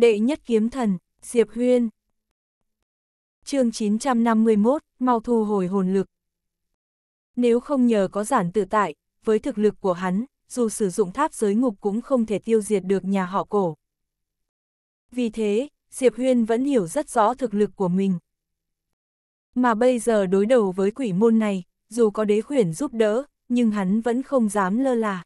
Đệ nhất kiếm thần, Diệp Huyên. chương 951, mau thu hồi hồn lực. Nếu không nhờ có giản tự tại, với thực lực của hắn, dù sử dụng tháp giới ngục cũng không thể tiêu diệt được nhà họ cổ. Vì thế, Diệp Huyên vẫn hiểu rất rõ thực lực của mình. Mà bây giờ đối đầu với quỷ môn này, dù có đế khuyển giúp đỡ, nhưng hắn vẫn không dám lơ là.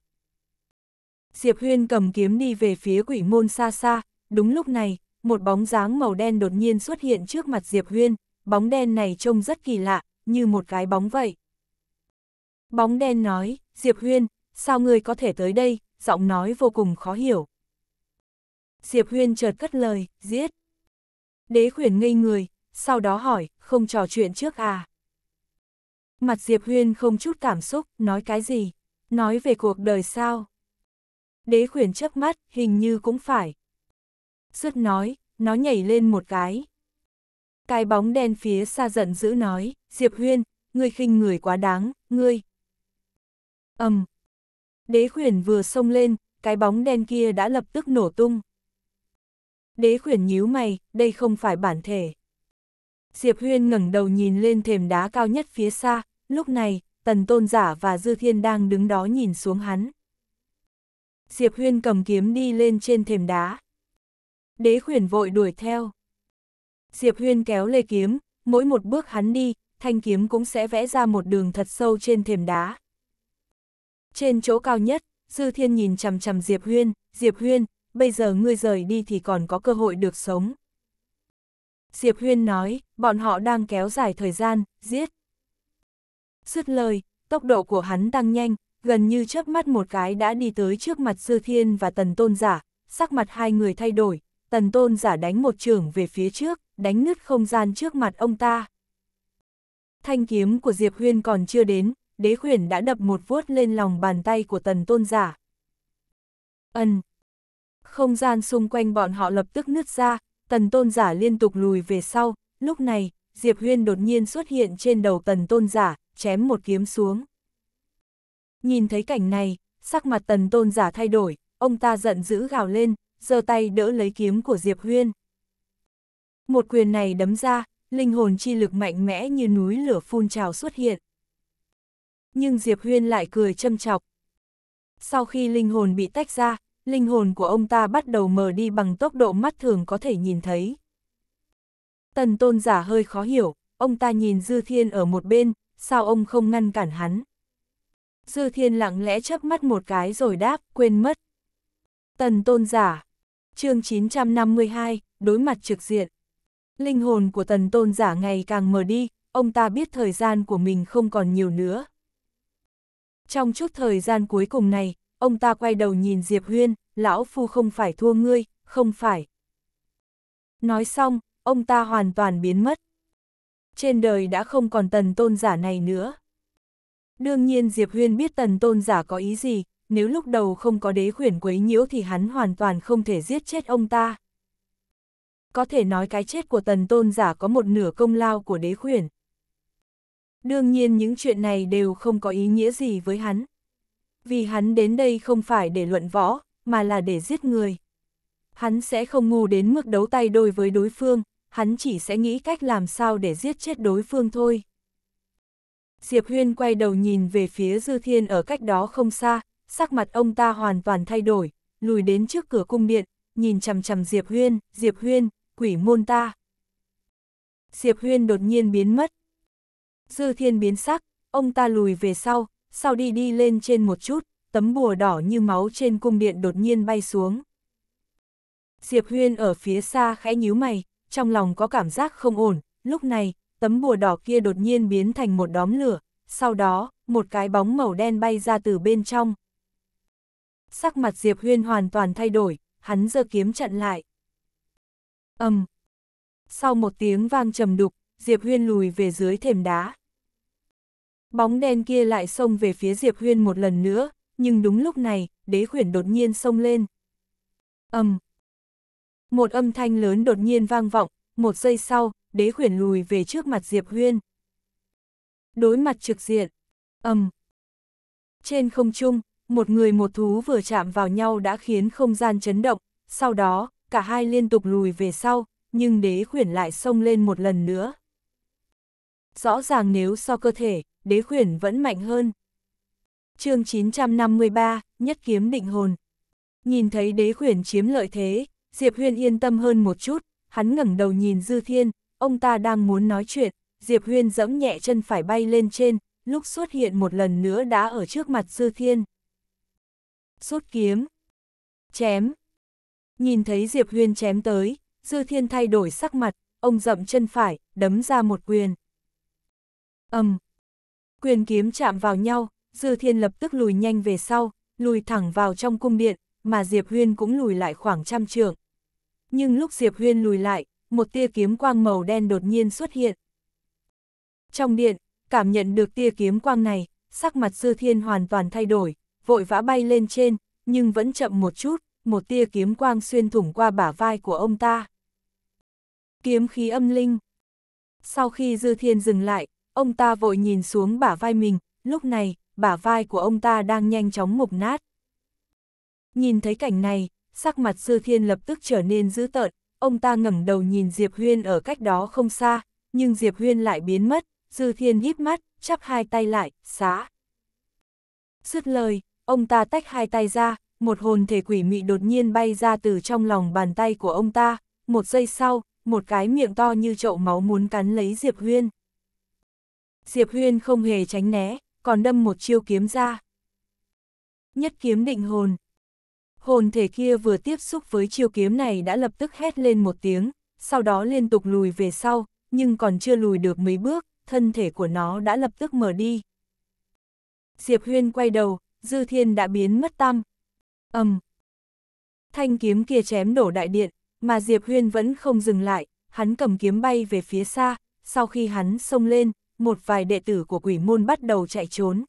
Diệp Huyên cầm kiếm đi về phía quỷ môn xa xa, Đúng lúc này, một bóng dáng màu đen đột nhiên xuất hiện trước mặt Diệp Huyên, bóng đen này trông rất kỳ lạ, như một cái bóng vậy. Bóng đen nói, Diệp Huyên, sao người có thể tới đây, giọng nói vô cùng khó hiểu. Diệp Huyên chợt cất lời, giết. Đế khuyển ngây người, sau đó hỏi, không trò chuyện trước à. Mặt Diệp Huyên không chút cảm xúc, nói cái gì, nói về cuộc đời sao. Đế khuyển chớp mắt, hình như cũng phải. Rứt nói, nó nhảy lên một cái. Cái bóng đen phía xa giận dữ nói, Diệp Huyên, ngươi khinh người quá đáng, ngươi. ầm um. Đế khuyển vừa xông lên, cái bóng đen kia đã lập tức nổ tung. Đế khuyển nhíu mày, đây không phải bản thể. Diệp Huyên ngẩng đầu nhìn lên thềm đá cao nhất phía xa, lúc này, tần tôn giả và dư thiên đang đứng đó nhìn xuống hắn. Diệp Huyên cầm kiếm đi lên trên thềm đá. Đế khuyển vội đuổi theo. Diệp Huyên kéo lê kiếm, mỗi một bước hắn đi, thanh kiếm cũng sẽ vẽ ra một đường thật sâu trên thềm đá. Trên chỗ cao nhất, Dư Thiên nhìn chằm chằm Diệp Huyên, Diệp Huyên, bây giờ ngươi rời đi thì còn có cơ hội được sống. Diệp Huyên nói, bọn họ đang kéo dài thời gian, giết. Dứt lời, tốc độ của hắn tăng nhanh, gần như chớp mắt một cái đã đi tới trước mặt Dư Thiên và Tần Tôn Giả, sắc mặt hai người thay đổi, tần tôn giả đánh một trường về phía trước, đánh nứt không gian trước mặt ông ta. Thanh kiếm của Diệp Huyên còn chưa đến, đế khuyển đã đập một vuốt lên lòng bàn tay của tần tôn giả. Ân! Không gian xung quanh bọn họ lập tức nứt ra, tần tôn giả liên tục lùi về sau, lúc này, Diệp Huyên đột nhiên xuất hiện trên đầu tần tôn giả, chém một kiếm xuống. Nhìn thấy cảnh này, sắc mặt tần tôn giả thay đổi, ông ta giận dữ gào lên, giơ tay đỡ lấy kiếm của Diệp Huyên. Một quyền này đấm ra, linh hồn chi lực mạnh mẽ như núi lửa phun trào xuất hiện. Nhưng Diệp Huyên lại cười châm chọc. Sau khi linh hồn bị tách ra, linh hồn của ông ta bắt đầu mờ đi bằng tốc độ mắt thường có thể nhìn thấy. Tần tôn giả hơi khó hiểu, ông ta nhìn Dư Thiên ở một bên, sao ông không ngăn cản hắn. Dư Thiên lặng lẽ chớp mắt một cái rồi đáp, quên mất. Tần tôn giả, chương 952, đối mặt trực diện. Linh hồn của tần tôn giả ngày càng mờ đi, ông ta biết thời gian của mình không còn nhiều nữa. Trong chút thời gian cuối cùng này, ông ta quay đầu nhìn Diệp Huyên, lão phu không phải thua ngươi, không phải. Nói xong, ông ta hoàn toàn biến mất. Trên đời đã không còn tần tôn giả này nữa. Đương nhiên Diệp Huyên biết tần tôn giả có ý gì, nếu lúc đầu không có đế khuyển quấy nhiễu thì hắn hoàn toàn không thể giết chết ông ta. Có thể nói cái chết của tần tôn giả có một nửa công lao của đế khuyển. Đương nhiên những chuyện này đều không có ý nghĩa gì với hắn. Vì hắn đến đây không phải để luận võ, mà là để giết người. Hắn sẽ không ngu đến mức đấu tay đôi với đối phương, hắn chỉ sẽ nghĩ cách làm sao để giết chết đối phương thôi. Diệp Huyên quay đầu nhìn về phía Dư Thiên ở cách đó không xa, sắc mặt ông ta hoàn toàn thay đổi, lùi đến trước cửa cung điện, nhìn chằm chằm Diệp Huyên, Diệp Huyên, quỷ môn ta. Diệp Huyên đột nhiên biến mất. Dư thiên biến sắc, ông ta lùi về sau, sau đi đi lên trên một chút, tấm bùa đỏ như máu trên cung điện đột nhiên bay xuống. Diệp Huyên ở phía xa khẽ nhíu mày, trong lòng có cảm giác không ổn, lúc này, tấm bùa đỏ kia đột nhiên biến thành một đóm lửa, sau đó, một cái bóng màu đen bay ra từ bên trong, sắc mặt Diệp Huyên hoàn toàn thay đổi, hắn giơ kiếm chặn lại. ầm um. Sau một tiếng vang trầm đục, Diệp Huyên lùi về dưới thềm đá. Bóng đen kia lại xông về phía Diệp Huyên một lần nữa, nhưng đúng lúc này, đế khuyển đột nhiên xông lên. ầm um. Một âm thanh lớn đột nhiên vang vọng, một giây sau, đế khuyển lùi về trước mặt Diệp Huyên. Đối mặt trực diện, ầm. Um. Trên không trung, một người một thú vừa chạm vào nhau đã khiến không gian chấn động, sau đó, cả hai liên tục lùi về sau, nhưng đế khuyển lại xông lên một lần nữa. Rõ ràng nếu so cơ thể, đế khuyển vẫn mạnh hơn. chương 953, Nhất Kiếm Định Hồn Nhìn thấy đế khuyển chiếm lợi thế, Diệp Huyên yên tâm hơn một chút, hắn ngẩng đầu nhìn Dư Thiên, ông ta đang muốn nói chuyện, Diệp Huyên dẫm nhẹ chân phải bay lên trên, lúc xuất hiện một lần nữa đã ở trước mặt Dư Thiên rút kiếm, chém. Nhìn thấy Diệp Huyên chém tới, Dư Thiên thay đổi sắc mặt, ông dậm chân phải, đấm ra một quyền. ầm Quyền kiếm chạm vào nhau, Dư Thiên lập tức lùi nhanh về sau, lùi thẳng vào trong cung điện, mà Diệp Huyên cũng lùi lại khoảng trăm trượng. Nhưng lúc Diệp Huyên lùi lại, một tia kiếm quang màu đen đột nhiên xuất hiện. Trong điện, cảm nhận được tia kiếm quang này, sắc mặt Dư Thiên hoàn toàn thay đổi, vội vã bay lên trên, nhưng vẫn chậm một chút, một tia kiếm quang xuyên thủng qua bả vai của ông ta. Kiếm khí âm linh Sau khi Dư Thiên dừng lại, ông ta vội nhìn xuống bả vai mình, lúc này, bả vai của ông ta đang nhanh chóng mục nát. Nhìn thấy cảnh này, sắc mặt Dư Thiên lập tức trở nên dữ tợn, ông ta ngẩng đầu nhìn Diệp Huyên ở cách đó không xa, nhưng Diệp Huyên lại biến mất, Dư Thiên híp mắt, chắp hai tay lại, xá. Dứt lời, ông ta tách hai tay ra, một hồn thể quỷ mị đột nhiên bay ra từ trong lòng bàn tay của ông ta, một giây sau, một cái miệng to như chậu máu muốn cắn lấy Diệp Huyên. Diệp Huyên không hề tránh né, còn đâm một chiêu kiếm ra. Nhất kiếm định hồn. Hồn thể kia vừa tiếp xúc với chiêu kiếm này đã lập tức hét lên một tiếng, sau đó liên tục lùi về sau, nhưng còn chưa lùi được mấy bước, thân thể của nó đã lập tức mở đi. Diệp Huyên quay đầu, Dư Thiên đã biến mất tăm. ầm um. Thanh kiếm kia chém đổ đại điện, mà Diệp Huyên vẫn không dừng lại, hắn cầm kiếm bay về phía xa, sau khi hắn xông lên, một vài đệ tử của quỷ môn bắt đầu chạy trốn.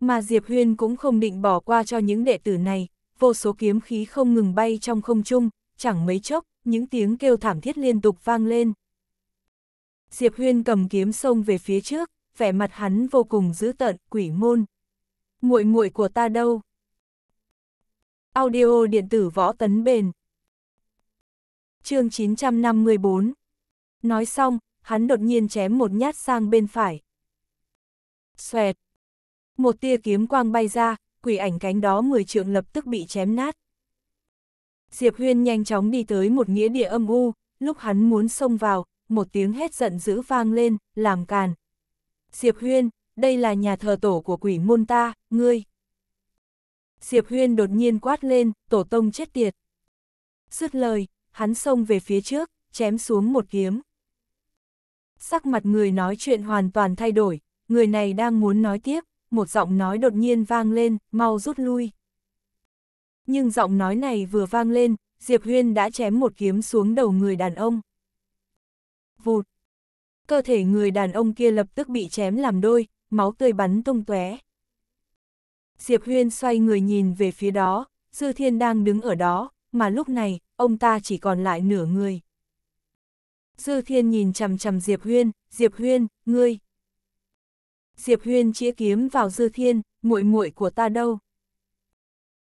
Mà Diệp Huyên cũng không định bỏ qua cho những đệ tử này, vô số kiếm khí không ngừng bay trong không trung, chẳng mấy chốc, những tiếng kêu thảm thiết liên tục vang lên. Diệp Huyên cầm kiếm xông về phía trước, vẻ mặt hắn vô cùng dữ tợn, quỷ môn. Muội muội của ta đâu? Audio điện tử võ tấn bền. Chương 954. Nói xong, hắn đột nhiên chém một nhát sang bên phải. Xoẹt. Một tia kiếm quang bay ra, quỷ ảnh cánh đó mười trượng lập tức bị chém nát. Diệp Huyên nhanh chóng đi tới một nghĩa địa âm u, lúc hắn muốn xông vào, một tiếng hét giận dữ vang lên, làm càn. Diệp Huyên, đây là nhà thờ tổ của quỷ môn ta, ngươi. Diệp Huyên đột nhiên quát lên, tổ tông chết tiệt. sứt lời, hắn xông về phía trước, chém xuống một kiếm. Sắc mặt người nói chuyện hoàn toàn thay đổi, người này đang muốn nói tiếp, một giọng nói đột nhiên vang lên, mau rút lui. Nhưng giọng nói này vừa vang lên, Diệp Huyên đã chém một kiếm xuống đầu người đàn ông. Vụt! Cơ thể người đàn ông kia lập tức bị chém làm đôi, máu tươi bắn tung tóe. Diệp Huyên xoay người nhìn về phía đó, Dư Thiên đang đứng ở đó, mà lúc này, ông ta chỉ còn lại nửa người. Dư Thiên nhìn chằm chằm Diệp Huyên, "Diệp Huyên, ngươi." Diệp Huyên chĩa kiếm vào Dư Thiên, "Muội muội của ta đâu?"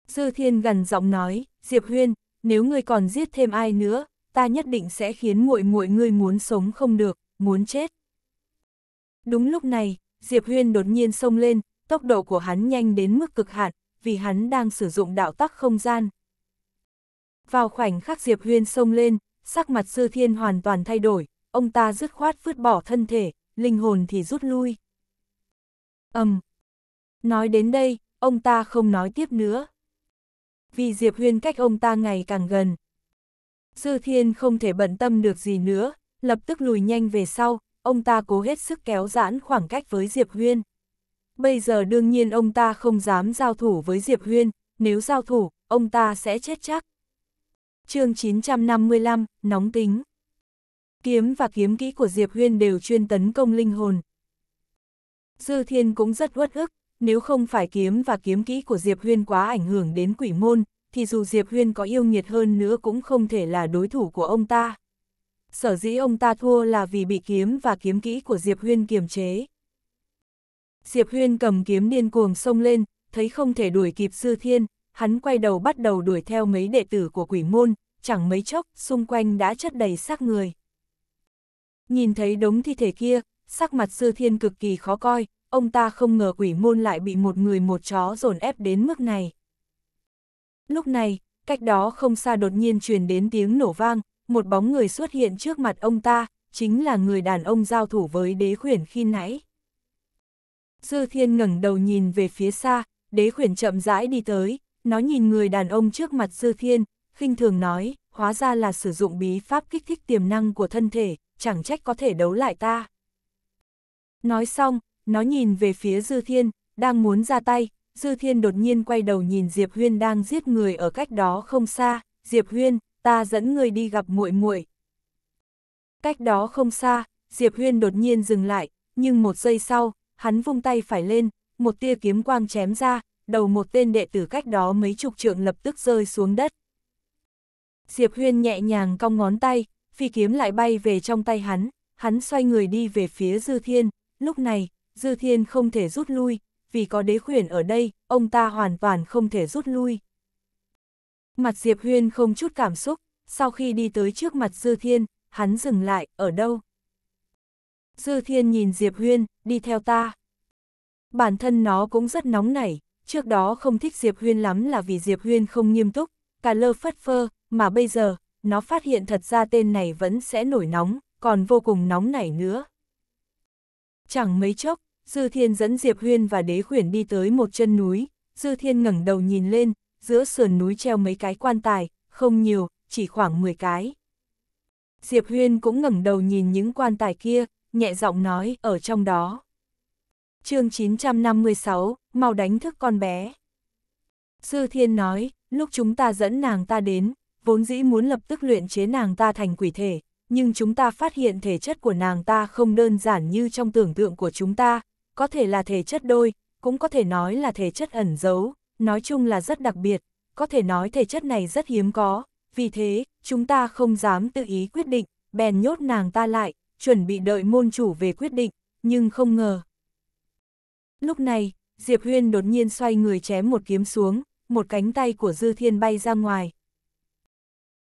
Dư Thiên gần giọng nói, "Diệp Huyên, nếu ngươi còn giết thêm ai nữa, ta nhất định sẽ khiến muội muội ngươi muốn sống không được, muốn chết." Đúng lúc này, Diệp Huyên đột nhiên sông lên, tốc độ của hắn nhanh đến mức cực hạn, vì hắn đang sử dụng đạo tắc không gian. Vào khoảnh khắc Diệp Huyên sông lên, sắc mặt Sư Thiên hoàn toàn thay đổi, ông ta dứt khoát vứt bỏ thân thể, linh hồn thì rút lui. Ầm. Um. Nói đến đây, ông ta không nói tiếp nữa. Vì Diệp Huyên cách ông ta ngày càng gần. Sư Thiên không thể bận tâm được gì nữa, lập tức lùi nhanh về sau, ông ta cố hết sức kéo giãn khoảng cách với Diệp Huyên. Bây giờ đương nhiên ông ta không dám giao thủ với Diệp Huyên, nếu giao thủ, ông ta sẽ chết chắc. chương 955, Nóng tính Kiếm và kiếm kỹ của Diệp Huyên đều chuyên tấn công linh hồn. Dư Thiên cũng rất uất ức, nếu không phải kiếm và kiếm kỹ của Diệp Huyên quá ảnh hưởng đến quỷ môn, thì dù Diệp Huyên có yêu nghiệt hơn nữa cũng không thể là đối thủ của ông ta sở dĩ ông ta thua là vì bị kiếm và kiếm kỹ của Diệp Huyên kiềm chế. Diệp Huyên cầm kiếm điên cuồng xông lên, thấy không thể đuổi kịp Sư Thiên, hắn quay đầu bắt đầu đuổi theo mấy đệ tử của quỷ môn, chẳng mấy chốc xung quanh đã chất đầy xác người. Nhìn thấy đống thi thể kia, sắc mặt Sư Thiên cực kỳ khó coi, ông ta không ngờ quỷ môn lại bị một người một chó dồn ép đến mức này. Lúc này, cách đó không xa đột nhiên truyền đến tiếng nổ vang, một bóng người xuất hiện trước mặt ông ta, chính là người đàn ông giao thủ với đế khuyển khi nãy. Dư thiên ngẩng đầu nhìn về phía xa, đế khuyển chậm rãi đi tới, nó nhìn người đàn ông trước mặt dư thiên, khinh thường nói, hóa ra là sử dụng bí pháp kích thích tiềm năng của thân thể, chẳng trách có thể đấu lại ta. Nói xong, nó nhìn về phía dư thiên, đang muốn ra tay, dư thiên đột nhiên quay đầu nhìn Diệp Huyên đang giết người ở cách đó không xa, Diệp Huyên, ta dẫn người đi gặp muội muội. Cách đó không xa, Diệp Huyên đột nhiên dừng lại, nhưng một giây sau, hắn vung tay phải lên, một tia kiếm quang chém ra, đầu một tên đệ tử cách đó mấy chục trượng lập tức rơi xuống đất. Diệp Huyên nhẹ nhàng cong ngón tay, phi kiếm lại bay về trong tay hắn, hắn xoay người đi về phía Dư Thiên, lúc này, Dư Thiên không thể rút lui, vì có đế khuyển ở đây, ông ta hoàn toàn không thể rút lui. Mặt Diệp Huyên không chút cảm xúc, sau khi đi tới trước mặt Dư Thiên, hắn dừng lại, ở đâu? Dư Thiên nhìn Diệp Huyên, đi theo ta. Bản thân nó cũng rất nóng nảy, trước đó không thích Diệp Huyên lắm là vì Diệp Huyên không nghiêm túc, cả lơ phất phơ, mà bây giờ, nó phát hiện thật ra tên này vẫn sẽ nổi nóng, còn vô cùng nóng nảy nữa. Chẳng mấy chốc, Dư Thiên dẫn Diệp Huyên và Đế Khuyển đi tới một chân núi, Dư Thiên ngẩng đầu nhìn lên, giữa sườn núi treo mấy cái quan tài, không nhiều, chỉ khoảng 10 cái. Diệp Huyên cũng ngẩng đầu nhìn những quan tài kia, nhẹ giọng nói, ở trong đó. chương 956, mau đánh thức con bé. Sư Thiên nói, lúc chúng ta dẫn nàng ta đến, vốn dĩ muốn lập tức luyện chế nàng ta thành quỷ thể, nhưng chúng ta phát hiện thể chất của nàng ta không đơn giản như trong tưởng tượng của chúng ta, có thể là thể chất đôi, cũng có thể nói là thể chất ẩn giấu, nói chung là rất đặc biệt, có thể nói thể chất này rất hiếm có, vì thế, chúng ta không dám tự ý quyết định, bèn nhốt nàng ta lại, chuẩn bị đợi môn chủ về quyết định, nhưng không ngờ. Lúc này, Diệp Huyên đột nhiên xoay người chém một kiếm xuống, một cánh tay của Dư Thiên bay ra ngoài.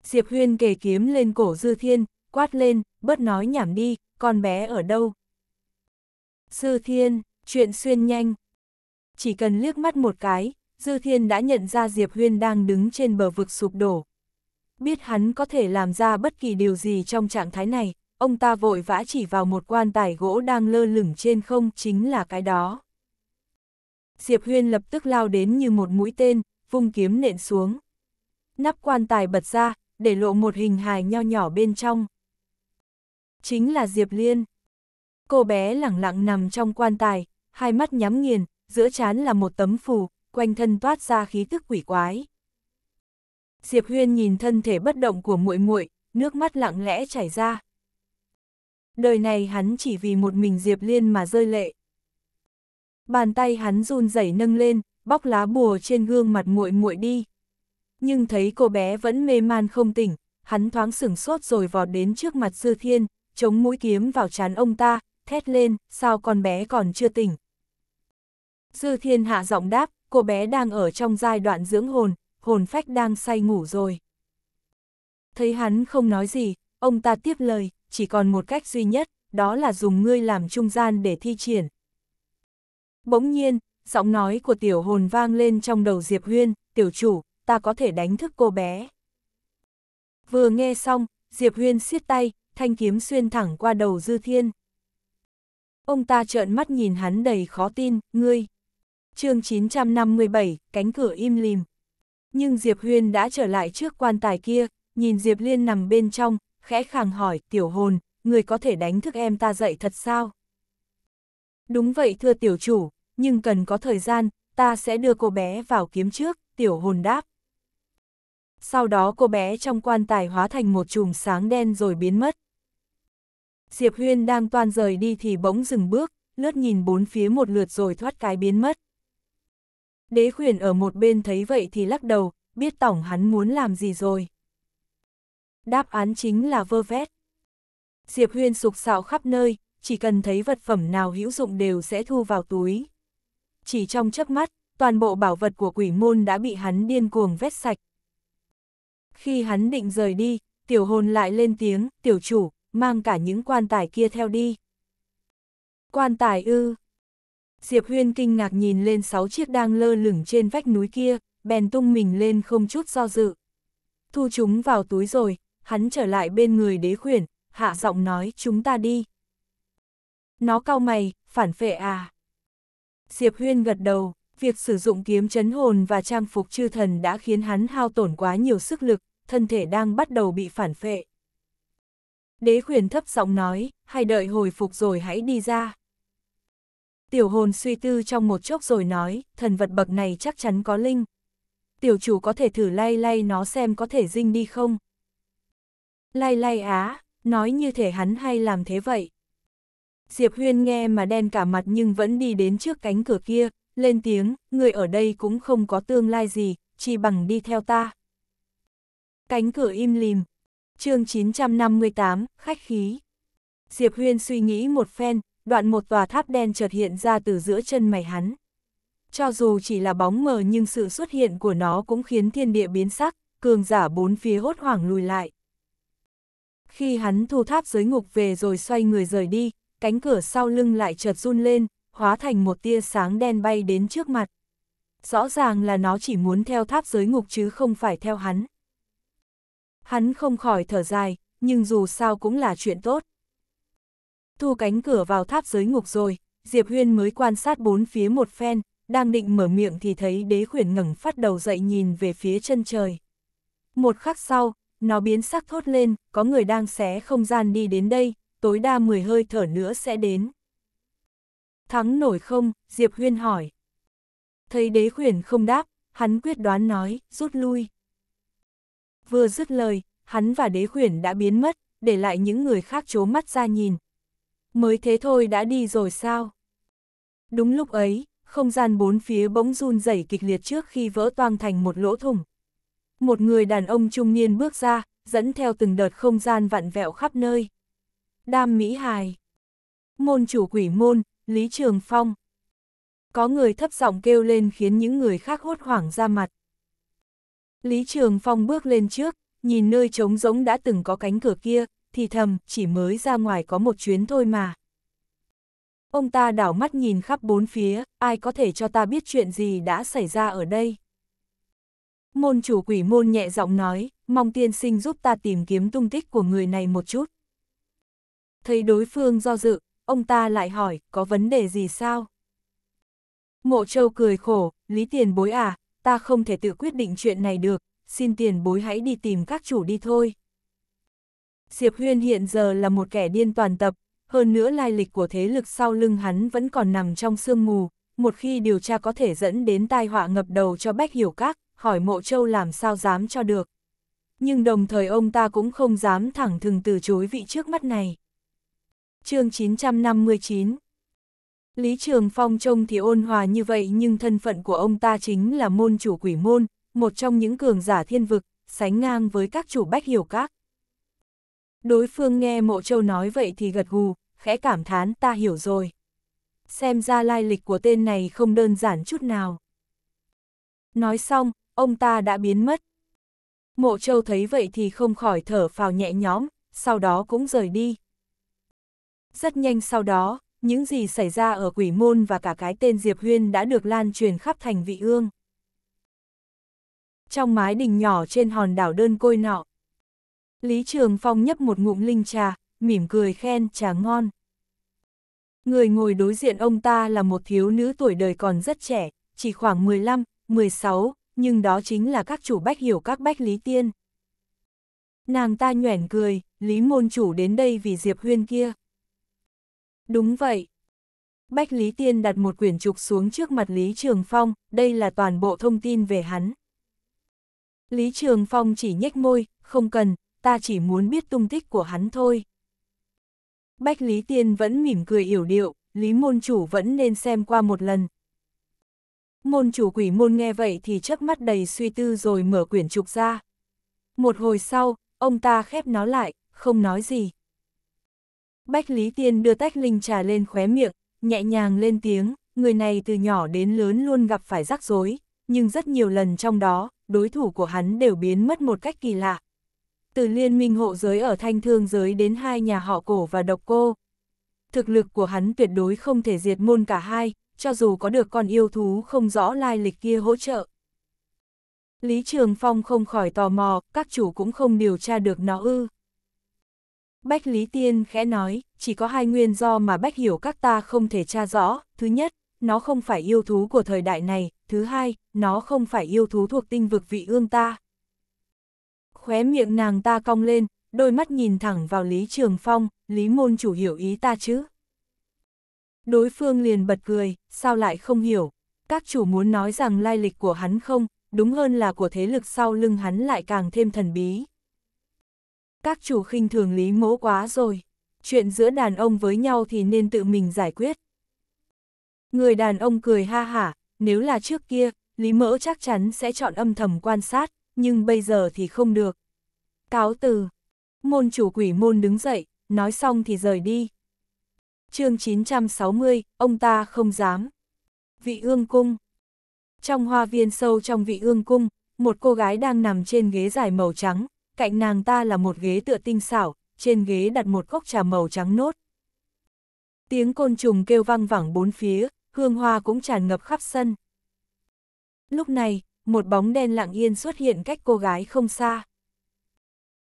Diệp Huyên kề kiếm lên cổ Dư Thiên, quát lên, bớt nói nhảm đi, con bé ở đâu? Dư Thiên, chuyện xuyên nhanh. Chỉ cần liếc mắt một cái, Dư Thiên đã nhận ra Diệp Huyên đang đứng trên bờ vực sụp đổ. Biết hắn có thể làm ra bất kỳ điều gì trong trạng thái này, ông ta vội vã chỉ vào một quan tài gỗ đang lơ lửng trên không chính là cái đó. Diệp Huyên lập tức lao đến như một mũi tên, vung kiếm nện xuống. Nắp quan tài bật ra, để lộ một hình hài nho nhỏ bên trong. Chính là Diệp Liên. Cô bé lẳng lặng nằm trong quan tài, hai mắt nhắm nghiền, giữa chán là một tấm phù, quanh thân toát ra khí tức quỷ quái. Diệp Huyên nhìn thân thể bất động của muội muội, nước mắt lặng lẽ chảy ra. Đời này hắn chỉ vì một mình Diệp Liên mà rơi lệ. Bàn tay hắn run rẩy nâng lên, bóc lá bùa trên gương mặt muội muội đi. Nhưng thấy cô bé vẫn mê man không tỉnh, hắn thoáng sửng sốt rồi vọt đến trước mặt Sư Thiên, chống mũi kiếm vào trán ông ta, thét lên, sao con bé còn chưa tỉnh. Sư Thiên hạ giọng đáp, cô bé đang ở trong giai đoạn dưỡng hồn, hồn phách đang say ngủ rồi. Thấy hắn không nói gì, ông ta tiếp lời, chỉ còn một cách duy nhất, đó là dùng ngươi làm trung gian để thi triển. Bỗng nhiên, giọng nói của tiểu hồn vang lên trong đầu Diệp Huyên, tiểu chủ, ta có thể đánh thức cô bé. Vừa nghe xong, Diệp Huyên siết tay, thanh kiếm xuyên thẳng qua đầu Dư Thiên. Ông ta trợn mắt nhìn hắn đầy khó tin, ngươi chương 957, cánh cửa im lìm. Nhưng Diệp Huyên đã trở lại trước quan tài kia, nhìn Diệp Liên nằm bên trong, khẽ khàng hỏi, tiểu hồn, người có thể đánh thức em ta dậy thật sao? Đúng vậy thưa tiểu chủ, nhưng cần có thời gian, ta sẽ đưa cô bé vào kiếm trước, tiểu hồn đáp. Sau đó cô bé trong quan tài hóa thành một chùm sáng đen rồi biến mất. Diệp Huyên đang toàn rời đi thì bỗng dừng bước, lướt nhìn bốn phía một lượt rồi thoát cái biến mất. Đế khuyển ở một bên thấy vậy thì lắc đầu, biết tổng hắn muốn làm gì rồi. Đáp án chính là vơ vét. Diệp Huyên sục sạo khắp nơi, chỉ cần thấy vật phẩm nào hữu dụng đều sẽ thu vào túi. Chỉ trong chớp mắt, toàn bộ bảo vật của quỷ môn đã bị hắn điên cuồng vét sạch. Khi hắn định rời đi, tiểu hồn lại lên tiếng, tiểu chủ, mang cả những quan tài kia theo đi. Quan tài ư, Diệp Huyên kinh ngạc nhìn lên sáu chiếc đang lơ lửng trên vách núi kia, bèn tung mình lên không chút do dự. Thu chúng vào túi rồi, hắn trở lại bên người đế khuyển, hạ giọng nói chúng ta đi. Nó cao mày, phản phệ à. Diệp Huyên gật đầu, việc sử dụng kiếm chấn hồn và trang phục chư thần đã khiến hắn hao tổn quá nhiều sức lực, thân thể đang bắt đầu bị phản phệ. Đế khuyển thấp giọng nói, hay đợi hồi phục rồi hãy đi ra. Tiểu hồn suy tư trong một chốc rồi nói, thần vật bậc này chắc chắn có linh. Tiểu chủ có thể thử lay lay nó xem có thể dinh đi không. Lay lay á, nói như thể hắn hay làm thế vậy. Diệp Huyên nghe mà đen cả mặt nhưng vẫn đi đến trước cánh cửa kia, lên tiếng, người ở đây cũng không có tương lai gì, chỉ bằng đi theo ta. Cánh cửa im lìm. chương 958, khách khí. Diệp Huyên suy nghĩ một phen, đoạn một tòa tháp đen chợt hiện ra từ giữa chân mày hắn. Cho dù chỉ là bóng mờ nhưng sự xuất hiện của nó cũng khiến thiên địa biến sắc, cường giả bốn phía hốt hoảng lùi lại. Khi hắn thu tháp giới ngục về rồi xoay người rời đi, cánh cửa sau lưng lại chợt run lên, hóa thành một tia sáng đen bay đến trước mặt. Rõ ràng là nó chỉ muốn theo tháp giới ngục chứ không phải theo hắn. Hắn không khỏi thở dài, nhưng dù sao cũng là chuyện tốt thu cánh cửa vào tháp giới ngục rồi, Diệp Huyên mới quan sát bốn phía một phen, đang định mở miệng thì thấy đế khuyển ngẩng phát đầu dậy nhìn về phía chân trời. Một khắc sau, nó biến sắc thốt lên, có người đang xé không gian đi đến đây, tối đa 10 hơi thở nữa sẽ đến. Thắng nổi không? Diệp Huyên hỏi. Thấy đế khuyển không đáp, hắn quyết đoán nói, rút lui. Vừa dứt lời, hắn và đế khuyển đã biến mất, để lại những người khác chố mắt ra nhìn, mới thế thôi đã đi rồi sao? Đúng lúc ấy, không gian bốn phía bỗng run rẩy kịch liệt trước khi vỡ toang thành một lỗ thủng. Một người đàn ông trung niên bước ra, dẫn theo từng đợt không gian vặn vẹo khắp nơi. Đam Mỹ Hài Môn chủ quỷ môn, Lý Trường Phong Có người thấp giọng kêu lên khiến những người khác hốt hoảng ra mặt. Lý Trường Phong bước lên trước, nhìn nơi trống rỗng đã từng có cánh cửa kia, thì thầm, chỉ mới ra ngoài có một chuyến thôi mà. Ông ta đảo mắt nhìn khắp bốn phía, ai có thể cho ta biết chuyện gì đã xảy ra ở đây. Môn chủ quỷ môn nhẹ giọng nói, mong tiên sinh giúp ta tìm kiếm tung tích của người này một chút. Thấy đối phương do dự, ông ta lại hỏi, có vấn đề gì sao? Mộ châu cười khổ, lý tiền bối à, ta không thể tự quyết định chuyện này được, xin tiền bối hãy đi tìm các chủ đi thôi. Diệp Huyên hiện giờ là một kẻ điên toàn tập, hơn nữa lai lịch của thế lực sau lưng hắn vẫn còn nằm trong sương mù, một khi điều tra có thể dẫn đến tai họa ngập đầu cho Bách Hiểu Các, hỏi Mộ Châu làm sao dám cho được. Nhưng đồng thời ông ta cũng không dám thẳng thừng từ chối vị trước mắt này. chương 959 Lý Trường Phong trông thì ôn hòa như vậy nhưng thân phận của ông ta chính là môn chủ quỷ môn, một trong những cường giả thiên vực, sánh ngang với các chủ Bách Hiểu Các. Đối phương nghe Mộ Châu nói vậy thì gật gù, khẽ cảm thán ta hiểu rồi. Xem ra lai lịch của tên này không đơn giản chút nào. Nói xong, ông ta đã biến mất. Mộ Châu thấy vậy thì không khỏi thở phào nhẹ nhõm, sau đó cũng rời đi. Rất nhanh sau đó, những gì xảy ra ở quỷ môn và cả cái tên Diệp Huyên đã được lan truyền khắp thành vị ương. Trong mái đình nhỏ trên hòn đảo đơn côi nọ, Lý Trường Phong nhấp một ngụm linh trà, mỉm cười khen trà ngon. Người ngồi đối diện ông ta là một thiếu nữ tuổi đời còn rất trẻ, chỉ khoảng 15, 16, nhưng đó chính là các chủ bách hiểu các bách Lý Tiên. Nàng ta nhoẻn cười, Lý môn chủ đến đây vì Diệp Huyên kia. Đúng vậy. Bách Lý Tiên đặt một quyển trục xuống trước mặt Lý Trường Phong, đây là toàn bộ thông tin về hắn. Lý Trường Phong chỉ nhếch môi, không cần, ta chỉ muốn biết tung tích của hắn thôi. Bách Lý Tiên vẫn mỉm cười hiểu điệu, Lý môn chủ vẫn nên xem qua một lần. Môn chủ quỷ môn nghe vậy thì chớp mắt đầy suy tư rồi mở quyển trục ra. Một hồi sau, ông ta khép nó lại, không nói gì. Bách Lý Tiên đưa tách linh trà lên khóe miệng, nhẹ nhàng lên tiếng, người này từ nhỏ đến lớn luôn gặp phải rắc rối, nhưng rất nhiều lần trong đó, đối thủ của hắn đều biến mất một cách kỳ lạ từ liên minh hộ giới ở thanh thương giới đến hai nhà họ cổ và độc cô. Thực lực của hắn tuyệt đối không thể diệt môn cả hai, cho dù có được con yêu thú không rõ lai lịch kia hỗ trợ. Lý Trường Phong không khỏi tò mò, các chủ cũng không điều tra được nó ư. Bách Lý Tiên khẽ nói, chỉ có hai nguyên do mà Bách hiểu các ta không thể tra rõ. Thứ nhất, nó không phải yêu thú của thời đại này. Thứ hai, nó không phải yêu thú thuộc tinh vực vị ương ta. Khóe miệng nàng ta cong lên, đôi mắt nhìn thẳng vào Lý Trường Phong, Lý Môn chủ hiểu ý ta chứ. Đối phương liền bật cười, sao lại không hiểu, các chủ muốn nói rằng lai lịch của hắn không, đúng hơn là của thế lực sau lưng hắn lại càng thêm thần bí. Các chủ khinh thường Lý mỗ quá rồi, chuyện giữa đàn ông với nhau thì nên tự mình giải quyết. Người đàn ông cười ha hả, nếu là trước kia, Lý mỡ chắc chắn sẽ chọn âm thầm quan sát, nhưng bây giờ thì không được. Cáo từ. Môn chủ quỷ môn đứng dậy, nói xong thì rời đi. chương 960, ông ta không dám. Vị ương cung. Trong hoa viên sâu trong vị ương cung, một cô gái đang nằm trên ghế dài màu trắng, cạnh nàng ta là một ghế tựa tinh xảo, trên ghế đặt một cốc trà màu trắng nốt. Tiếng côn trùng kêu vang vẳng bốn phía, hương hoa cũng tràn ngập khắp sân. Lúc này, một bóng đen lặng yên xuất hiện cách cô gái không xa.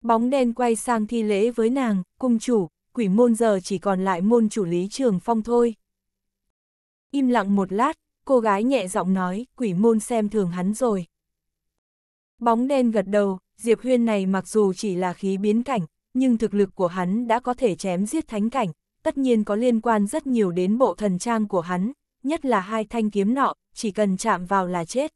Bóng đen quay sang thi lễ với nàng, cung chủ, quỷ môn giờ chỉ còn lại môn chủ lý trường phong thôi. Im lặng một lát, cô gái nhẹ giọng nói, quỷ môn xem thường hắn rồi. Bóng đen gật đầu, Diệp Huyên này mặc dù chỉ là khí biến cảnh, nhưng thực lực của hắn đã có thể chém giết thánh cảnh, tất nhiên có liên quan rất nhiều đến bộ thần trang của hắn, nhất là hai thanh kiếm nọ, chỉ cần chạm vào là chết.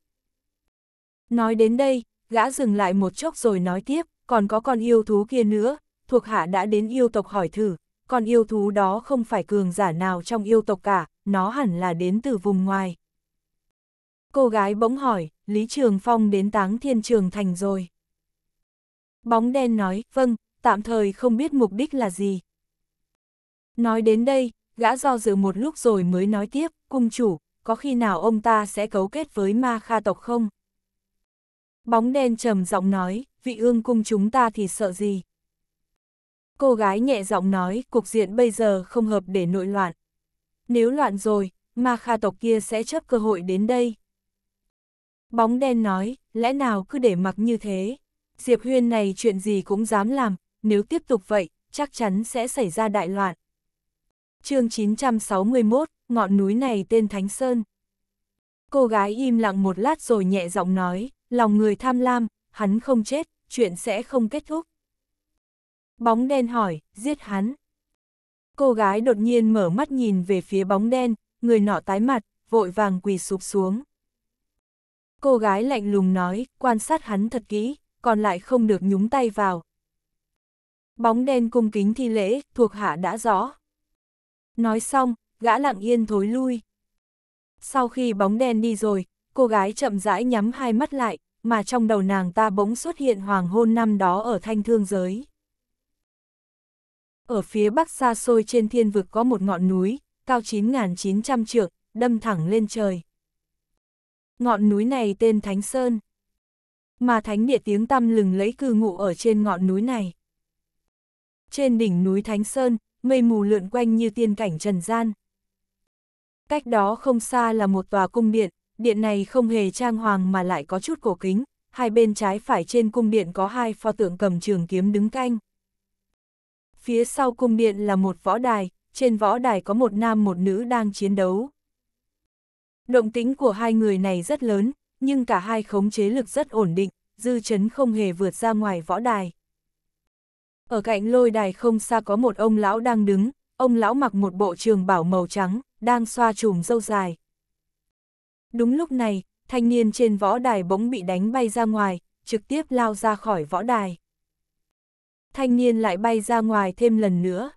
Nói đến đây, gã dừng lại một chốc rồi nói tiếp, còn có con yêu thú kia nữa, thuộc hạ đã đến yêu tộc hỏi thử, con yêu thú đó không phải cường giả nào trong yêu tộc cả, nó hẳn là đến từ vùng ngoài. Cô gái bỗng hỏi, Lý Trường Phong đến táng thiên trường thành rồi. Bóng đen nói, vâng, tạm thời không biết mục đích là gì. Nói đến đây, gã do dự một lúc rồi mới nói tiếp, cung chủ, có khi nào ông ta sẽ cấu kết với ma kha tộc không? Bóng đen trầm giọng nói, vị ương cung chúng ta thì sợ gì? Cô gái nhẹ giọng nói, cục diện bây giờ không hợp để nội loạn. Nếu loạn rồi, ma kha tộc kia sẽ chấp cơ hội đến đây. Bóng đen nói, lẽ nào cứ để mặc như thế? Diệp Huyên này chuyện gì cũng dám làm, nếu tiếp tục vậy, chắc chắn sẽ xảy ra đại loạn. chương 961, ngọn núi này tên Thánh Sơn. Cô gái im lặng một lát rồi nhẹ giọng nói, lòng người tham lam, hắn không chết, chuyện sẽ không kết thúc. Bóng đen hỏi, giết hắn. Cô gái đột nhiên mở mắt nhìn về phía bóng đen, người nọ tái mặt, vội vàng quỳ sụp xuống. Cô gái lạnh lùng nói, quan sát hắn thật kỹ, còn lại không được nhúng tay vào. Bóng đen cung kính thi lễ, thuộc hạ đã rõ. Nói xong, gã lặng yên thối lui. Sau khi bóng đen đi rồi, cô gái chậm rãi nhắm hai mắt lại, mà trong đầu nàng ta bỗng xuất hiện hoàng hôn năm đó ở thanh thương giới. Ở phía bắc xa xôi trên thiên vực có một ngọn núi, cao 9.900 trượng, đâm thẳng lên trời. Ngọn núi này tên Thánh Sơn. Mà thánh địa tiếng tăm lừng lấy cư ngụ ở trên ngọn núi này. Trên đỉnh núi Thánh Sơn, mây mù lượn quanh như tiên cảnh trần gian. Cách đó không xa là một tòa cung điện, điện này không hề trang hoàng mà lại có chút cổ kính, hai bên trái phải trên cung điện có hai pho tượng cầm trường kiếm đứng canh. Phía sau cung điện là một võ đài, trên võ đài có một nam một nữ đang chiến đấu. Động tính của hai người này rất lớn, nhưng cả hai khống chế lực rất ổn định, dư chấn không hề vượt ra ngoài võ đài. Ở cạnh lôi đài không xa có một ông lão đang đứng, ông lão mặc một bộ trường bảo màu trắng, đang xoa chùm râu dài. Đúng lúc này, thanh niên trên võ đài bỗng bị đánh bay ra ngoài, trực tiếp lao ra khỏi võ đài. Thanh niên lại bay ra ngoài thêm lần nữa.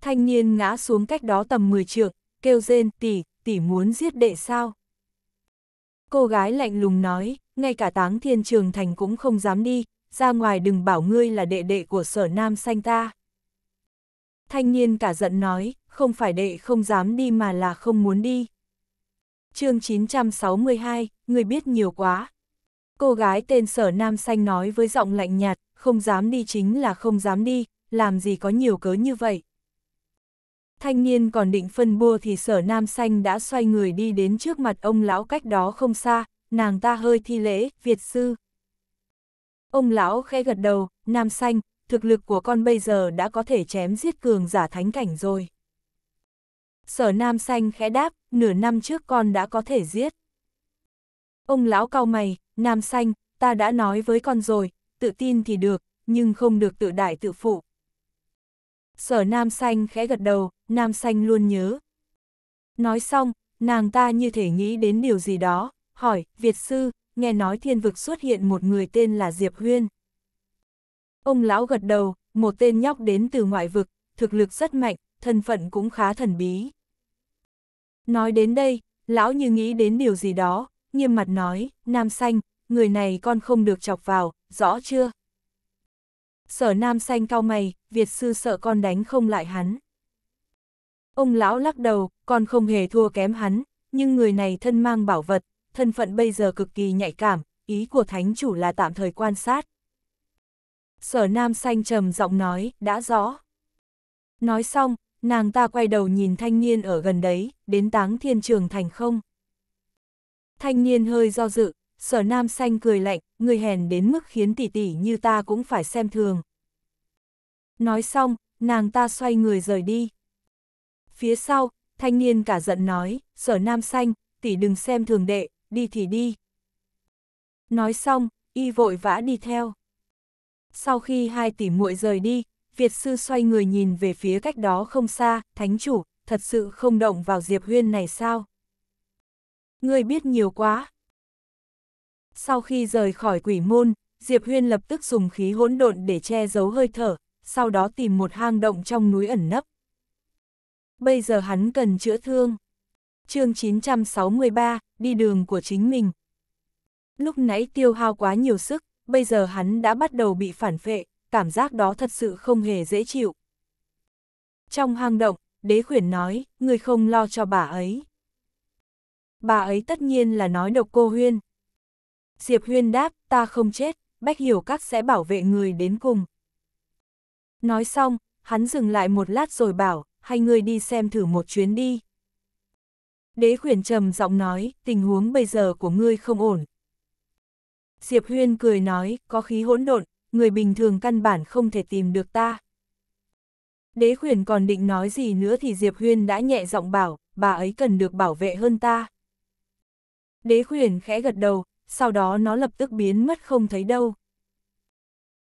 Thanh niên ngã xuống cách đó tầm 10 trượng, kêu rên tỷ, tỷ muốn giết đệ sao. Cô gái lạnh lùng nói, ngay cả táng thiên trường thành cũng không dám đi, ra ngoài đừng bảo ngươi là đệ đệ của sở nam xanh ta. Thanh niên cả giận nói, không phải đệ không dám đi mà là không muốn đi chương 962, người biết nhiều quá. Cô gái tên sở nam xanh nói với giọng lạnh nhạt, không dám đi chính là không dám đi, làm gì có nhiều cớ như vậy. Thanh niên còn định phân bua thì sở nam xanh đã xoay người đi đến trước mặt ông lão cách đó không xa, nàng ta hơi thi lễ, Việt sư. Ông lão khẽ gật đầu, nam xanh, thực lực của con bây giờ đã có thể chém giết cường giả thánh cảnh rồi. Sở Nam Xanh khẽ đáp, nửa năm trước con đã có thể giết. Ông lão cau mày, Nam Xanh, ta đã nói với con rồi, tự tin thì được, nhưng không được tự đại tự phụ. Sở Nam Xanh khẽ gật đầu, Nam Xanh luôn nhớ. Nói xong, nàng ta như thể nghĩ đến điều gì đó, hỏi, Việt Sư, nghe nói thiên vực xuất hiện một người tên là Diệp Huyên. Ông lão gật đầu, một tên nhóc đến từ ngoại vực, thực lực rất mạnh, thân phận cũng khá thần bí. Nói đến đây, lão như nghĩ đến điều gì đó, nghiêm mặt nói, nam xanh, người này con không được chọc vào, rõ chưa? Sở nam xanh cao mày, Việt sư sợ con đánh không lại hắn. Ông lão lắc đầu, con không hề thua kém hắn, nhưng người này thân mang bảo vật, thân phận bây giờ cực kỳ nhạy cảm, ý của thánh chủ là tạm thời quan sát. Sở nam xanh trầm giọng nói, đã rõ. Nói xong, nàng ta quay đầu nhìn thanh niên ở gần đấy, đến táng thiên trường thành không. Thanh niên hơi do dự, sở nam xanh cười lạnh, người hèn đến mức khiến tỷ tỷ như ta cũng phải xem thường. Nói xong, nàng ta xoay người rời đi. Phía sau, thanh niên cả giận nói, sở nam xanh, tỷ đừng xem thường đệ, đi thì đi. Nói xong, y vội vã đi theo. Sau khi hai tỷ muội rời đi, Việt sư xoay người nhìn về phía cách đó không xa, thánh chủ, thật sự không động vào Diệp Huyên này sao? Ngươi biết nhiều quá. Sau khi rời khỏi quỷ môn, Diệp Huyên lập tức dùng khí hỗn độn để che giấu hơi thở, sau đó tìm một hang động trong núi ẩn nấp. Bây giờ hắn cần chữa thương. chương 963, đi đường của chính mình. Lúc nãy tiêu hao quá nhiều sức, bây giờ hắn đã bắt đầu bị phản phệ, cảm giác đó thật sự không hề dễ chịu. Trong hang động, đế khuyển nói, người không lo cho bà ấy. Bà ấy tất nhiên là nói độc cô Huyên. Diệp Huyên đáp, ta không chết, Bách Hiểu Các sẽ bảo vệ người đến cùng. Nói xong, hắn dừng lại một lát rồi bảo, hay người đi xem thử một chuyến đi. Đế khuyển trầm giọng nói, tình huống bây giờ của ngươi không ổn. Diệp Huyên cười nói, có khí hỗn độn, người bình thường căn bản không thể tìm được ta. Đế khuyển còn định nói gì nữa thì Diệp Huyên đã nhẹ giọng bảo, bà ấy cần được bảo vệ hơn ta. Đế khuyển khẽ gật đầu, sau đó nó lập tức biến mất không thấy đâu.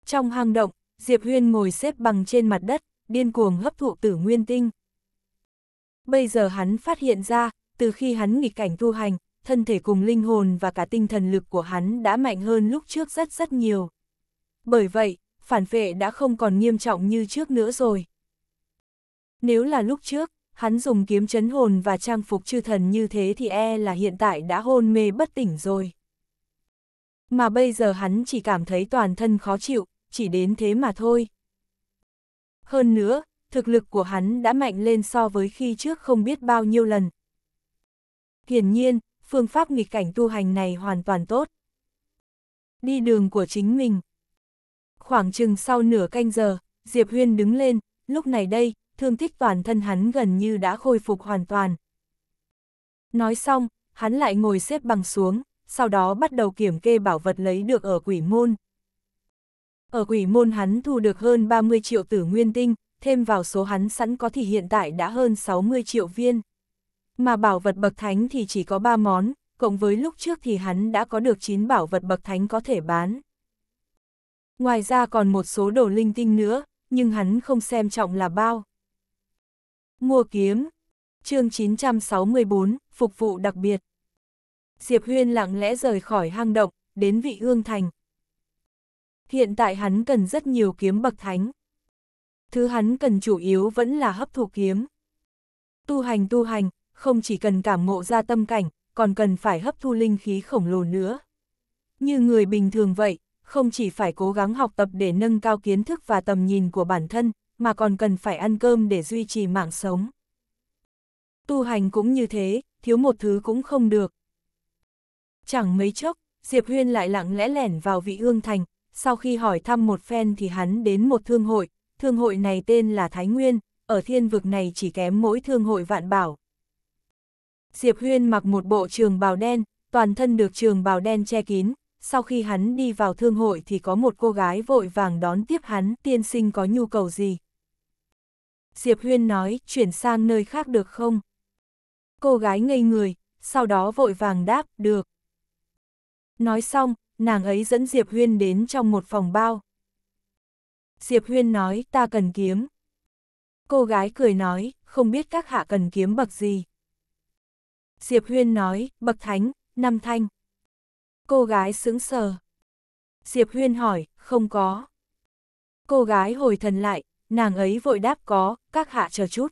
Trong hang động, Diệp Huyên ngồi xếp bằng trên mặt đất, điên cuồng hấp thụ tử nguyên tinh. Bây giờ hắn phát hiện ra, từ khi hắn nghịch cảnh tu hành, thân thể cùng linh hồn và cả tinh thần lực của hắn đã mạnh hơn lúc trước rất rất nhiều bởi vậy, phản vệ đã không còn nghiêm trọng như trước nữa rồi. Nếu là lúc trước, hắn dùng kiếm chấn hồn và trang phục chư thần như thế thì e là hiện tại đã hôn mê bất tỉnh rồi. Mà bây giờ hắn chỉ cảm thấy toàn thân khó chịu, chỉ đến thế mà thôi. Hơn nữa, thực lực của hắn đã mạnh lên so với khi trước không biết bao nhiêu lần. Hiển nhiên, phương pháp nghịch cảnh tu hành này hoàn toàn tốt. Đi đường của chính mình, Khoảng chừng sau nửa canh giờ, Diệp Huyên đứng lên, lúc này đây, thương tích toàn thân hắn gần như đã khôi phục hoàn toàn. Nói xong, hắn lại ngồi xếp bằng xuống, sau đó bắt đầu kiểm kê bảo vật lấy được ở quỷ môn. Ở quỷ môn hắn thu được hơn 30 triệu tử nguyên tinh, thêm vào số hắn sẵn có thì hiện tại đã hơn 60 triệu viên. Mà bảo vật bậc thánh thì chỉ có 3 món, cộng với lúc trước thì hắn đã có được 9 bảo vật bậc thánh có thể bán. Ngoài ra còn một số đồ linh tinh nữa, nhưng hắn không xem trọng là bao. Mua kiếm chương 964, phục vụ đặc biệt. Diệp Huyên lặng lẽ rời khỏi hang động, đến vị ương thành. Hiện tại hắn cần rất nhiều kiếm bậc thánh. Thứ hắn cần chủ yếu vẫn là hấp thụ kiếm. Tu hành tu hành, không chỉ cần cảm ngộ ra tâm cảnh, còn cần phải hấp thu linh khí khổng lồ nữa. Như người bình thường vậy, không chỉ phải cố gắng học tập để nâng cao kiến thức và tầm nhìn của bản thân, mà còn cần phải ăn cơm để duy trì mạng sống. Tu hành cũng như thế, thiếu một thứ cũng không được. Chẳng mấy chốc, Diệp Huyên lại lặng lẽ lẻn vào vị ương thành, sau khi hỏi thăm một phen thì hắn đến một thương hội, thương hội này tên là Thái Nguyên, ở thiên vực này chỉ kém mỗi thương hội vạn bảo. Diệp Huyên mặc một bộ trường bào đen, toàn thân được trường bào đen che kín, sau khi hắn đi vào thương hội thì có một cô gái vội vàng đón tiếp hắn, tiên sinh có nhu cầu gì. Diệp Huyên nói, chuyển sang nơi khác được không? Cô gái ngây người, sau đó vội vàng đáp, được. Nói xong, nàng ấy dẫn Diệp Huyên đến trong một phòng bao. Diệp Huyên nói, ta cần kiếm. Cô gái cười nói, không biết các hạ cần kiếm bậc gì. Diệp Huyên nói, bậc thánh, năm thanh. Cô gái sững sờ. Diệp Huyên hỏi, không có. Cô gái hồi thần lại, nàng ấy vội đáp có, các hạ chờ chút.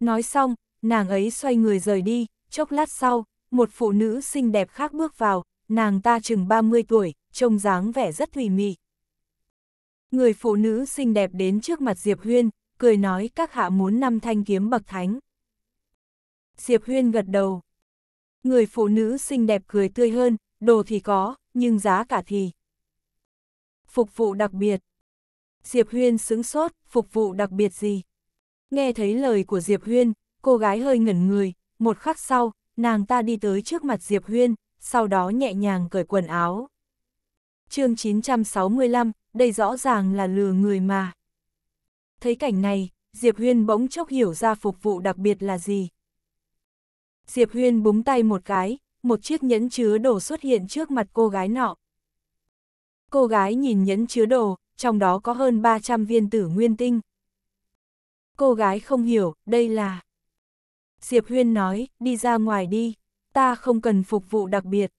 Nói xong, nàng ấy xoay người rời đi, chốc lát sau, một phụ nữ xinh đẹp khác bước vào, nàng ta chừng 30 tuổi, trông dáng vẻ rất thùy mị. Người phụ nữ xinh đẹp đến trước mặt Diệp Huyên, cười nói các hạ muốn năm thanh kiếm bậc thánh. Diệp Huyên gật đầu. Người phụ nữ xinh đẹp cười tươi hơn, đồ thì có, nhưng giá cả thì. Phục vụ đặc biệt. Diệp Huyên sững sốt, phục vụ đặc biệt gì? Nghe thấy lời của Diệp Huyên, cô gái hơi ngẩn người, một khắc sau, nàng ta đi tới trước mặt Diệp Huyên, sau đó nhẹ nhàng cởi quần áo. chương 965, đây rõ ràng là lừa người mà. Thấy cảnh này, Diệp Huyên bỗng chốc hiểu ra phục vụ đặc biệt là gì. Diệp Huyên búng tay một cái, một chiếc nhẫn chứa đồ xuất hiện trước mặt cô gái nọ. Cô gái nhìn nhẫn chứa đồ, trong đó có hơn 300 viên tử nguyên tinh. Cô gái không hiểu, đây là... Diệp Huyên nói, đi ra ngoài đi, ta không cần phục vụ đặc biệt.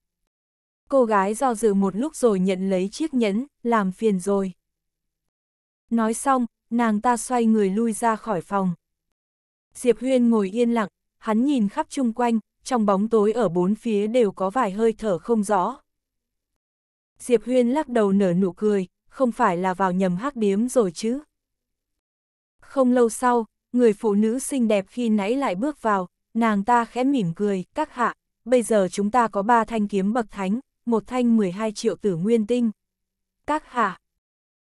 Cô gái do dự một lúc rồi nhận lấy chiếc nhẫn, làm phiền rồi. Nói xong, nàng ta xoay người lui ra khỏi phòng. Diệp Huyên ngồi yên lặng, hắn nhìn khắp chung quanh, trong bóng tối ở bốn phía đều có vài hơi thở không rõ. Diệp Huyên lắc đầu nở nụ cười, không phải là vào nhầm hắc điếm rồi chứ. Không lâu sau, người phụ nữ xinh đẹp khi nãy lại bước vào, nàng ta khẽ mỉm cười, các hạ, bây giờ chúng ta có ba thanh kiếm bậc thánh, một thanh 12 triệu tử nguyên tinh. Các hạ.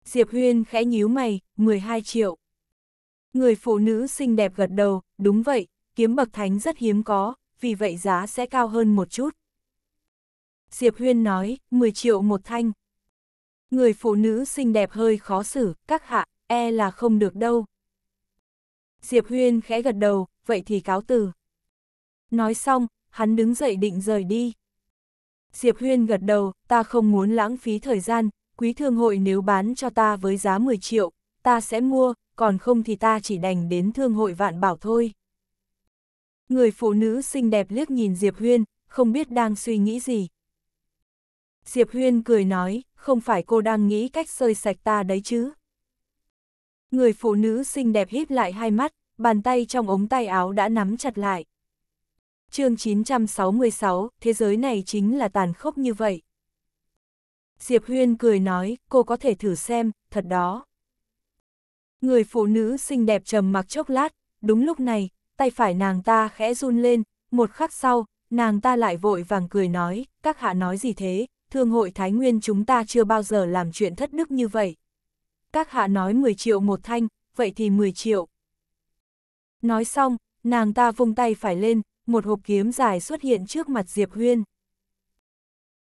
Diệp Huyên khẽ nhíu mày, 12 triệu. Người phụ nữ xinh đẹp gật đầu, đúng vậy, kiếm bậc thánh rất hiếm có, vì vậy giá sẽ cao hơn một chút. Diệp Huyên nói, 10 triệu một thanh. Người phụ nữ xinh đẹp hơi khó xử, các hạ, e là không được đâu. Diệp Huyên khẽ gật đầu, vậy thì cáo từ. Nói xong, hắn đứng dậy định rời đi. Diệp Huyên gật đầu, ta không muốn lãng phí thời gian, quý thương hội nếu bán cho ta với giá 10 triệu, ta sẽ mua, còn không thì ta chỉ đành đến thương hội vạn bảo thôi. Người phụ nữ xinh đẹp liếc nhìn Diệp Huyên, không biết đang suy nghĩ gì. Diệp Huyên cười nói, không phải cô đang nghĩ cách sơi sạch ta đấy chứ. Người phụ nữ xinh đẹp híp lại hai mắt, bàn tay trong ống tay áo đã nắm chặt lại. chương 966, thế giới này chính là tàn khốc như vậy. Diệp Huyên cười nói, cô có thể thử xem, thật đó. Người phụ nữ xinh đẹp trầm mặc chốc lát, đúng lúc này, tay phải nàng ta khẽ run lên, một khắc sau, nàng ta lại vội vàng cười nói, các hạ nói gì thế, thương hội Thái Nguyên chúng ta chưa bao giờ làm chuyện thất đức như vậy. Các hạ nói 10 triệu một thanh, vậy thì 10 triệu. Nói xong, nàng ta vung tay phải lên, một hộp kiếm dài xuất hiện trước mặt Diệp Huyên.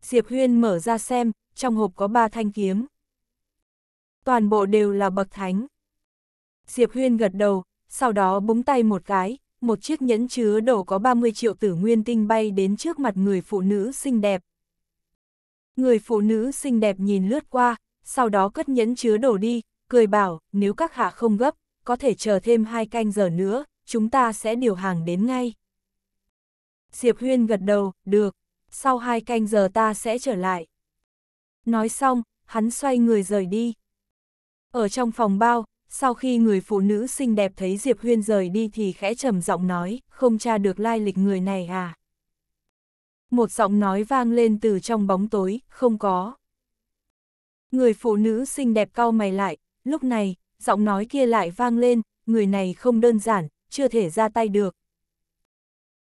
Diệp Huyên mở ra xem, trong hộp có ba thanh kiếm. Toàn bộ đều là bậc thánh. Diệp Huyên gật đầu, sau đó búng tay một cái, một chiếc nhẫn chứa đổ có 30 triệu tử nguyên tinh bay đến trước mặt người phụ nữ xinh đẹp. Người phụ nữ xinh đẹp nhìn lướt qua, sau đó cất nhẫn chứa đổ đi, cười bảo, nếu các hạ không gấp, có thể chờ thêm hai canh giờ nữa, chúng ta sẽ điều hàng đến ngay. Diệp Huyên gật đầu, được, sau hai canh giờ ta sẽ trở lại. Nói xong, hắn xoay người rời đi. Ở trong phòng bao, sau khi người phụ nữ xinh đẹp thấy Diệp Huyên rời đi thì khẽ trầm giọng nói, không tra được lai lịch người này à? Một giọng nói vang lên từ trong bóng tối, không có. Người phụ nữ xinh đẹp cau mày lại, lúc này, giọng nói kia lại vang lên, người này không đơn giản, chưa thể ra tay được.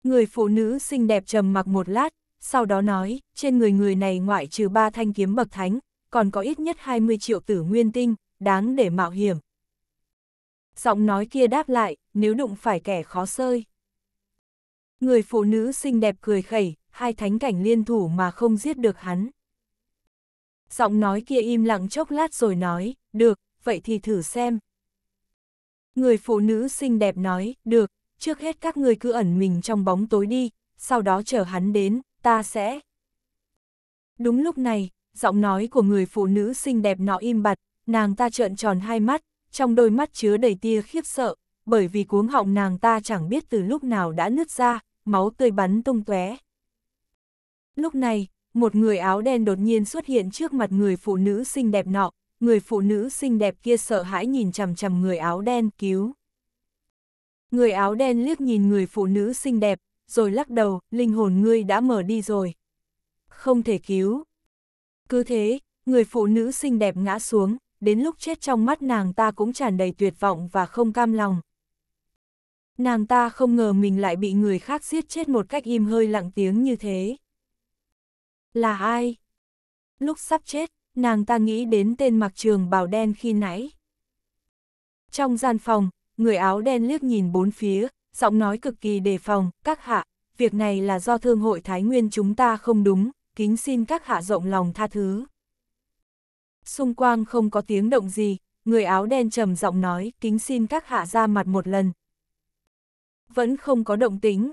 Người phụ nữ xinh đẹp trầm mặc một lát, sau đó nói, trên người người này ngoại trừ ba thanh kiếm bậc thánh, còn có ít nhất 20 triệu tử nguyên tinh, đáng để mạo hiểm giọng nói kia đáp lại, nếu đụng phải kẻ khó sơi. Người phụ nữ xinh đẹp cười khẩy, hai thánh cảnh liên thủ mà không giết được hắn. Giọng nói kia im lặng chốc lát rồi nói, được, vậy thì thử xem. Người phụ nữ xinh đẹp nói, được, trước hết các người cứ ẩn mình trong bóng tối đi, sau đó chờ hắn đến, ta sẽ. Đúng lúc này, giọng nói của người phụ nữ xinh đẹp nọ im bặt, nàng ta trợn tròn hai mắt, trong đôi mắt chứa đầy tia khiếp sợ, bởi vì cuống họng nàng ta chẳng biết từ lúc nào đã nứt ra, máu tươi bắn tung tóe. Lúc này, một người áo đen đột nhiên xuất hiện trước mặt người phụ nữ xinh đẹp nọ, người phụ nữ xinh đẹp kia sợ hãi nhìn chằm chằm người áo đen cứu. Người áo đen liếc nhìn người phụ nữ xinh đẹp, rồi lắc đầu, linh hồn ngươi đã mở đi rồi. Không thể cứu. Cứ thế, người phụ nữ xinh đẹp ngã xuống, đến lúc chết trong mắt nàng ta cũng tràn đầy tuyệt vọng và không cam lòng. Nàng ta không ngờ mình lại bị người khác giết chết một cách im hơi lặng tiếng như thế. Là ai? Lúc sắp chết, nàng ta nghĩ đến tên mặc trường bào đen khi nãy. Trong gian phòng, người áo đen liếc nhìn bốn phía, giọng nói cực kỳ đề phòng, các hạ, việc này là do thương hội Thái Nguyên chúng ta không đúng, kính xin các hạ rộng lòng tha thứ xung quanh không có tiếng động gì, người áo đen trầm giọng nói, kính xin các hạ ra mặt một lần. Vẫn không có động tính.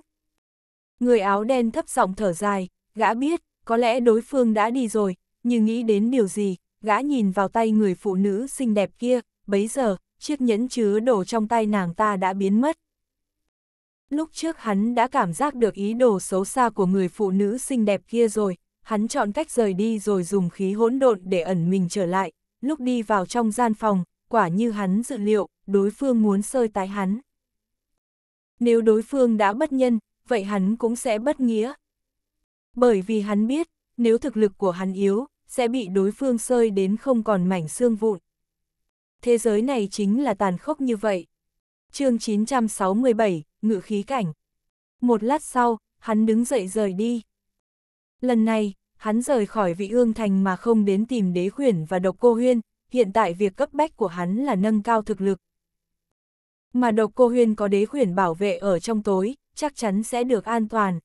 Người áo đen thấp giọng thở dài, gã biết, có lẽ đối phương đã đi rồi, nhưng nghĩ đến điều gì, gã nhìn vào tay người phụ nữ xinh đẹp kia, bấy giờ, chiếc nhẫn chứa đồ trong tay nàng ta đã biến mất. Lúc trước hắn đã cảm giác được ý đồ xấu xa của người phụ nữ xinh đẹp kia rồi, hắn chọn cách rời đi rồi dùng khí hỗn độn để ẩn mình trở lại, lúc đi vào trong gian phòng, quả như hắn dự liệu, đối phương muốn sơi tái hắn. Nếu đối phương đã bất nhân, vậy hắn cũng sẽ bất nghĩa. Bởi vì hắn biết, nếu thực lực của hắn yếu, sẽ bị đối phương sơi đến không còn mảnh xương vụn. Thế giới này chính là tàn khốc như vậy. chương 967, Ngự khí cảnh. Một lát sau, hắn đứng dậy rời đi. Lần này, hắn rời khỏi vị ương thành mà không đến tìm đế khuyển và độc cô huyên, hiện tại việc cấp bách của hắn là nâng cao thực lực. Mà độc cô huyên có đế khuyển bảo vệ ở trong tối, chắc chắn sẽ được an toàn.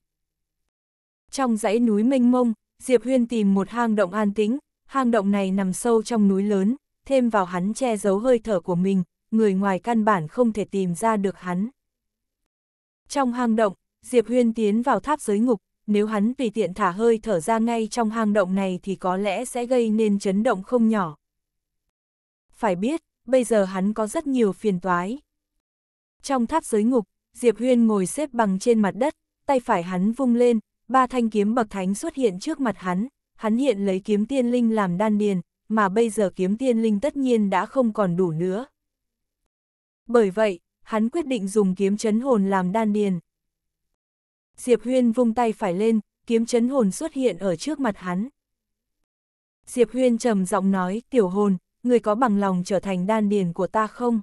Trong dãy núi mênh mông, Diệp Huyên tìm một hang động an tĩnh, hang động này nằm sâu trong núi lớn, thêm vào hắn che giấu hơi thở của mình, người ngoài căn bản không thể tìm ra được hắn. Trong hang động, Diệp Huyên tiến vào tháp giới ngục, nếu hắn tùy tiện thả hơi thở ra ngay trong hang động này thì có lẽ sẽ gây nên chấn động không nhỏ. Phải biết, bây giờ hắn có rất nhiều phiền toái. Trong tháp giới ngục, Diệp Huyên ngồi xếp bằng trên mặt đất, tay phải hắn vung lên, ba thanh kiếm bậc thánh xuất hiện trước mặt hắn, hắn hiện lấy kiếm tiên linh làm đan điền, mà bây giờ kiếm tiên linh tất nhiên đã không còn đủ nữa. Bởi vậy, hắn quyết định dùng kiếm chấn hồn làm đan điền. Diệp Huyên vung tay phải lên, kiếm chấn hồn xuất hiện ở trước mặt hắn. Diệp Huyên trầm giọng nói, tiểu hồn, người có bằng lòng trở thành đan điền của ta không?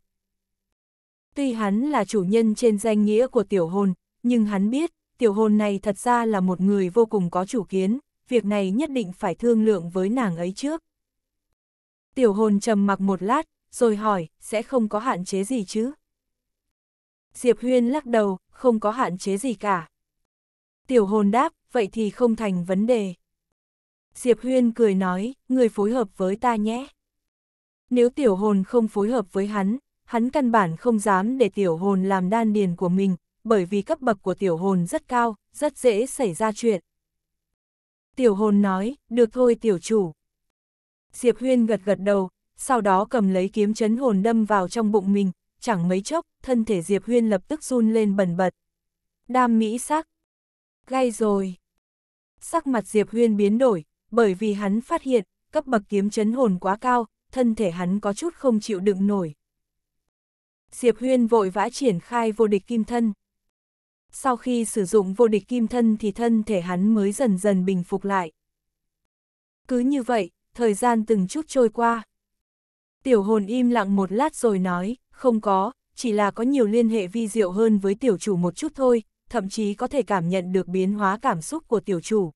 Tuy hắn là chủ nhân trên danh nghĩa của tiểu hồn, nhưng hắn biết, tiểu hồn này thật ra là một người vô cùng có chủ kiến, việc này nhất định phải thương lượng với nàng ấy trước. Tiểu hồn trầm mặc một lát, rồi hỏi, sẽ không có hạn chế gì chứ? Diệp Huyên lắc đầu, không có hạn chế gì cả. Tiểu hồn đáp, vậy thì không thành vấn đề. Diệp Huyên cười nói, người phối hợp với ta nhé. Nếu tiểu hồn không phối hợp với hắn, hắn căn bản không dám để tiểu hồn làm đan điền của mình, bởi vì cấp bậc của tiểu hồn rất cao, rất dễ xảy ra chuyện. Tiểu hồn nói, được thôi tiểu chủ. Diệp Huyên gật gật đầu, sau đó cầm lấy kiếm chấn hồn đâm vào trong bụng mình, chẳng mấy chốc, thân thể Diệp Huyên lập tức run lên bần bật. Đam mỹ sắc, Gay rồi. Sắc mặt Diệp Huyên biến đổi, bởi vì hắn phát hiện, cấp bậc kiếm chấn hồn quá cao, thân thể hắn có chút không chịu đựng nổi. Diệp Huyên vội vã triển khai vô địch kim thân. Sau khi sử dụng vô địch kim thân thì thân thể hắn mới dần dần bình phục lại. Cứ như vậy, thời gian từng chút trôi qua. Tiểu hồn im lặng một lát rồi nói, không có, chỉ là có nhiều liên hệ vi diệu hơn với tiểu chủ một chút thôi, thậm chí có thể cảm nhận được biến hóa cảm xúc của tiểu chủ.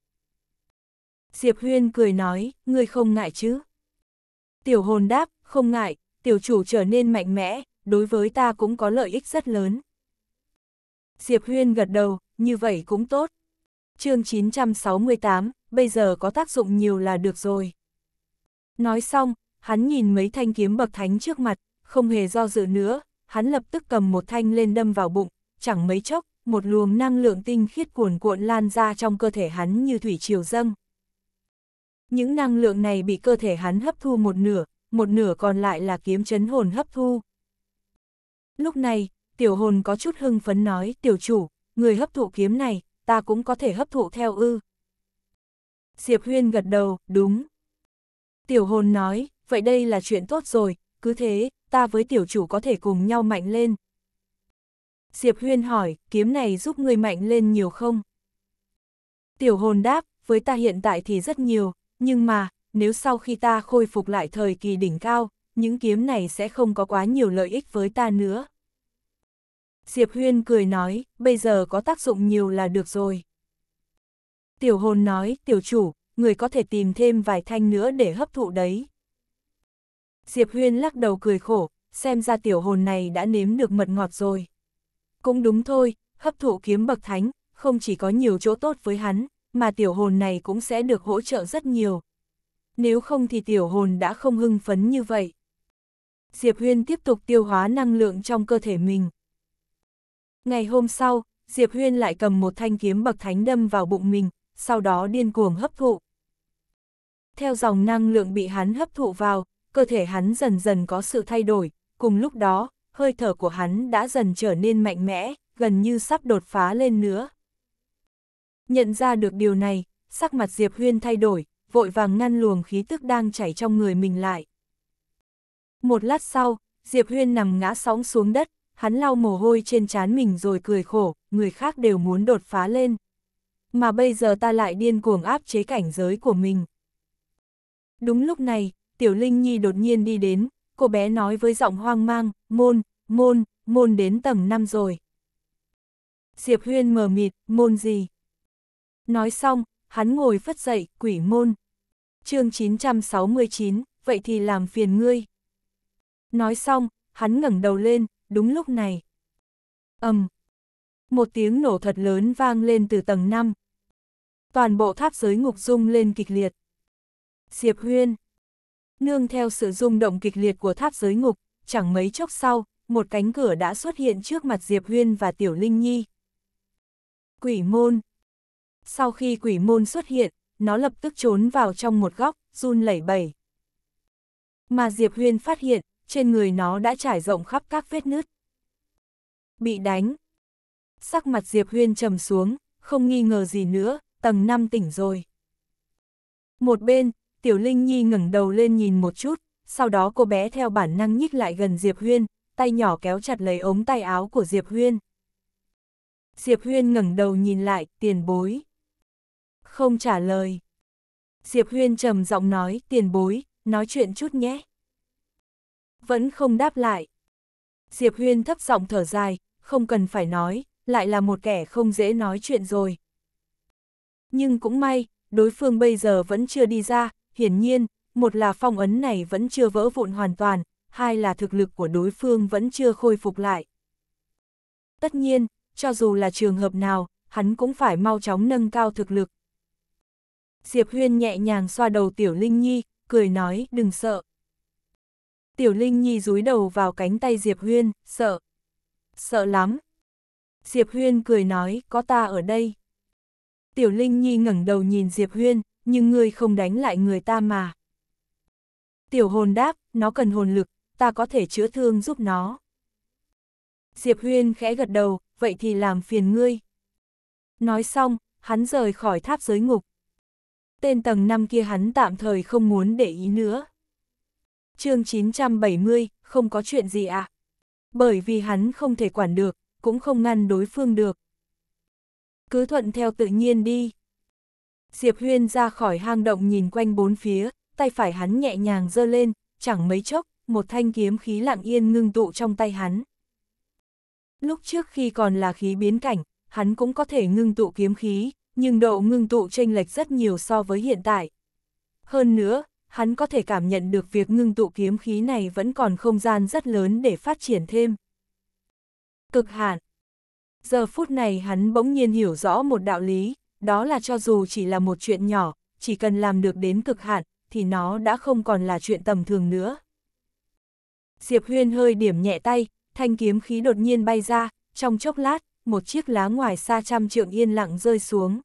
Diệp Huyên cười nói, ngươi không ngại chứ? Tiểu hồn đáp, không ngại, tiểu chủ trở nên mạnh mẽ, đối với ta cũng có lợi ích rất lớn. Diệp Huyên gật đầu, như vậy cũng tốt. chương 968, bây giờ có tác dụng nhiều là được rồi. Nói xong, hắn nhìn mấy thanh kiếm bậc thánh trước mặt, không hề do dự nữa, hắn lập tức cầm một thanh lên đâm vào bụng, chẳng mấy chốc, một luồng năng lượng tinh khiết cuồn cuộn lan ra trong cơ thể hắn như thủy triều dâng. Những năng lượng này bị cơ thể hắn hấp thu một nửa, một nửa còn lại là kiếm chấn hồn hấp thu. Lúc này, tiểu hồn có chút hưng phấn nói, tiểu chủ, người hấp thụ kiếm này, ta cũng có thể hấp thụ theo ư. Diệp Huyên gật đầu, đúng. Tiểu hồn nói, vậy đây là chuyện tốt rồi, cứ thế, ta với tiểu chủ có thể cùng nhau mạnh lên. Diệp Huyên hỏi, kiếm này giúp ngươi mạnh lên nhiều không? Tiểu hồn đáp, với ta hiện tại thì rất nhiều, nhưng mà, nếu sau khi ta khôi phục lại thời kỳ đỉnh cao, những kiếm này sẽ không có quá nhiều lợi ích với ta nữa. Diệp Huyên cười nói, bây giờ có tác dụng nhiều là được rồi. Tiểu hồn nói, tiểu chủ, người có thể tìm thêm vài thanh nữa để hấp thụ đấy. Diệp Huyên lắc đầu cười khổ, xem ra tiểu hồn này đã nếm được mật ngọt rồi. Cũng đúng thôi, hấp thụ kiếm bậc thánh, không chỉ có nhiều chỗ tốt với hắn, mà tiểu hồn này cũng sẽ được hỗ trợ rất nhiều. Nếu không thì tiểu hồn đã không hưng phấn như vậy. Diệp Huyên tiếp tục tiêu hóa năng lượng trong cơ thể mình. Ngày hôm sau, Diệp Huyên lại cầm một thanh kiếm bậc thánh đâm vào bụng mình, sau đó điên cuồng hấp thụ. Theo dòng năng lượng bị hắn hấp thụ vào, cơ thể hắn dần dần có sự thay đổi, cùng lúc đó, hơi thở của hắn đã dần trở nên mạnh mẽ, gần như sắp đột phá lên nữa. Nhận ra được điều này, sắc mặt Diệp Huyên thay đổi, vội vàng ngăn luồng khí tức đang chảy trong người mình lại. Một lát sau, Diệp Huyên nằm ngã sóng xuống đất, hắn lau mồ hôi trên trán mình rồi cười khổ, người khác đều muốn đột phá lên. Mà bây giờ ta lại điên cuồng áp chế cảnh giới của mình. Đúng lúc này, Tiểu Linh Nhi đột nhiên đi đến, cô bé nói với giọng hoang mang, môn, môn, môn đến tầng 5 rồi. Diệp Huyên mờ mịt, môn gì? Nói xong, hắn ngồi phất dậy, quỷ môn. chương 969, vậy thì làm phiền ngươi. Nói xong, hắn ngẩng đầu lên, đúng lúc này. ầm Một tiếng nổ thật lớn vang lên từ tầng 5. Toàn bộ tháp giới ngục rung lên kịch liệt. Diệp Huyên. Nương theo sự rung động kịch liệt của tháp giới ngục, chẳng mấy chốc sau, một cánh cửa đã xuất hiện trước mặt Diệp Huyên và Tiểu Linh Nhi. Quỷ môn Sau khi quỷ môn xuất hiện, nó lập tức trốn vào trong một góc, run lẩy bẩy. Mà Diệp Huyên phát hiện, trên người nó đã trải rộng khắp các vết nứt. Bị đánh. Sắc mặt Diệp Huyên trầm xuống, không nghi ngờ gì nữa, tầng 5 tỉnh rồi. Một bên, Tiểu Linh Nhi ngẩng đầu lên nhìn một chút, sau đó cô bé theo bản năng nhích lại gần Diệp Huyên, tay nhỏ kéo chặt lấy ống tay áo của Diệp Huyên. Diệp Huyên ngẩng đầu nhìn lại, tiền bối. Không trả lời. Diệp Huyên trầm giọng nói, tiền bối, nói chuyện chút nhé. Vẫn không đáp lại. Diệp Huyên thấp giọng thở dài, không cần phải nói, lại là một kẻ không dễ nói chuyện rồi. Nhưng cũng may, đối phương bây giờ vẫn chưa đi ra, hiển nhiên, một là phong ấn này vẫn chưa vỡ vụn hoàn toàn, hai là thực lực của đối phương vẫn chưa khôi phục lại. Tất nhiên, cho dù là trường hợp nào, hắn cũng phải mau chóng nâng cao thực lực. Diệp Huyên nhẹ nhàng xoa đầu Tiểu Linh Nhi, cười nói, đừng sợ. Tiểu Linh Nhi rúi đầu vào cánh tay Diệp Huyên, sợ. Sợ lắm. Diệp Huyên cười nói, có ta ở đây. Tiểu Linh Nhi ngẩng đầu nhìn Diệp Huyên, nhưng ngươi không đánh lại người ta mà. Tiểu hồn đáp, nó cần hồn lực, ta có thể chữa thương giúp nó. Diệp Huyên khẽ gật đầu, vậy thì làm phiền ngươi. Nói xong, hắn rời khỏi tháp giới ngục. Tên tầng năm kia hắn tạm thời không muốn để ý nữa. chương 970, không có chuyện gì ạ. À? Bởi vì hắn không thể quản được, cũng không ngăn đối phương được. Cứ thuận theo tự nhiên đi. Diệp Huyên ra khỏi hang động nhìn quanh bốn phía, tay phải hắn nhẹ nhàng giơ lên, chẳng mấy chốc, một thanh kiếm khí lặng yên ngưng tụ trong tay hắn. Lúc trước khi còn là khí biến cảnh, hắn cũng có thể ngưng tụ kiếm khí, nhưng độ ngưng tụ chênh lệch rất nhiều so với hiện tại. Hơn nữa, hắn có thể cảm nhận được việc ngưng tụ kiếm khí này vẫn còn không gian rất lớn để phát triển thêm. Cực hạn Giờ phút này hắn bỗng nhiên hiểu rõ một đạo lý, đó là cho dù chỉ là một chuyện nhỏ, chỉ cần làm được đến cực hạn, thì nó đã không còn là chuyện tầm thường nữa. Diệp Huyên hơi điểm nhẹ tay, thanh kiếm khí đột nhiên bay ra, trong chốc lát, một chiếc lá ngoài xa trăm trượng yên lặng rơi xuống.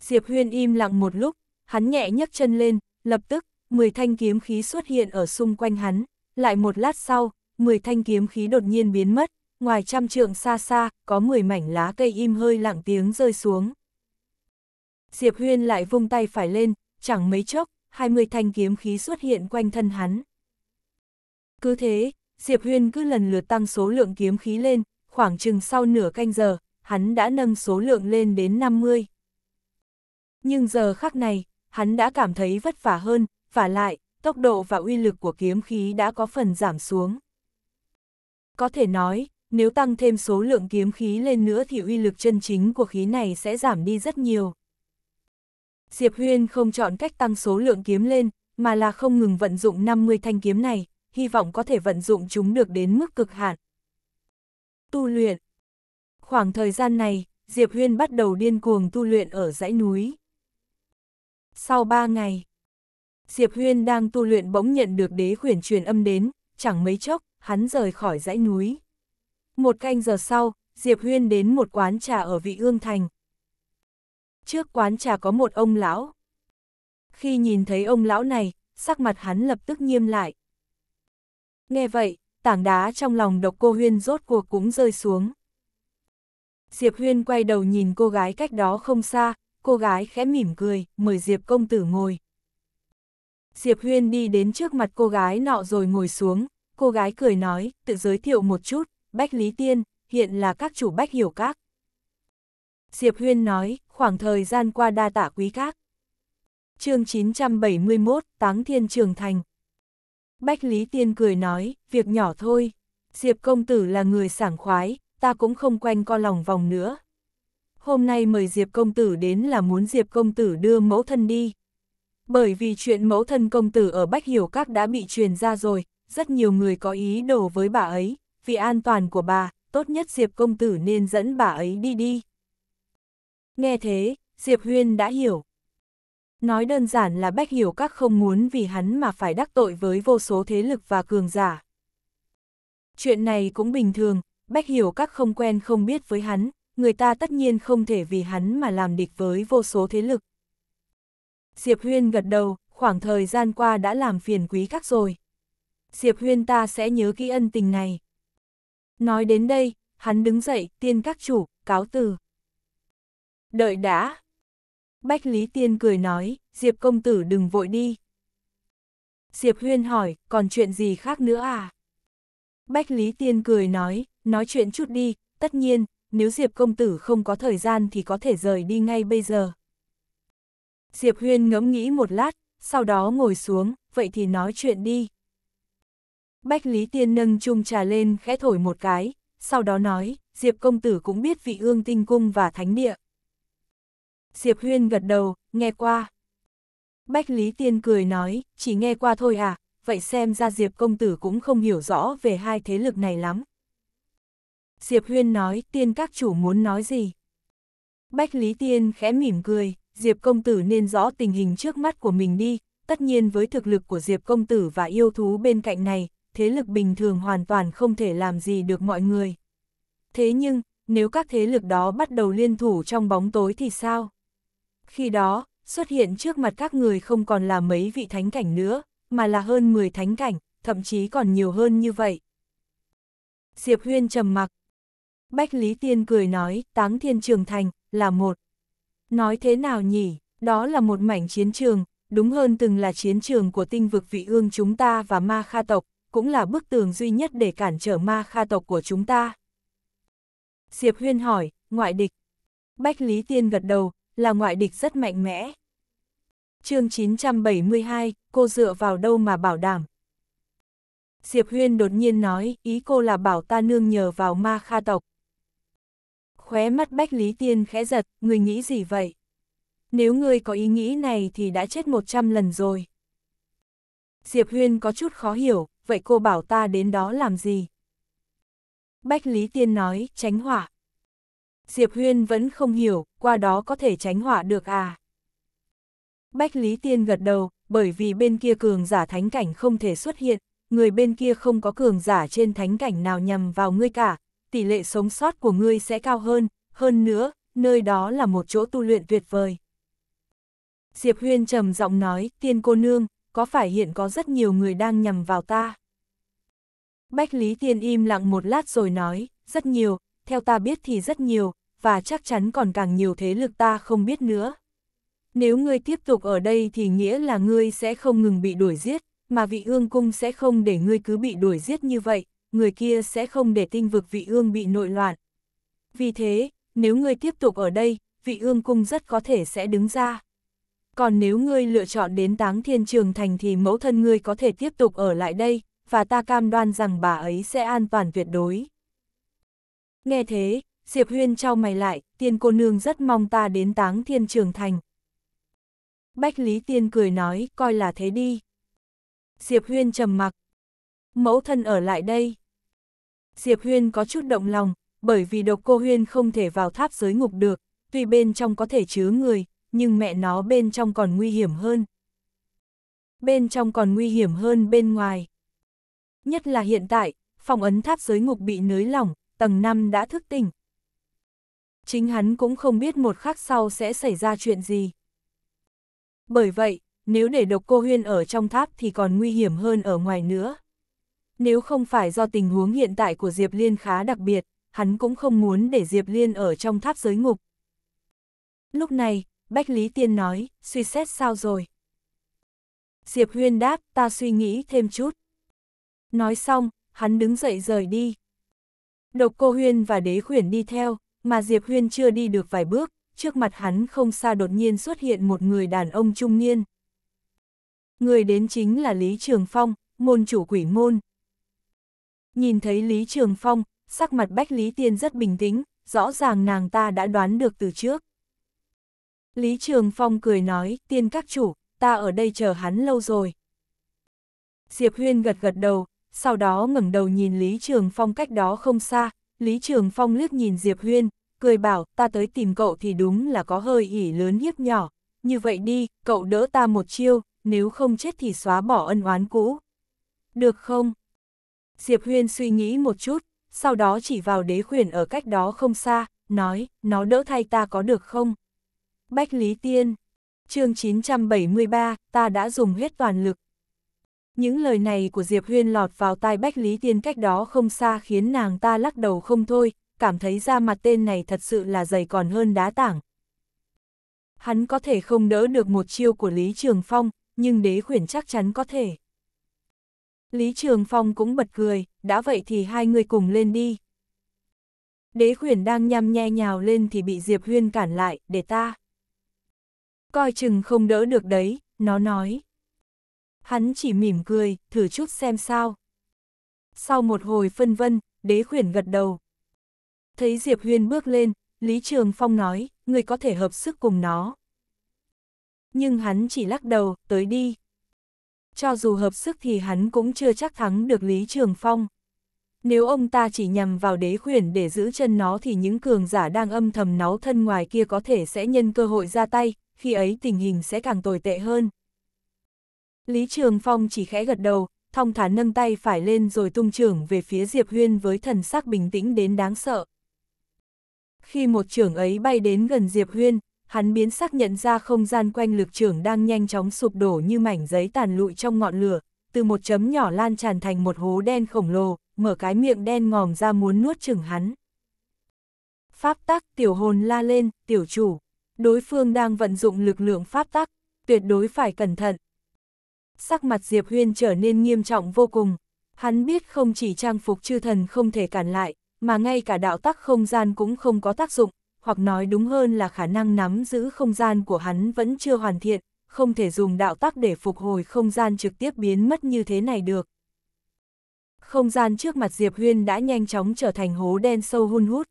Diệp Huyên im lặng một lúc, hắn nhẹ nhấc chân lên, lập tức, 10 thanh kiếm khí xuất hiện ở xung quanh hắn, lại một lát sau, 10 thanh kiếm khí đột nhiên biến mất, ngoài trăm trượng xa xa, có mười mảnh lá cây im hơi lặng tiếng rơi xuống. Diệp Huyên lại vung tay phải lên, chẳng mấy chốc, hai mươi thanh kiếm khí xuất hiện quanh thân hắn. Cứ thế, Diệp Huyên cứ lần lượt tăng số lượng kiếm khí lên, khoảng chừng sau nửa canh giờ, hắn đã nâng số lượng lên đến 50. Nhưng giờ khắc này, hắn đã cảm thấy vất vả hơn, và lại, tốc độ và uy lực của kiếm khí đã có phần giảm xuống. Có thể nói, nếu tăng thêm số lượng kiếm khí lên nữa thì uy lực chân chính của khí này sẽ giảm đi rất nhiều. Diệp Huyên không chọn cách tăng số lượng kiếm lên, mà là không ngừng vận dụng 50 thanh kiếm này, hy vọng có thể vận dụng chúng được đến mức cực hạn. Tu luyện Khoảng thời gian này, Diệp Huyên bắt đầu điên cuồng tu luyện ở dãy núi. Sau 3 ngày, Diệp Huyên đang tu luyện bỗng nhận được đế khuyển truyền âm đến, chẳng mấy chốc, hắn rời khỏi dãy núi. Một canh giờ sau, Diệp Huyên đến một quán trà ở vị ương thành. Trước quán trà có một ông lão. Khi nhìn thấy ông lão này, sắc mặt hắn lập tức nghiêm lại. Nghe vậy, tảng đá trong lòng độc cô Huyên rốt cuộc cũng rơi xuống. Diệp Huyên quay đầu nhìn cô gái cách đó không xa, cô gái khẽ mỉm cười, mời Diệp công tử ngồi. Diệp Huyên đi đến trước mặt cô gái nọ rồi ngồi xuống, cô gái cười nói, tự giới thiệu một chút, Bách Lý Tiên, hiện là các chủ Bách Hiểu Các. Diệp Huyên nói, khoảng thời gian qua đa tả quý các. chương 971, Táng Thiên Trường Thành. Bách Lý Tiên cười nói, việc nhỏ thôi, Diệp công tử là người sảng khoái, ta cũng không quanh co lòng vòng nữa. Hôm nay mời Diệp công tử đến là muốn Diệp công tử đưa mẫu thân đi. Bởi vì chuyện mẫu thân công tử ở Bách Hiểu Các đã bị truyền ra rồi, rất nhiều người có ý đồ với bà ấy vì an toàn của bà, tốt nhất Diệp công tử nên dẫn bà ấy đi đi. Nghe thế, Diệp Huyên đã hiểu. Nói đơn giản là Bách Hiểu Các không muốn vì hắn mà phải đắc tội với vô số thế lực và cường giả. Chuyện này cũng bình thường, Bách Hiểu Các không quen không biết với hắn, người ta tất nhiên không thể vì hắn mà làm địch với vô số thế lực. Diệp Huyên gật đầu, khoảng thời gian qua đã làm phiền quý các rồi. Diệp Huyên ta sẽ nhớ kỹ ân tình này. Nói đến đây, hắn đứng dậy, tiên các chủ, cáo từ. Đợi đã. Bách Lý Tiên cười nói, Diệp công tử đừng vội đi. Diệp Huyên hỏi, còn chuyện gì khác nữa à? Bách Lý Tiên cười nói, nói chuyện chút đi, tất nhiên, nếu Diệp công tử không có thời gian thì có thể rời đi ngay bây giờ. Diệp Huyên ngẫm nghĩ một lát, sau đó ngồi xuống, vậy thì nói chuyện đi. Bách Lý Tiên nâng chung trà lên khẽ thổi một cái, sau đó nói, Diệp công tử cũng biết vị ương tinh cung và thánh địa. Diệp Huyên gật đầu, nghe qua. Bách Lý Tiên cười nói, chỉ nghe qua thôi à, vậy xem ra Diệp công tử cũng không hiểu rõ về hai thế lực này lắm. Diệp Huyên nói, tiên các chủ muốn nói gì? Bách Lý Tiên khẽ mỉm cười, Diệp công tử nên rõ tình hình trước mắt của mình đi, tất nhiên với thực lực của Diệp công tử và yêu thú bên cạnh này, thế lực bình thường hoàn toàn không thể làm gì được mọi người. Thế nhưng, nếu các thế lực đó bắt đầu liên thủ trong bóng tối thì sao? Khi đó, xuất hiện trước mặt các người không còn là mấy vị thánh cảnh nữa, mà là hơn 10 thánh cảnh, thậm chí còn nhiều hơn như vậy. Diệp Huyên trầm mặc. Bách Lý Tiên cười nói, Táng Thiên Trường Thành, là một. Nói thế nào nhỉ, đó là một mảnh chiến trường, đúng hơn từng là chiến trường của tinh vực vị ương chúng ta và ma kha tộc, cũng là bức tường duy nhất để cản trở ma kha tộc của chúng ta. Diệp Huyên hỏi, ngoại địch. Bách Lý Tiên gật đầu, là ngoại địch rất mạnh mẽ. chương 972, cô dựa vào đâu mà bảo đảm. Diệp Huyên đột nhiên nói, ý cô là bảo ta nương nhờ vào ma kha tộc. Khóe mắt Bách Lý Tiên khẽ giật, người nghĩ gì vậy? Nếu ngươi có ý nghĩ này thì đã chết 100 lần rồi. Diệp Huyên có chút khó hiểu, vậy cô bảo ta đến đó làm gì? Bách Lý Tiên nói, tránh hỏa. Diệp Huyên vẫn không hiểu, qua đó có thể tránh hỏa được à? Bách Lý Tiên gật đầu, bởi vì bên kia cường giả thánh cảnh không thể xuất hiện, người bên kia không có cường giả trên thánh cảnh nào nhằm vào ngươi cả, tỷ lệ sống sót của ngươi sẽ cao hơn, hơn nữa, nơi đó là một chỗ tu luyện tuyệt vời. Diệp Huyên trầm giọng nói, tiên cô nương, có phải hiện có rất nhiều người đang nhằm vào ta? Bách Lý Thiên im lặng một lát rồi nói, rất nhiều, theo ta biết thì rất nhiều, và chắc chắn còn càng nhiều thế lực ta không biết nữa. Nếu ngươi tiếp tục ở đây thì nghĩa là ngươi sẽ không ngừng bị đuổi giết, mà vị ương cung sẽ không để ngươi cứ bị đuổi giết như vậy, người kia sẽ không để tinh vực vị ương bị nội loạn. Vì thế, nếu ngươi tiếp tục ở đây, vị ương cung rất có thể sẽ đứng ra còn nếu ngươi lựa chọn đến táng thiên trường thành thì mẫu thân ngươi có thể tiếp tục ở lại đây, và ta cam đoan rằng bà ấy sẽ an toàn tuyệt đối. Nghe thế, Diệp Huyên trao mày lại, tiên cô nương rất mong ta đến táng thiên trường thành. Bách Lý Tiên cười nói, coi là thế đi. Diệp Huyên trầm mặc. Mẫu thân ở lại đây. Diệp Huyên có chút động lòng, bởi vì độc cô Huyên không thể vào tháp giới ngục được, tuy bên trong có thể chứa người, nhưng mẹ nó bên trong còn nguy hiểm hơn. Bên trong còn nguy hiểm hơn bên ngoài. Nhất là hiện tại, phòng ấn tháp giới ngục bị nới lỏng, tầng 5 đã thức tỉnh. Chính hắn cũng không biết một khắc sau sẽ xảy ra chuyện gì. Bởi vậy, nếu để độc cô huyên ở trong tháp thì còn nguy hiểm hơn ở ngoài nữa. Nếu không phải do tình huống hiện tại của Diệp Liên khá đặc biệt, hắn cũng không muốn để Diệp Liên ở trong tháp giới ngục. Lúc này, Bách Lý Tiên nói, suy xét sao rồi? Diệp Huyên đáp, ta suy nghĩ thêm chút. Nói xong, hắn đứng dậy rời đi. Độc cô Huyên và đế khuyển đi theo, mà Diệp Huyên chưa đi được vài bước, trước mặt hắn không xa đột nhiên xuất hiện một người đàn ông trung niên. Người đến chính là Lý Trường Phong, môn chủ quỷ môn. Nhìn thấy Lý Trường Phong, sắc mặt Bách Lý Tiên rất bình tĩnh, rõ ràng nàng ta đã đoán được từ trước. Lý Trường Phong cười nói, tiên các chủ, ta ở đây chờ hắn lâu rồi. Diệp Huyên gật gật đầu, sau đó ngẩng đầu nhìn Lý Trường Phong cách đó không xa, Lý Trường Phong liếc nhìn Diệp Huyên, cười bảo ta tới tìm cậu thì đúng là có hơi ỉ lớn hiếp nhỏ, như vậy đi, cậu đỡ ta một chiêu, nếu không chết thì xóa bỏ ân oán cũ. Được không? Diệp Huyên suy nghĩ một chút, sau đó chỉ vào đế khuyển ở cách đó không xa, nói, nó đỡ thay ta có được không? Bách Lý Tiên, chương 973, ta đã dùng hết toàn lực. Những lời này của Diệp Huyên lọt vào tai Bách Lý Tiên cách đó không xa khiến nàng ta lắc đầu không thôi, cảm thấy ra mặt tên này thật sự là dày còn hơn đá tảng. Hắn có thể không đỡ được một chiêu của Lý Trường Phong, nhưng đế khuyển chắc chắn có thể. Lý Trường Phong cũng bật cười, đã vậy thì hai người cùng lên đi. Đế khuyển đang nhằm nhe nhào lên thì bị Diệp Huyên cản lại, để ta coi chừng không đỡ được đấy, nó nói. Hắn chỉ mỉm cười, thử chút xem sao. Sau một hồi phân vân, đế khuyển gật đầu. Thấy Diệp Huyên bước lên, Lý Trường Phong nói, người có thể hợp sức cùng nó. Nhưng hắn chỉ lắc đầu, tới đi. Cho dù hợp sức thì hắn cũng chưa chắc thắng được Lý Trường Phong. Nếu ông ta chỉ nhằm vào đế khuyển để giữ chân nó thì những cường giả đang âm thầm náu thân ngoài kia có thể sẽ nhân cơ hội ra tay, khi ấy tình hình sẽ càng tồi tệ hơn. Lý Trường Phong chỉ khẽ gật đầu, thong thả nâng tay phải lên rồi tung trưởng về phía Diệp Huyên với thần sắc bình tĩnh đến đáng sợ. Khi một trưởng ấy bay đến gần Diệp Huyên, hắn biến sắc nhận ra không gian quanh lực trưởng đang nhanh chóng sụp đổ như mảnh giấy tàn lụi trong ngọn lửa, từ một chấm nhỏ lan tràn thành một hố đen khổng lồ, mở cái miệng đen ngòm ra muốn nuốt trưởng hắn. Pháp tắc tiểu hồn la lên, tiểu chủ đối phương đang vận dụng lực lượng pháp tắc, tuyệt đối phải cẩn thận. Sắc mặt Diệp Huyên trở nên nghiêm trọng vô cùng, hắn biết không chỉ trang phục chư thần không thể cản lại, mà ngay cả đạo tắc không gian cũng không có tác dụng, hoặc nói đúng hơn là khả năng nắm giữ không gian của hắn vẫn chưa hoàn thiện, không thể dùng đạo tắc để phục hồi không gian trực tiếp biến mất như thế này được. Không gian trước mặt Diệp Huyên đã nhanh chóng trở thành hố đen sâu hun hút.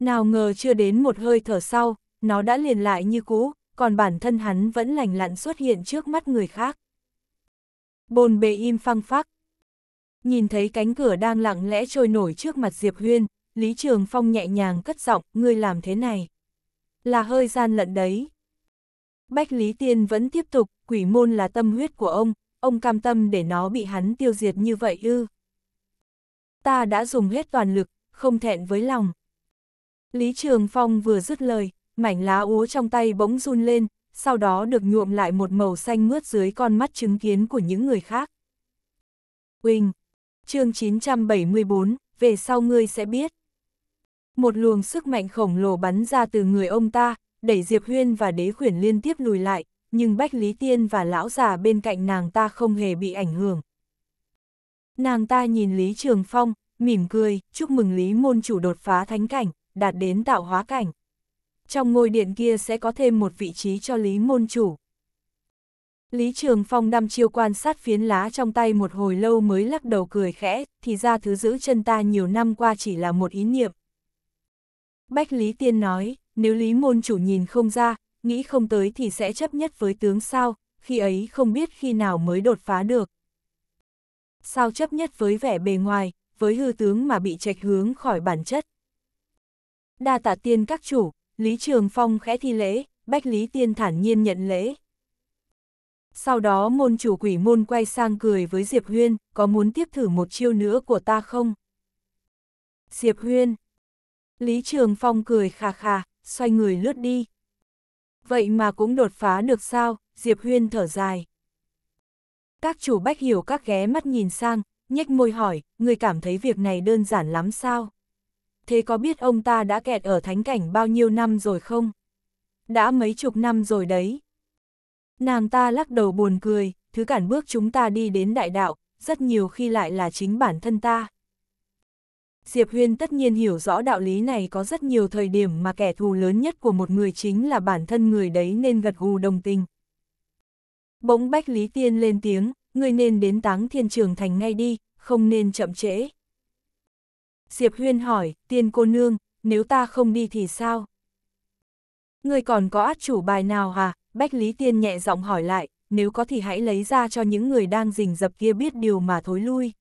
Nào ngờ chưa đến một hơi thở sau, nó đã liền lại như cũ, còn bản thân hắn vẫn lành lặn xuất hiện trước mắt người khác. Bồn bề im phăng phắc. Nhìn thấy cánh cửa đang lặng lẽ trôi nổi trước mặt Diệp Huyên, Lý Trường Phong nhẹ nhàng cất giọng, ngươi làm thế này. Là hơi gian lận đấy. Bách Lý Tiên vẫn tiếp tục, quỷ môn là tâm huyết của ông, ông cam tâm để nó bị hắn tiêu diệt như vậy ư. Ta đã dùng hết toàn lực, không thẹn với lòng. Lý Trường Phong vừa dứt lời, mảnh lá úa trong tay bỗng run lên, sau đó được nhuộm lại một màu xanh mướt dưới con mắt chứng kiến của những người khác. Quỳnh, chương 974, về sau ngươi sẽ biết. Một luồng sức mạnh khổng lồ bắn ra từ người ông ta, đẩy Diệp Huyên và đế khuyển liên tiếp lùi lại, nhưng Bách Lý Tiên và lão già bên cạnh nàng ta không hề bị ảnh hưởng. Nàng ta nhìn Lý Trường Phong, mỉm cười, chúc mừng Lý môn chủ đột phá thánh cảnh, đạt đến tạo hóa cảnh trong ngôi điện kia sẽ có thêm một vị trí cho Lý Môn Chủ. Lý Trường Phong đăm chiêu quan sát phiến lá trong tay một hồi lâu mới lắc đầu cười khẽ, thì ra thứ giữ chân ta nhiều năm qua chỉ là một ý niệm. Bách Lý Tiên nói, nếu Lý Môn Chủ nhìn không ra, nghĩ không tới thì sẽ chấp nhất với tướng sao, khi ấy không biết khi nào mới đột phá được. Sao chấp nhất với vẻ bề ngoài, với hư tướng mà bị trạch hướng khỏi bản chất. Đa tạ tiên các chủ, Lý Trường Phong khẽ thi lễ, Bách Lý Tiên thản nhiên nhận lễ. Sau đó môn chủ quỷ môn quay sang cười với Diệp Huyên, có muốn tiếp thử một chiêu nữa của ta không? Diệp Huyên. Lý Trường Phong cười khà khà, xoay người lướt đi. Vậy mà cũng đột phá được sao, Diệp Huyên thở dài. Các chủ bách hiểu các ghé mắt nhìn sang, nhếch môi hỏi, người cảm thấy việc này đơn giản lắm sao? thế có biết ông ta đã kẹt ở thánh cảnh bao nhiêu năm rồi không? Đã mấy chục năm rồi đấy. Nàng ta lắc đầu buồn cười, thứ cản bước chúng ta đi đến đại đạo, rất nhiều khi lại là chính bản thân ta. Diệp Huyên tất nhiên hiểu rõ đạo lý này có rất nhiều thời điểm mà kẻ thù lớn nhất của một người chính là bản thân người đấy nên gật gù đồng tình. Bỗng Bách Lý Tiên lên tiếng, người nên đến táng thiên trường thành ngay đi, không nên chậm trễ. Diệp Huyên hỏi, tiên cô nương, nếu ta không đi thì sao? Người còn có át chủ bài nào hả? Bách Lý Tiên nhẹ giọng hỏi lại, nếu có thì hãy lấy ra cho những người đang rình dập kia biết điều mà thối lui.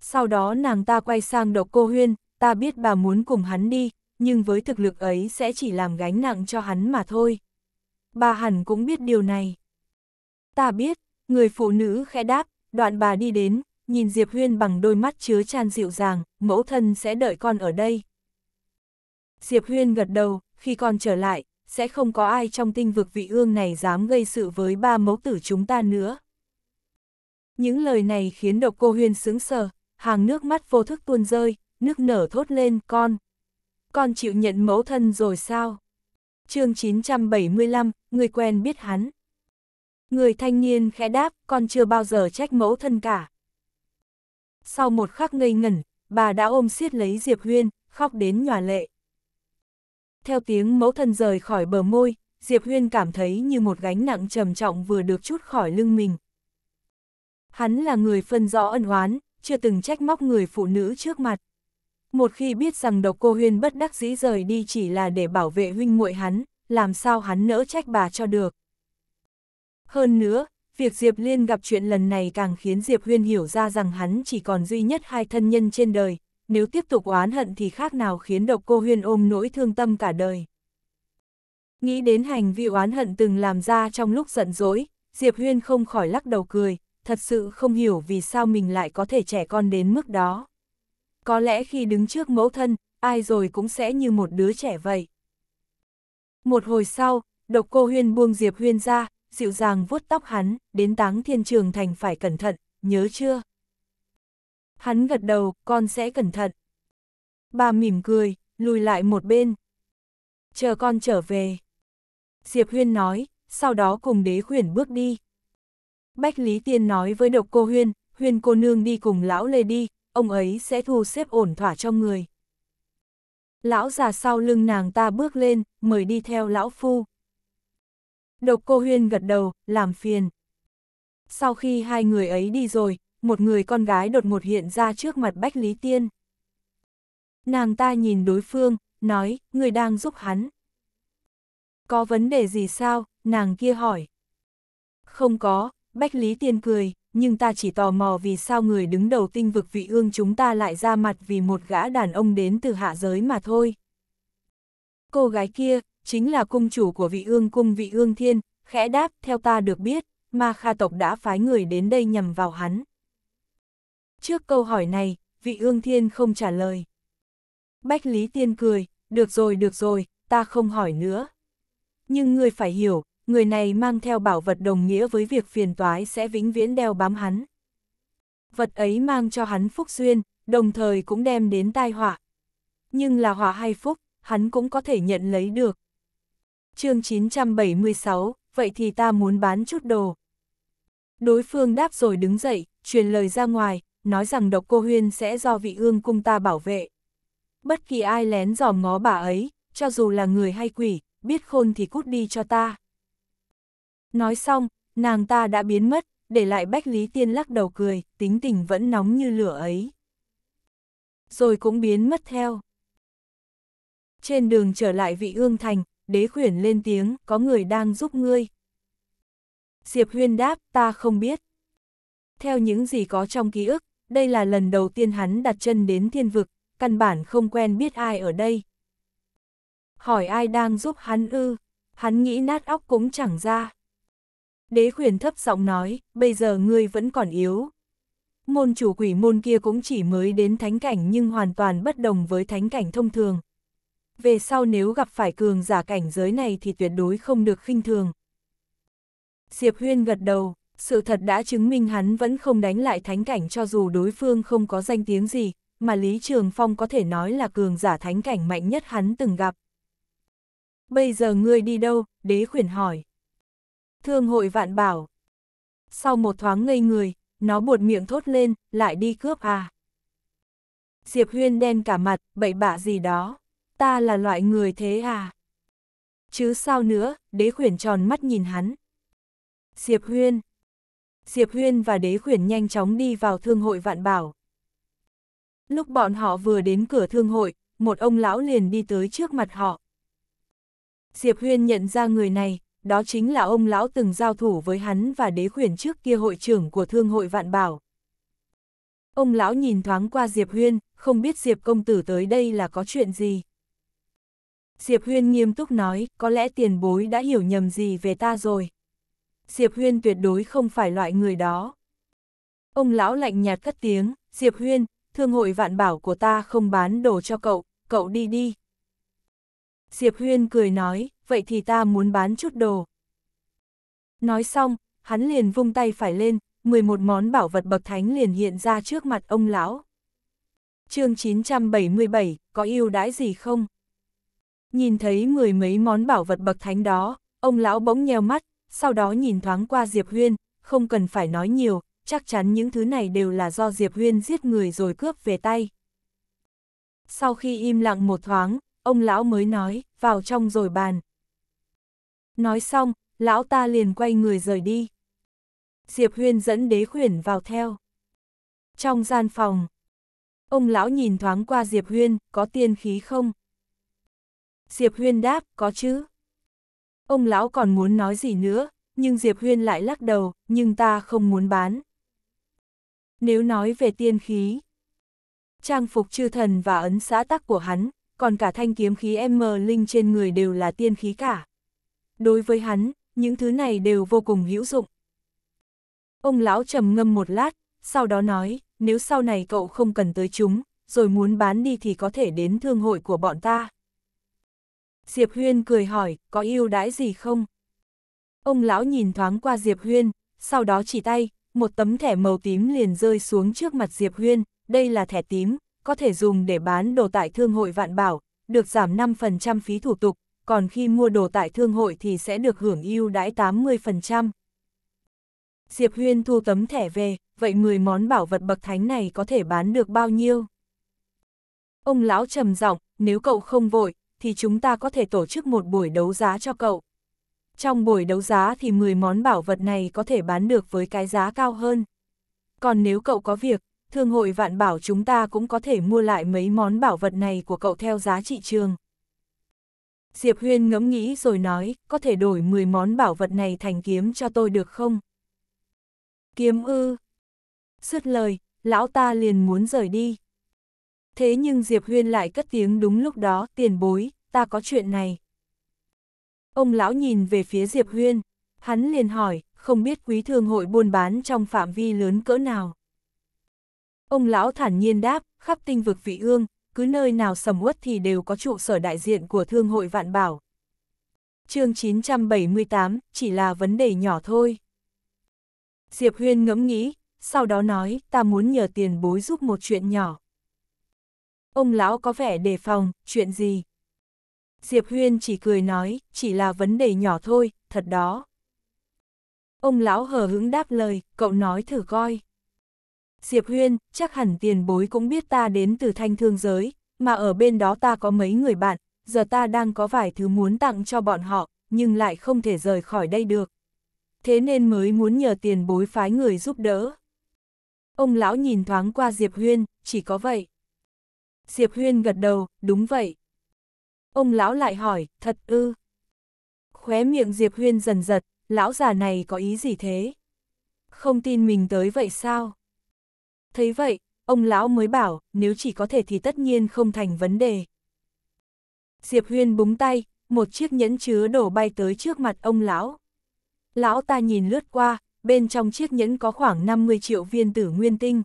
Sau đó nàng ta quay sang độc cô Huyên, ta biết bà muốn cùng hắn đi, nhưng với thực lực ấy sẽ chỉ làm gánh nặng cho hắn mà thôi. Bà hẳn cũng biết điều này. Ta biết, người phụ nữ khẽ đáp, đoạn bà đi đến, nhìn Diệp Huyên bằng đôi mắt chứa tràn dịu dàng, mẫu thân sẽ đợi con ở đây. Diệp Huyên gật đầu, khi con trở lại, sẽ không có ai trong tinh vực vị ương này dám gây sự với ba mẫu tử chúng ta nữa. Những lời này khiến độc cô Huyên sững sờ, hàng nước mắt vô thức tuôn rơi, nước nở thốt lên con. Con chịu nhận mẫu thân rồi sao? chương 975, người quen biết hắn. Người thanh niên khẽ đáp, con chưa bao giờ trách mẫu thân cả sau một khắc ngây ngẩn, bà đã ôm siết lấy Diệp Huyên, khóc đến nhòa lệ. Theo tiếng mẫu thân rời khỏi bờ môi, Diệp Huyên cảm thấy như một gánh nặng trầm trọng vừa được chút khỏi lưng mình. Hắn là người phân rõ ân oán, chưa từng trách móc người phụ nữ trước mặt. Một khi biết rằng độc cô Huyên bất đắc dĩ rời đi chỉ là để bảo vệ huynh muội hắn, làm sao hắn nỡ trách bà cho được. Hơn nữa, Việc Diệp Liên gặp chuyện lần này càng khiến Diệp Huyên hiểu ra rằng hắn chỉ còn duy nhất hai thân nhân trên đời, nếu tiếp tục oán hận thì khác nào khiến độc cô Huyên ôm nỗi thương tâm cả đời. Nghĩ đến hành vi oán hận từng làm ra trong lúc giận dỗi, Diệp Huyên không khỏi lắc đầu cười, thật sự không hiểu vì sao mình lại có thể trẻ con đến mức đó. Có lẽ khi đứng trước mẫu thân, ai rồi cũng sẽ như một đứa trẻ vậy. Một hồi sau, độc cô Huyên buông Diệp Huyên ra, dịu dàng vuốt tóc hắn, đến táng thiên trường thành phải cẩn thận, nhớ chưa? Hắn gật đầu, con sẽ cẩn thận. Bà mỉm cười, lùi lại một bên. Chờ con trở về. Diệp Huyên nói, sau đó cùng đế khuyển bước đi. Bách Lý Tiên nói với độc cô Huyên, Huyên cô nương đi cùng lão lê đi, ông ấy sẽ thu xếp ổn thỏa cho người. Lão già sau lưng nàng ta bước lên, mời đi theo lão phu. Độc cô huyên gật đầu, làm phiền. Sau khi hai người ấy đi rồi, một người con gái đột ngột hiện ra trước mặt Bách Lý Tiên. Nàng ta nhìn đối phương, nói, người đang giúp hắn. Có vấn đề gì sao, nàng kia hỏi. Không có, Bách Lý Tiên cười, nhưng ta chỉ tò mò vì sao người đứng đầu tinh vực vị ương chúng ta lại ra mặt vì một gã đàn ông đến từ hạ giới mà thôi. Cô gái kia, chính là cung chủ của vị ương cung vị ương thiên, khẽ đáp, theo ta được biết, ma kha tộc đã phái người đến đây nhằm vào hắn. Trước câu hỏi này, vị ương thiên không trả lời. Bách Lý Tiên cười, được rồi được rồi, ta không hỏi nữa. Nhưng người phải hiểu, người này mang theo bảo vật đồng nghĩa với việc phiền toái sẽ vĩnh viễn đeo bám hắn. Vật ấy mang cho hắn phúc duyên, đồng thời cũng đem đến tai họa. Nhưng là họa hay phúc, hắn cũng có thể nhận lấy được chương 976, vậy thì ta muốn bán chút đồ. Đối phương đáp rồi đứng dậy, truyền lời ra ngoài, nói rằng độc cô huyên sẽ do vị ương cung ta bảo vệ. Bất kỳ ai lén dòm ngó bà ấy, cho dù là người hay quỷ, biết khôn thì cút đi cho ta. Nói xong, nàng ta đã biến mất, để lại Bách Lý Tiên lắc đầu cười, tính tình vẫn nóng như lửa ấy. Rồi cũng biến mất theo. Trên đường trở lại vị ương thành, đế khuyển lên tiếng, có người đang giúp ngươi. Diệp Huyên đáp, ta không biết. Theo những gì có trong ký ức, đây là lần đầu tiên hắn đặt chân đến thiên vực, căn bản không quen biết ai ở đây. Hỏi ai đang giúp hắn ư, hắn nghĩ nát óc cũng chẳng ra. Đế khuyển thấp giọng nói, bây giờ ngươi vẫn còn yếu. Môn chủ quỷ môn kia cũng chỉ mới đến thánh cảnh nhưng hoàn toàn bất đồng với thánh cảnh thông thường, về sau nếu gặp phải cường giả cảnh giới này thì tuyệt đối không được khinh thường. Diệp Huyên gật đầu, sự thật đã chứng minh hắn vẫn không đánh lại thánh cảnh cho dù đối phương không có danh tiếng gì, mà Lý Trường Phong có thể nói là cường giả thánh cảnh mạnh nhất hắn từng gặp. Bây giờ ngươi đi đâu? Đế khuyển hỏi. Thương hội vạn bảo. Sau một thoáng ngây người, nó buột miệng thốt lên, lại đi cướp à. Diệp Huyên đen cả mặt, bậy bạ gì đó ta là loại người thế à? Chứ sao nữa, đế khuyển tròn mắt nhìn hắn. Diệp Huyên Diệp Huyên và đế khuyển nhanh chóng đi vào thương hội vạn bảo. Lúc bọn họ vừa đến cửa thương hội, một ông lão liền đi tới trước mặt họ. Diệp Huyên nhận ra người này, đó chính là ông lão từng giao thủ với hắn và đế khuyển trước kia hội trưởng của thương hội vạn bảo. Ông lão nhìn thoáng qua Diệp Huyên, không biết Diệp công tử tới đây là có chuyện gì. Diệp Huyên nghiêm túc nói, có lẽ tiền bối đã hiểu nhầm gì về ta rồi. Diệp Huyên tuyệt đối không phải loại người đó. Ông lão lạnh nhạt cất tiếng, Diệp Huyên, thương hội vạn bảo của ta không bán đồ cho cậu, cậu đi đi. Diệp Huyên cười nói, vậy thì ta muốn bán chút đồ. Nói xong, hắn liền vung tay phải lên, 11 món bảo vật bậc thánh liền hiện ra trước mặt ông lão. chương 977, có yêu đãi gì không? Nhìn thấy mười mấy món bảo vật bậc thánh đó, ông lão bỗng nheo mắt, sau đó nhìn thoáng qua Diệp Huyên, không cần phải nói nhiều, chắc chắn những thứ này đều là do Diệp Huyên giết người rồi cướp về tay. Sau khi im lặng một thoáng, ông lão mới nói, vào trong rồi bàn. Nói xong, lão ta liền quay người rời đi. Diệp Huyên dẫn đế khuyển vào theo. Trong gian phòng, ông lão nhìn thoáng qua Diệp Huyên, có tiên khí không? Diệp Huyên đáp, có chứ. Ông lão còn muốn nói gì nữa, nhưng Diệp Huyên lại lắc đầu, nhưng ta không muốn bán. Nếu nói về tiên khí, trang phục chư thần và ấn xã tắc của hắn, còn cả thanh kiếm khí M linh trên người đều là tiên khí cả. Đối với hắn, những thứ này đều vô cùng hữu dụng. Ông lão trầm ngâm một lát, sau đó nói, nếu sau này cậu không cần tới chúng, rồi muốn bán đi thì có thể đến thương hội của bọn ta. Diệp Huyên cười hỏi, có yêu đãi gì không? Ông lão nhìn thoáng qua Diệp Huyên, sau đó chỉ tay, một tấm thẻ màu tím liền rơi xuống trước mặt Diệp Huyên, đây là thẻ tím, có thể dùng để bán đồ tại thương hội vạn bảo, được giảm 5% phí thủ tục, còn khi mua đồ tại thương hội thì sẽ được hưởng ưu đãi 80%. Diệp Huyên thu tấm thẻ về, vậy 10 món bảo vật bậc thánh này có thể bán được bao nhiêu? Ông lão trầm giọng, nếu cậu không vội, thì chúng ta có thể tổ chức một buổi đấu giá cho cậu. Trong buổi đấu giá thì 10 món bảo vật này có thể bán được với cái giá cao hơn. Còn nếu cậu có việc, thương hội vạn bảo chúng ta cũng có thể mua lại mấy món bảo vật này của cậu theo giá trị trường. Diệp Huyên ngẫm nghĩ rồi nói, có thể đổi 10 món bảo vật này thành kiếm cho tôi được không? Kiếm ư. Sứt lời, lão ta liền muốn rời đi thế nhưng Diệp Huyên lại cất tiếng đúng lúc đó, tiền bối, ta có chuyện này. Ông lão nhìn về phía Diệp Huyên, hắn liền hỏi, không biết quý thương hội buôn bán trong phạm vi lớn cỡ nào. Ông lão thản nhiên đáp, khắp tinh vực vị ương, cứ nơi nào sầm uất thì đều có trụ sở đại diện của thương hội vạn bảo. chương 978, chỉ là vấn đề nhỏ thôi. Diệp Huyên ngẫm nghĩ, sau đó nói, ta muốn nhờ tiền bối giúp một chuyện nhỏ ông lão có vẻ đề phòng, chuyện gì? Diệp Huyên chỉ cười nói, chỉ là vấn đề nhỏ thôi, thật đó. Ông lão hờ hững đáp lời, cậu nói thử coi. Diệp Huyên, chắc hẳn tiền bối cũng biết ta đến từ thanh thương giới, mà ở bên đó ta có mấy người bạn, giờ ta đang có vài thứ muốn tặng cho bọn họ, nhưng lại không thể rời khỏi đây được. Thế nên mới muốn nhờ tiền bối phái người giúp đỡ. Ông lão nhìn thoáng qua Diệp Huyên, chỉ có vậy. Diệp Huyên gật đầu, đúng vậy. Ông lão lại hỏi, thật ư? Khóe miệng Diệp Huyên dần giật, lão già này có ý gì thế? Không tin mình tới vậy sao? Thấy vậy, ông lão mới bảo, nếu chỉ có thể thì tất nhiên không thành vấn đề. Diệp Huyên búng tay, một chiếc nhẫn chứa đổ bay tới trước mặt ông lão. Lão ta nhìn lướt qua, bên trong chiếc nhẫn có khoảng 50 triệu viên tử nguyên tinh,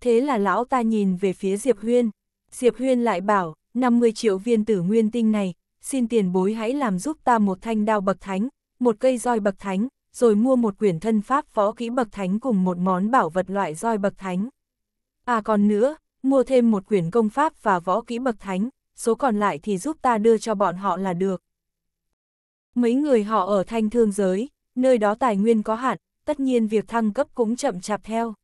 Thế là lão ta nhìn về phía Diệp Huyên. Diệp Huyên lại bảo, 50 triệu viên tử nguyên tinh này, xin tiền bối hãy làm giúp ta một thanh đao bậc thánh, một cây roi bậc thánh, rồi mua một quyển thân pháp võ kỹ bậc thánh cùng một món bảo vật loại roi bậc thánh. À còn nữa, mua thêm một quyển công pháp và võ kỹ bậc thánh, số còn lại thì giúp ta đưa cho bọn họ là được. Mấy người họ ở thanh thương giới, nơi đó tài nguyên có hạn, tất nhiên việc thăng cấp cũng chậm chạp theo.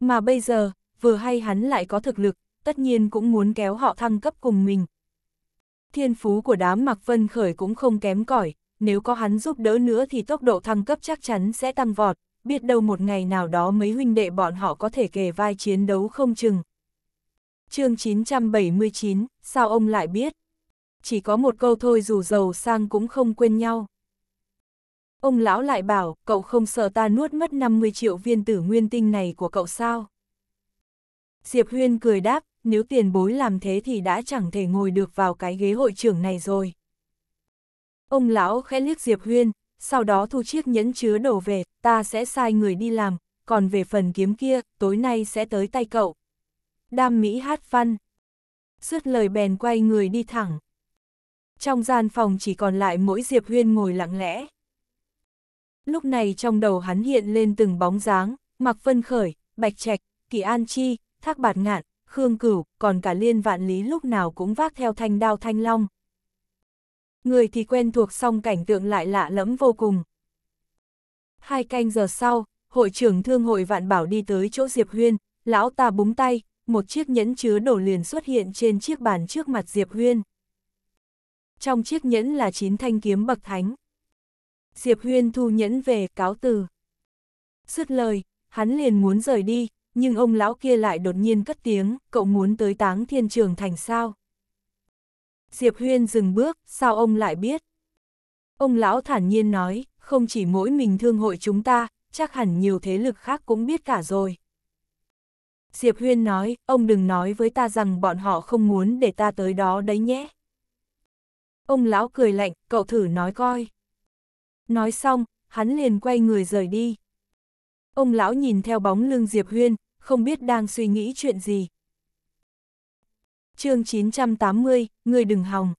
Mà bây giờ, vừa hay hắn lại có thực lực, tất nhiên cũng muốn kéo họ thăng cấp cùng mình. Thiên phú của đám Mạc Vân Khởi cũng không kém cỏi, nếu có hắn giúp đỡ nữa thì tốc độ thăng cấp chắc chắn sẽ tăng vọt, biết đâu một ngày nào đó mấy huynh đệ bọn họ có thể kề vai chiến đấu không chừng. chương 979, sao ông lại biết? Chỉ có một câu thôi dù giàu sang cũng không quên nhau. Ông lão lại bảo, cậu không sợ ta nuốt mất 50 triệu viên tử nguyên tinh này của cậu sao? Diệp Huyên cười đáp, nếu tiền bối làm thế thì đã chẳng thể ngồi được vào cái ghế hội trưởng này rồi. Ông lão khẽ liếc Diệp Huyên, sau đó thu chiếc nhẫn chứa đổ về, ta sẽ sai người đi làm, còn về phần kiếm kia, tối nay sẽ tới tay cậu. Đam Mỹ hát văn. Dứt lời bèn quay người đi thẳng. Trong gian phòng chỉ còn lại mỗi Diệp Huyên ngồi lặng lẽ. Lúc này trong đầu hắn hiện lên từng bóng dáng, Mạc Vân Khởi, Bạch Trạch, Kỳ An Chi, Thác Bạt Ngạn, Khương Cửu, còn cả Liên Vạn Lý lúc nào cũng vác theo thanh đao thanh long. Người thì quen thuộc song cảnh tượng lại lạ lẫm vô cùng. Hai canh giờ sau, hội trưởng thương hội Vạn Bảo đi tới chỗ Diệp Huyên, lão ta búng tay, một chiếc nhẫn chứa đổ liền xuất hiện trên chiếc bàn trước mặt Diệp Huyên. Trong chiếc nhẫn là chín thanh kiếm bậc thánh. Diệp Huyên thu nhẫn về, cáo từ. sứt lời, hắn liền muốn rời đi, nhưng ông lão kia lại đột nhiên cất tiếng, cậu muốn tới táng thiên trường thành sao? Diệp Huyên dừng bước, sao ông lại biết? Ông lão thản nhiên nói, không chỉ mỗi mình thương hội chúng ta, chắc hẳn nhiều thế lực khác cũng biết cả rồi. Diệp Huyên nói, ông đừng nói với ta rằng bọn họ không muốn để ta tới đó đấy nhé. Ông lão cười lạnh, cậu thử nói coi. Nói xong, hắn liền quay người rời đi. Ông lão nhìn theo bóng lưng Diệp Huyên, không biết đang suy nghĩ chuyện gì. chương 980, người đừng hòng.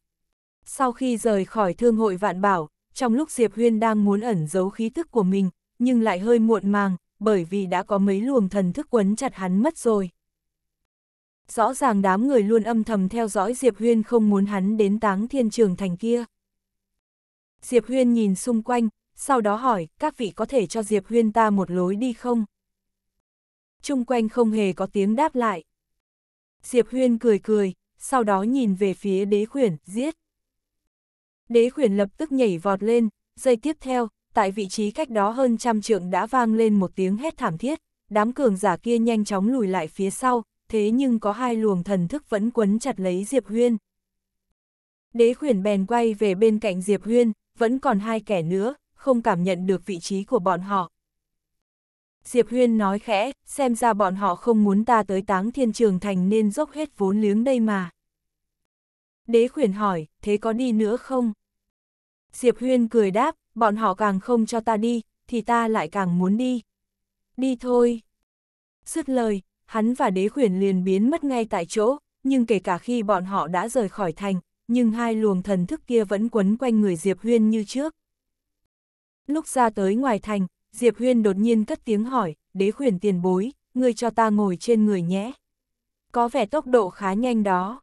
Sau khi rời khỏi thương hội vạn bảo, trong lúc Diệp Huyên đang muốn ẩn giấu khí thức của mình, nhưng lại hơi muộn màng, bởi vì đã có mấy luồng thần thức quấn chặt hắn mất rồi. Rõ ràng đám người luôn âm thầm theo dõi Diệp Huyên không muốn hắn đến táng thiên trường thành kia. Diệp Huyên nhìn xung quanh, sau đó hỏi, các vị có thể cho Diệp Huyên ta một lối đi không? Trung quanh không hề có tiếng đáp lại. Diệp Huyên cười cười, sau đó nhìn về phía đế khuyển, giết. Đế khuyển lập tức nhảy vọt lên, giây tiếp theo, tại vị trí cách đó hơn trăm trượng đã vang lên một tiếng hét thảm thiết, đám cường giả kia nhanh chóng lùi lại phía sau, thế nhưng có hai luồng thần thức vẫn quấn chặt lấy Diệp Huyên. Đế khuyển bèn quay về bên cạnh Diệp Huyên, vẫn còn hai kẻ nữa, không cảm nhận được vị trí của bọn họ. Diệp Huyên nói khẽ, xem ra bọn họ không muốn ta tới táng thiên trường thành nên dốc hết vốn liếng đây mà. Đế khuyển hỏi, thế có đi nữa không? Diệp Huyên cười đáp, bọn họ càng không cho ta đi, thì ta lại càng muốn đi. Đi thôi. Sứt lời, hắn và đế khuyển liền biến mất ngay tại chỗ, nhưng kể cả khi bọn họ đã rời khỏi thành, nhưng hai luồng thần thức kia vẫn quấn quanh người Diệp Huyên như trước. Lúc ra tới ngoài thành, Diệp Huyên đột nhiên cất tiếng hỏi, đế khuyển tiền bối, ngươi cho ta ngồi trên người nhé. Có vẻ tốc độ khá nhanh đó.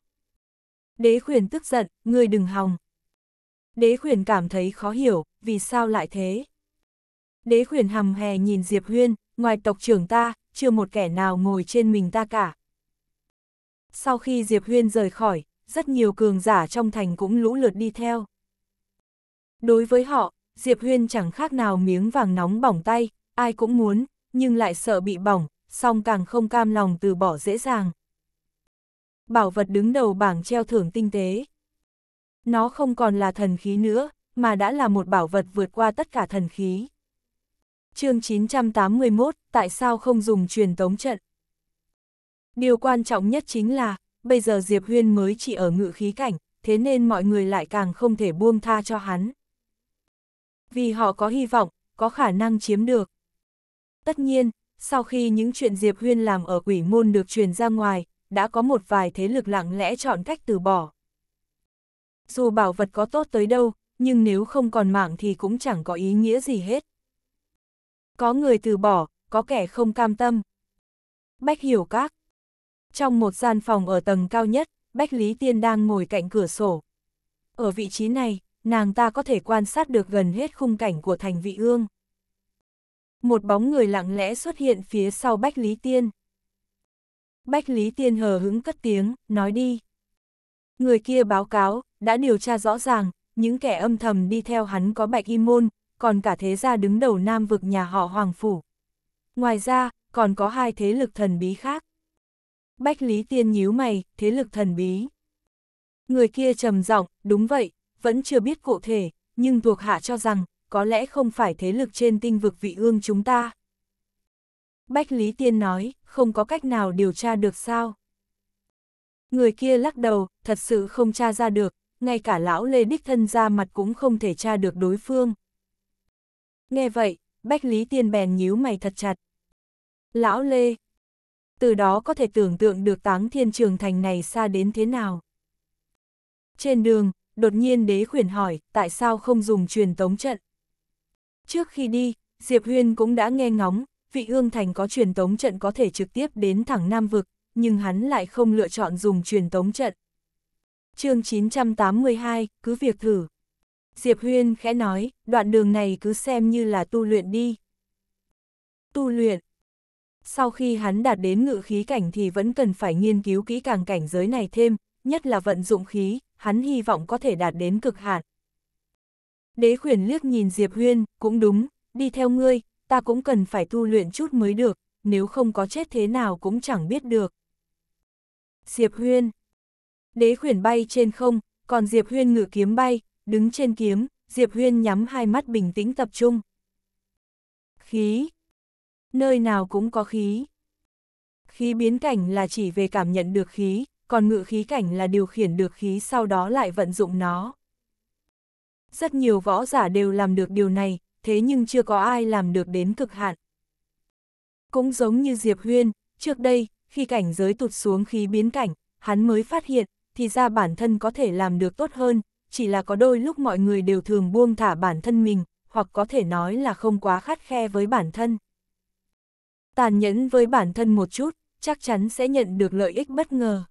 Đế khuyển tức giận, ngươi đừng hòng. Đế khuyển cảm thấy khó hiểu, vì sao lại thế? Đế khuyển hầm hè nhìn Diệp Huyên, ngoài tộc trưởng ta, chưa một kẻ nào ngồi trên mình ta cả. Sau khi Diệp Huyên rời khỏi, rất nhiều cường giả trong thành cũng lũ lượt đi theo. Đối với họ, Diệp Huyên chẳng khác nào miếng vàng nóng bỏng tay, ai cũng muốn, nhưng lại sợ bị bỏng, song càng không cam lòng từ bỏ dễ dàng. Bảo vật đứng đầu bảng treo thưởng tinh tế. Nó không còn là thần khí nữa, mà đã là một bảo vật vượt qua tất cả thần khí. chương 981, tại sao không dùng truyền tống trận? Điều quan trọng nhất chính là, bây giờ Diệp Huyên mới chỉ ở ngự khí cảnh, thế nên mọi người lại càng không thể buông tha cho hắn. Vì họ có hy vọng, có khả năng chiếm được. Tất nhiên, sau khi những chuyện Diệp Huyên làm ở quỷ môn được truyền ra ngoài, đã có một vài thế lực lặng lẽ chọn cách từ bỏ. Dù bảo vật có tốt tới đâu, nhưng nếu không còn mạng thì cũng chẳng có ý nghĩa gì hết. Có người từ bỏ, có kẻ không cam tâm. Bách hiểu các, trong một gian phòng ở tầng cao nhất, Bách Lý Tiên đang ngồi cạnh cửa sổ. Ở vị trí này, nàng ta có thể quan sát được gần hết khung cảnh của thành vị ương. Một bóng người lặng lẽ xuất hiện phía sau Bách Lý Tiên. Bách Lý Tiên hờ hững cất tiếng, nói đi. Người kia báo cáo, đã điều tra rõ ràng, những kẻ âm thầm đi theo hắn có bạch y môn, còn cả thế gia đứng đầu nam vực nhà họ Hoàng Phủ. Ngoài ra, còn có hai thế lực thần bí khác. Bách Lý Tiên nhíu mày, thế lực thần bí. Người kia trầm giọng, đúng vậy, vẫn chưa biết cụ thể, nhưng thuộc hạ cho rằng, có lẽ không phải thế lực trên tinh vực vị ương chúng ta. Bách Lý Tiên nói, không có cách nào điều tra được sao. Người kia lắc đầu, thật sự không tra ra được, ngay cả lão Lê Đích Thân ra mặt cũng không thể tra được đối phương. Nghe vậy, Bách Lý Tiên bèn nhíu mày thật chặt. Lão Lê, từ đó có thể tưởng tượng được táng thiên trường thành này xa đến thế nào. Trên đường, đột nhiên đế khuyển hỏi tại sao không dùng truyền tống trận. Trước khi đi, Diệp Huyên cũng đã nghe ngóng, vị ương thành có truyền tống trận có thể trực tiếp đến thẳng Nam Vực, nhưng hắn lại không lựa chọn dùng truyền tống trận. chương 982, cứ việc thử. Diệp Huyên khẽ nói, đoạn đường này cứ xem như là tu luyện đi. Tu luyện, sau khi hắn đạt đến ngự khí cảnh thì vẫn cần phải nghiên cứu kỹ càng cảnh giới này thêm, nhất là vận dụng khí, hắn hy vọng có thể đạt đến cực hạn. Đế khuyển liếc nhìn Diệp Huyên, cũng đúng, đi theo ngươi, ta cũng cần phải tu luyện chút mới được, nếu không có chết thế nào cũng chẳng biết được. Diệp Huyên Đế khuyển bay trên không, còn Diệp Huyên ngự kiếm bay, đứng trên kiếm, Diệp Huyên nhắm hai mắt bình tĩnh tập trung. Khí, nơi nào cũng có khí. Khí biến cảnh là chỉ về cảm nhận được khí, còn ngự khí cảnh là điều khiển được khí sau đó lại vận dụng nó. Rất nhiều võ giả đều làm được điều này, thế nhưng chưa có ai làm được đến cực hạn. Cũng giống như Diệp Huyên, trước đây, khi cảnh giới tụt xuống khí biến cảnh, hắn mới phát hiện, thì ra bản thân có thể làm được tốt hơn, chỉ là có đôi lúc mọi người đều thường buông thả bản thân mình, hoặc có thể nói là không quá khắt khe với bản thân tàn nhẫn với bản thân một chút, chắc chắn sẽ nhận được lợi ích bất ngờ.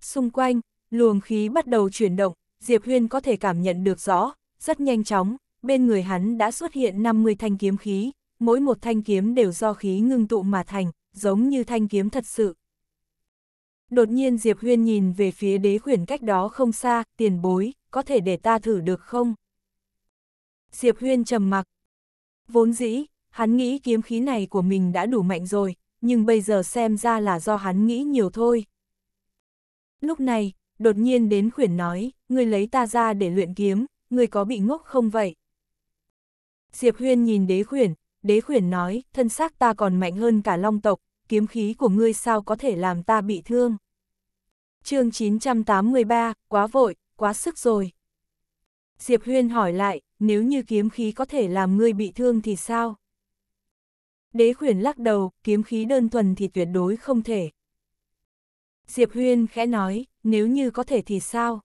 Xung quanh, luồng khí bắt đầu chuyển động, Diệp Huyên có thể cảm nhận được rõ, rất nhanh chóng, bên người hắn đã xuất hiện 50 thanh kiếm khí, mỗi một thanh kiếm đều do khí ngưng tụ mà thành, giống như thanh kiếm thật sự. Đột nhiên Diệp Huyên nhìn về phía đế khuyển cách đó không xa, tiền bối, có thể để ta thử được không? Diệp Huyên trầm mặc. Vốn dĩ, Hắn nghĩ kiếm khí này của mình đã đủ mạnh rồi, nhưng bây giờ xem ra là do hắn nghĩ nhiều thôi. Lúc này, đột nhiên đến khuyển nói, ngươi lấy ta ra để luyện kiếm, ngươi có bị ngốc không vậy? Diệp Huyên nhìn đế khuyển, đế khuyển nói, thân xác ta còn mạnh hơn cả long tộc, kiếm khí của ngươi sao có thể làm ta bị thương? chương 983, quá vội, quá sức rồi. Diệp Huyên hỏi lại, nếu như kiếm khí có thể làm ngươi bị thương thì sao? Đế khuyển lắc đầu, kiếm khí đơn thuần thì tuyệt đối không thể. Diệp Huyên khẽ nói, nếu như có thể thì sao?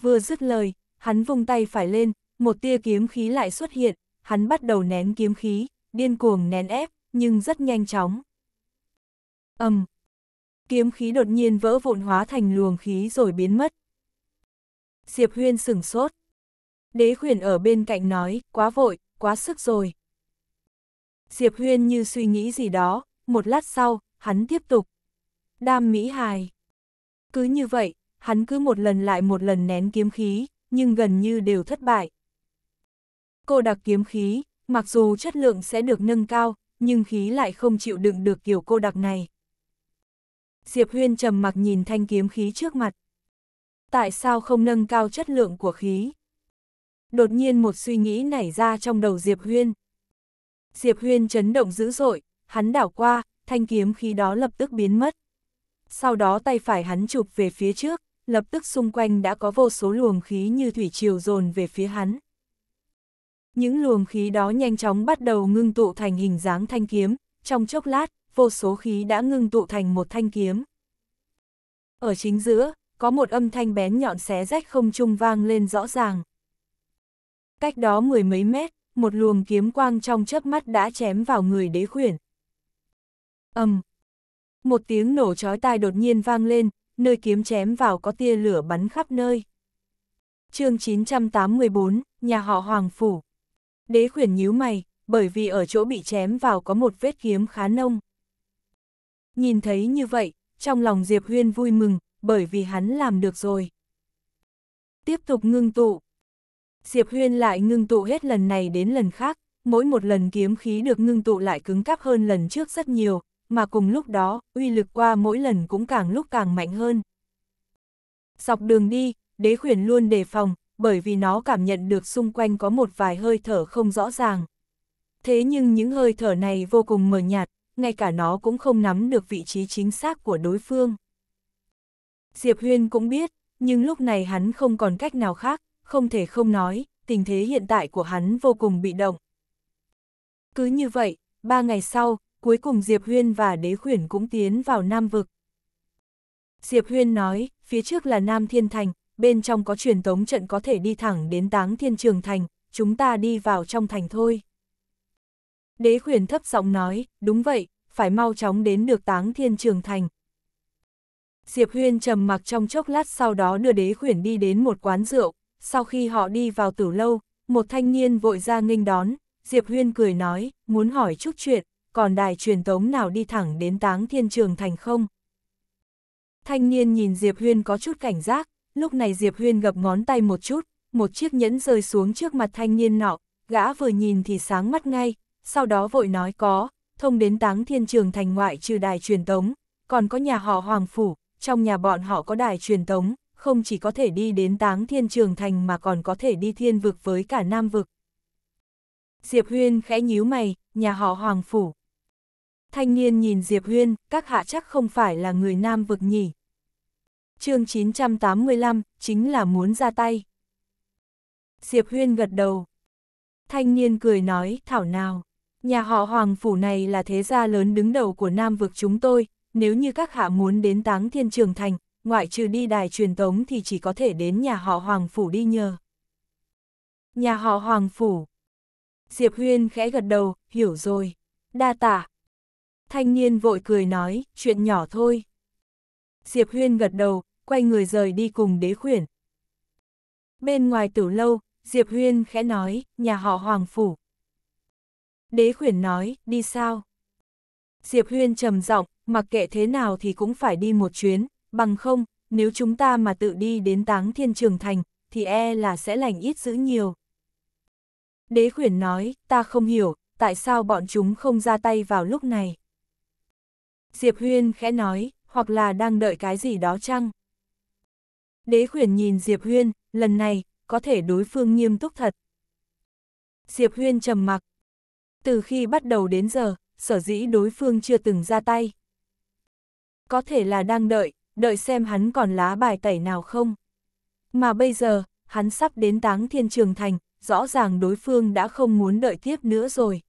Vừa dứt lời, hắn vung tay phải lên, một tia kiếm khí lại xuất hiện, hắn bắt đầu nén kiếm khí, điên cuồng nén ép, nhưng rất nhanh chóng. ầm, um, Kiếm khí đột nhiên vỡ vụn hóa thành luồng khí rồi biến mất. Diệp Huyên sửng sốt. Đế khuyển ở bên cạnh nói, quá vội, quá sức rồi. Diệp Huyên như suy nghĩ gì đó, một lát sau, hắn tiếp tục. Đam Mỹ Hài. Cứ như vậy, hắn cứ một lần lại một lần nén kiếm khí, nhưng gần như đều thất bại. Cô đặc kiếm khí, mặc dù chất lượng sẽ được nâng cao, nhưng khí lại không chịu đựng được kiểu cô đặc này. Diệp Huyên trầm mặc nhìn thanh kiếm khí trước mặt. Tại sao không nâng cao chất lượng của khí? Đột nhiên một suy nghĩ nảy ra trong đầu Diệp Huyên. Diệp Huyên chấn động dữ dội, hắn đảo qua, thanh kiếm khí đó lập tức biến mất. Sau đó tay phải hắn chụp về phía trước, lập tức xung quanh đã có vô số luồng khí như thủy triều dồn về phía hắn. Những luồng khí đó nhanh chóng bắt đầu ngưng tụ thành hình dáng thanh kiếm, trong chốc lát, vô số khí đã ngưng tụ thành một thanh kiếm. Ở chính giữa, có một âm thanh bén nhọn xé rách không trung vang lên rõ ràng. Cách đó mười mấy mét, một luồng kiếm quang trong chớp mắt đã chém vào người đế khuyển. ầm um, Một tiếng nổ chói tai đột nhiên vang lên, nơi kiếm chém vào có tia lửa bắn khắp nơi. chương 984, nhà họ Hoàng Phủ. Đế khuyển nhíu mày, bởi vì ở chỗ bị chém vào có một vết kiếm khá nông. Nhìn thấy như vậy, trong lòng Diệp Huyên vui mừng, bởi vì hắn làm được rồi. Tiếp tục ngưng tụ, Diệp Huyên lại ngưng tụ hết lần này đến lần khác, mỗi một lần kiếm khí được ngưng tụ lại cứng cáp hơn lần trước rất nhiều, mà cùng lúc đó, uy lực qua mỗi lần cũng càng lúc càng mạnh hơn. Dọc đường đi, đế khuyển luôn đề phòng, bởi vì nó cảm nhận được xung quanh có một vài hơi thở không rõ ràng. Thế nhưng những hơi thở này vô cùng mờ nhạt, ngay cả nó cũng không nắm được vị trí chính xác của đối phương. Diệp Huyên cũng biết, nhưng lúc này hắn không còn cách nào khác, không thể không nói, tình thế hiện tại của hắn vô cùng bị động. Cứ như vậy, ba ngày sau, cuối cùng Diệp Huyên và Đế Khuyển cũng tiến vào Nam Vực. Diệp Huyên nói, phía trước là Nam Thiên Thành, bên trong có truyền tống trận có thể đi thẳng đến Táng Thiên Trường Thành, chúng ta đi vào trong thành thôi. Đế Khuyển thấp giọng nói, đúng vậy, phải mau chóng đến được Táng Thiên Trường Thành. Diệp Huyên trầm mặc trong chốc lát sau đó đưa Đế Khuyển đi đến một quán rượu, sau khi họ đi vào tử lâu, một thanh niên vội ra nghênh đón, Diệp Huyên cười nói, muốn hỏi chút chuyện, còn đài truyền tống nào đi thẳng đến táng thiên trường thành không? Thanh niên nhìn Diệp Huyên có chút cảnh giác, lúc này Diệp Huyên gập ngón tay một chút, một chiếc nhẫn rơi xuống trước mặt thanh niên nọ, gã vừa nhìn thì sáng mắt ngay, sau đó vội nói có, thông đến táng thiên trường thành ngoại trừ đài truyền tống, còn có nhà họ Hoàng Phủ, trong nhà bọn họ có đài truyền tống, không chỉ có thể đi đến táng thiên trường thành mà còn có thể đi thiên vực với cả nam vực. Diệp Huyên khẽ nhíu mày, nhà họ Hoàng Phủ. Thanh niên nhìn Diệp Huyên, các hạ chắc không phải là người nam vực nhỉ. chương 985, chính là muốn ra tay. Diệp Huyên gật đầu. Thanh niên cười nói, thảo nào, nhà họ Hoàng Phủ này là thế gia lớn đứng đầu của nam vực chúng tôi, nếu như các hạ muốn đến táng thiên trường thành, ngoại trừ đi đài truyền tống thì chỉ có thể đến nhà họ Hoàng Phủ đi nhờ. Nhà họ Hoàng Phủ. Diệp Huyên khẽ gật đầu, hiểu rồi. Đa tạ. Thanh niên vội cười nói, chuyện nhỏ thôi. Diệp Huyên gật đầu, quay người rời đi cùng đế khuyển. Bên ngoài tử lâu, Diệp Huyên khẽ nói, nhà họ Hoàng Phủ. Đế khuyển nói, đi sao? Diệp Huyên trầm giọng, mặc kệ thế nào thì cũng phải đi một chuyến, bằng không, nếu chúng ta mà tự đi đến táng thiên trường thành, thì e là sẽ lành ít dữ nhiều. Đế khuyển nói, ta không hiểu, tại sao bọn chúng không ra tay vào lúc này. Diệp Huyên khẽ nói, hoặc là đang đợi cái gì đó chăng? Đế khuyển nhìn Diệp Huyên, lần này, có thể đối phương nghiêm túc thật. Diệp Huyên trầm mặc. Từ khi bắt đầu đến giờ, sở dĩ đối phương chưa từng ra tay. Có thể là đang đợi, đợi xem hắn còn lá bài tẩy nào không. Mà bây giờ, hắn sắp đến táng thiên trường thành, rõ ràng đối phương đã không muốn đợi tiếp nữa rồi.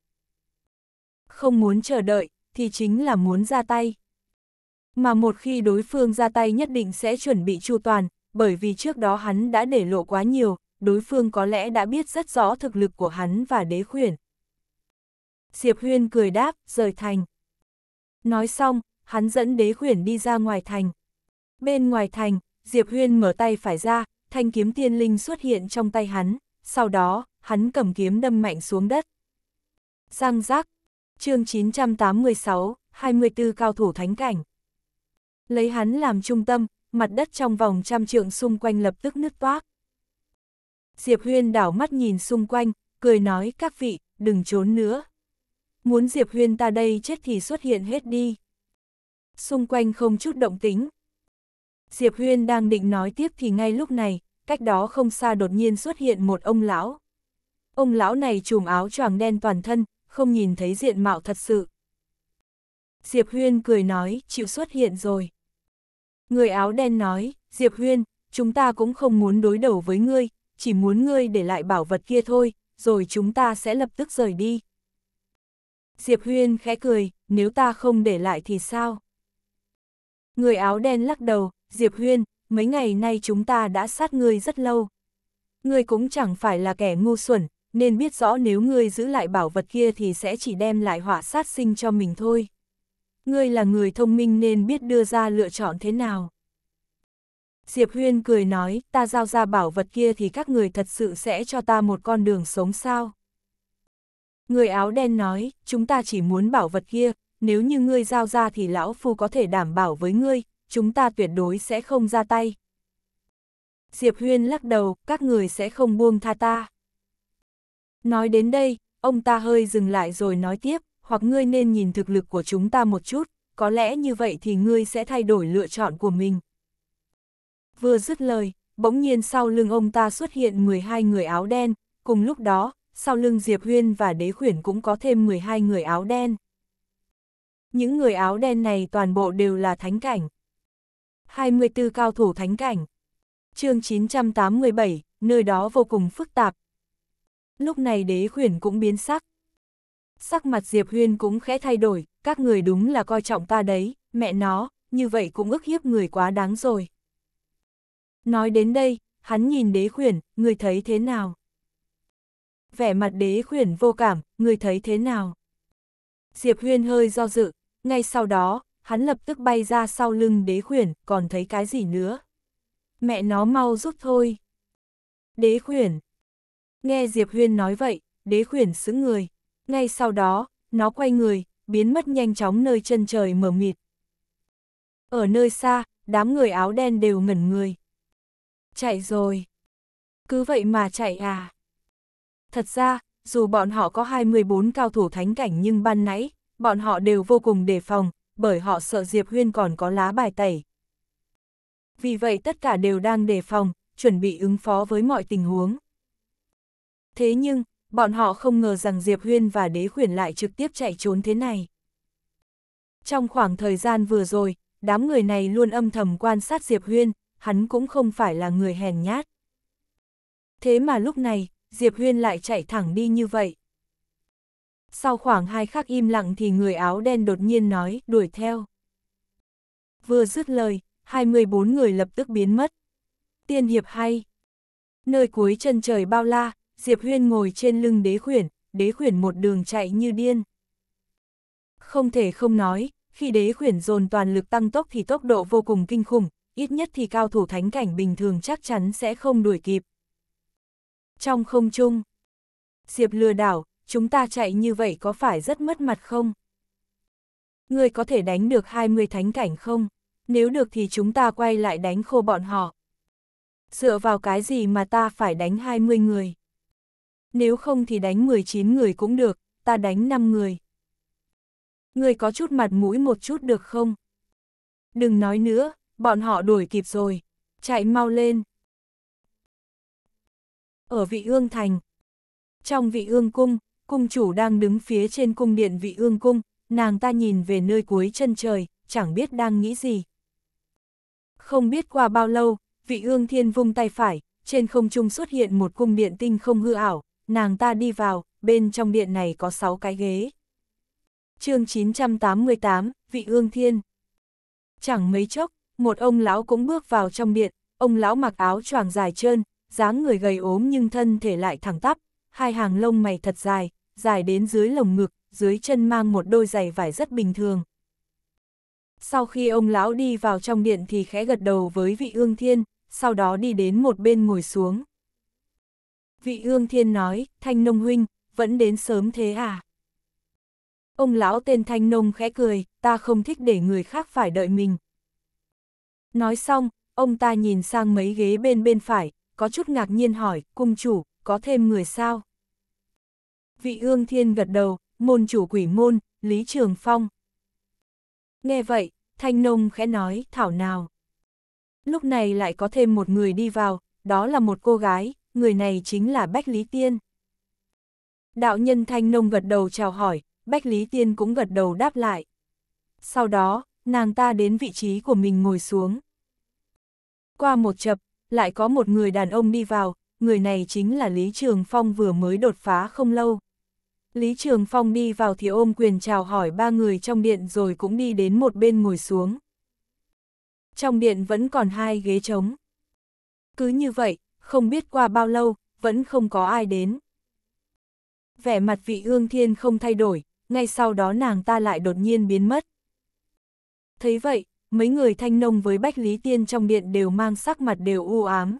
Không muốn chờ đợi, thì chính là muốn ra tay. Mà một khi đối phương ra tay nhất định sẽ chuẩn bị chu toàn, bởi vì trước đó hắn đã để lộ quá nhiều, đối phương có lẽ đã biết rất rõ thực lực của hắn và đế khuyển. Diệp Huyên cười đáp, rời thành. Nói xong, hắn dẫn đế khuyển đi ra ngoài thành. Bên ngoài thành, Diệp Huyên mở tay phải ra, thanh kiếm tiên linh xuất hiện trong tay hắn, sau đó, hắn cầm kiếm đâm mạnh xuống đất. Giang giác, chương 986, 24 cao thủ thánh cảnh. Lấy hắn làm trung tâm, mặt đất trong vòng trăm trượng xung quanh lập tức nứt toác. Diệp Huyên đảo mắt nhìn xung quanh, cười nói các vị, đừng trốn nữa. Muốn Diệp Huyên ta đây chết thì xuất hiện hết đi. Xung quanh không chút động tính, Diệp Huyên đang định nói tiếp thì ngay lúc này, cách đó không xa đột nhiên xuất hiện một ông lão. Ông lão này trùm áo choàng đen toàn thân, không nhìn thấy diện mạo thật sự. Diệp Huyên cười nói, chịu xuất hiện rồi. Người áo đen nói, Diệp Huyên, chúng ta cũng không muốn đối đầu với ngươi, chỉ muốn ngươi để lại bảo vật kia thôi, rồi chúng ta sẽ lập tức rời đi. Diệp Huyên khẽ cười, nếu ta không để lại thì sao? Người áo đen lắc đầu, Diệp Huyên, mấy ngày nay chúng ta đã sát ngươi rất lâu. Ngươi cũng chẳng phải là kẻ ngu xuẩn, nên biết rõ nếu ngươi giữ lại bảo vật kia thì sẽ chỉ đem lại hỏa sát sinh cho mình thôi. Ngươi là người thông minh nên biết đưa ra lựa chọn thế nào. Diệp Huyên cười nói, ta giao ra bảo vật kia thì các người thật sự sẽ cho ta một con đường sống sao. Người áo đen nói, chúng ta chỉ muốn bảo vật kia, nếu như ngươi giao ra thì lão phu có thể đảm bảo với ngươi, chúng ta tuyệt đối sẽ không ra tay. Diệp Huyên lắc đầu, các người sẽ không buông tha ta. Nói đến đây, ông ta hơi dừng lại rồi nói tiếp, hoặc ngươi nên nhìn thực lực của chúng ta một chút, có lẽ như vậy thì ngươi sẽ thay đổi lựa chọn của mình. Vừa dứt lời, bỗng nhiên sau lưng ông ta xuất hiện 12 người áo đen, cùng lúc đó, sau lưng Diệp Huyên và Đế Khuyển cũng có thêm 12 người áo đen. Những người áo đen này toàn bộ đều là thánh cảnh. 24 cao thủ thánh cảnh. chương 987, nơi đó vô cùng phức tạp. Lúc này đế khuyển cũng biến sắc. Sắc mặt Diệp Huyên cũng khẽ thay đổi, các người đúng là coi trọng ta đấy, mẹ nó, như vậy cũng ức hiếp người quá đáng rồi. Nói đến đây, hắn nhìn đế khuyển, người thấy thế nào? Vẻ mặt đế khuyển vô cảm, người thấy thế nào? Diệp Huyên hơi do dự, ngay sau đó, hắn lập tức bay ra sau lưng đế khuyển, còn thấy cái gì nữa. Mẹ nó mau giúp thôi. Đế khuyển. Nghe Diệp Huyên nói vậy, đế khuyển sững người. Ngay sau đó, nó quay người, biến mất nhanh chóng nơi chân trời mở mịt. Ở nơi xa, đám người áo đen đều ngẩn người. Chạy rồi. Cứ vậy mà chạy à. Thật ra, dù bọn họ có 24 cao thủ thánh cảnh nhưng ban nãy, bọn họ đều vô cùng đề phòng, bởi họ sợ Diệp Huyên còn có lá bài tẩy. Vì vậy tất cả đều đang đề phòng, chuẩn bị ứng phó với mọi tình huống. Thế nhưng, bọn họ không ngờ rằng Diệp Huyên và đế khuyển lại trực tiếp chạy trốn thế này. Trong khoảng thời gian vừa rồi, đám người này luôn âm thầm quan sát Diệp Huyên, hắn cũng không phải là người hèn nhát. Thế mà lúc này, Diệp Huyên lại chạy thẳng đi như vậy sau khoảng hai khắc im lặng thì người áo đen đột nhiên nói, đuổi theo. Vừa dứt lời, 24 người lập tức biến mất. Tiên hiệp hay. Nơi cuối chân trời bao la, Diệp Huyên ngồi trên lưng đế khuyển, đế khuyển một đường chạy như điên. Không thể không nói, khi đế khuyển dồn toàn lực tăng tốc thì tốc độ vô cùng kinh khủng, ít nhất thì cao thủ thánh cảnh bình thường chắc chắn sẽ không đuổi kịp. Trong không trung, Diệp lừa đảo, chúng ta chạy như vậy có phải rất mất mặt không? Ngươi có thể đánh được 20 thánh cảnh không? Nếu được thì chúng ta quay lại đánh khô bọn họ. Dựa vào cái gì mà ta phải đánh 20 người? Nếu không thì đánh 19 người cũng được, ta đánh 5 người. Ngươi có chút mặt mũi một chút được không? Đừng nói nữa, bọn họ đuổi kịp rồi. Chạy mau lên. Ở vị ương thành. Trong vị ương cung, cung chủ đang đứng phía trên cung điện vị ương cung, nàng ta nhìn về nơi cuối chân trời, chẳng biết đang nghĩ gì. Không biết qua bao lâu, vị ương thiên vung tay phải, trên không trung xuất hiện một cung điện tinh không hư ảo, nàng ta đi vào, bên trong điện này có 6 cái ghế. chương 988, vị ương thiên. Chẳng mấy chốc, một ông lão cũng bước vào trong điện, ông lão mặc áo choàng dài trơn, dáng người gầy ốm nhưng thân thể lại thẳng tắp, hai hàng lông mày thật dài, dài đến dưới lồng ngực, dưới chân mang một đôi giày vải rất bình thường. Sau khi ông lão đi vào trong điện thì khẽ gật đầu với vị ương thiên, sau đó đi đến một bên ngồi xuống. Vị ương thiên nói, thanh nông huynh, vẫn đến sớm thế à? Ông lão tên thanh nông khẽ cười, ta không thích để người khác phải đợi mình. Nói xong, ông ta nhìn sang mấy ghế bên bên phải, có chút ngạc nhiên hỏi, cung chủ, có thêm người sao? Vị ương thiên gật đầu, môn chủ quỷ môn, Lý Trường Phong. Nghe vậy, Thanh Nông khẽ nói, thảo nào. Lúc này lại có thêm một người đi vào, đó là một cô gái, người này chính là Bách Lý Tiên. Đạo nhân Thanh Nông gật đầu chào hỏi, Bách Lý Tiên cũng gật đầu đáp lại. Sau đó, nàng ta đến vị trí của mình ngồi xuống. Qua một chập, lại có một người đàn ông đi vào, người này chính là Lý Trường Phong vừa mới đột phá không lâu. Lý Trường Phong đi vào thì ôm quyền chào hỏi ba người trong điện rồi cũng đi đến một bên ngồi xuống. Trong điện vẫn còn hai ghế trống. Cứ như vậy, không biết qua bao lâu, vẫn không có ai đến. Vẻ mặt vị ương thiên không thay đổi, ngay sau đó nàng ta lại đột nhiên biến mất. Thấy vậy, mấy người thanh nông với Bách Lý Tiên trong điện đều mang sắc mặt đều u ám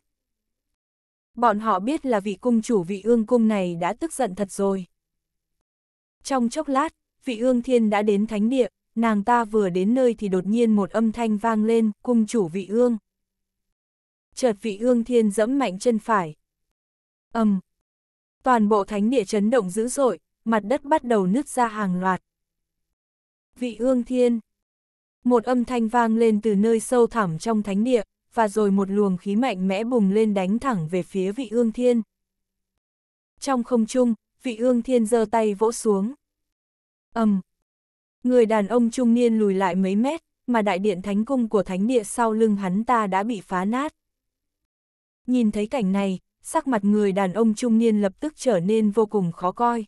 bọn họ biết là vị cung chủ vị ương cung này đã tức giận thật rồi. Trong chốc lát, vị ương thiên đã đến thánh địa, nàng ta vừa đến nơi thì đột nhiên một âm thanh vang lên, cung chủ vị ương. Chợt vị ương thiên dẫm mạnh chân phải. ầm Toàn bộ thánh địa chấn động dữ dội, mặt đất bắt đầu nứt ra hàng loạt. Vị ương thiên. Một âm thanh vang lên từ nơi sâu thẳm trong thánh địa, và rồi một luồng khí mạnh mẽ bùng lên đánh thẳng về phía vị ương thiên. Trong không trung, vị ương thiên giơ tay vỗ xuống. ầm um, Người đàn ông trung niên lùi lại mấy mét, mà đại điện thánh cung của thánh địa sau lưng hắn ta đã bị phá nát. Nhìn thấy cảnh này, sắc mặt người đàn ông trung niên lập tức trở nên vô cùng khó coi.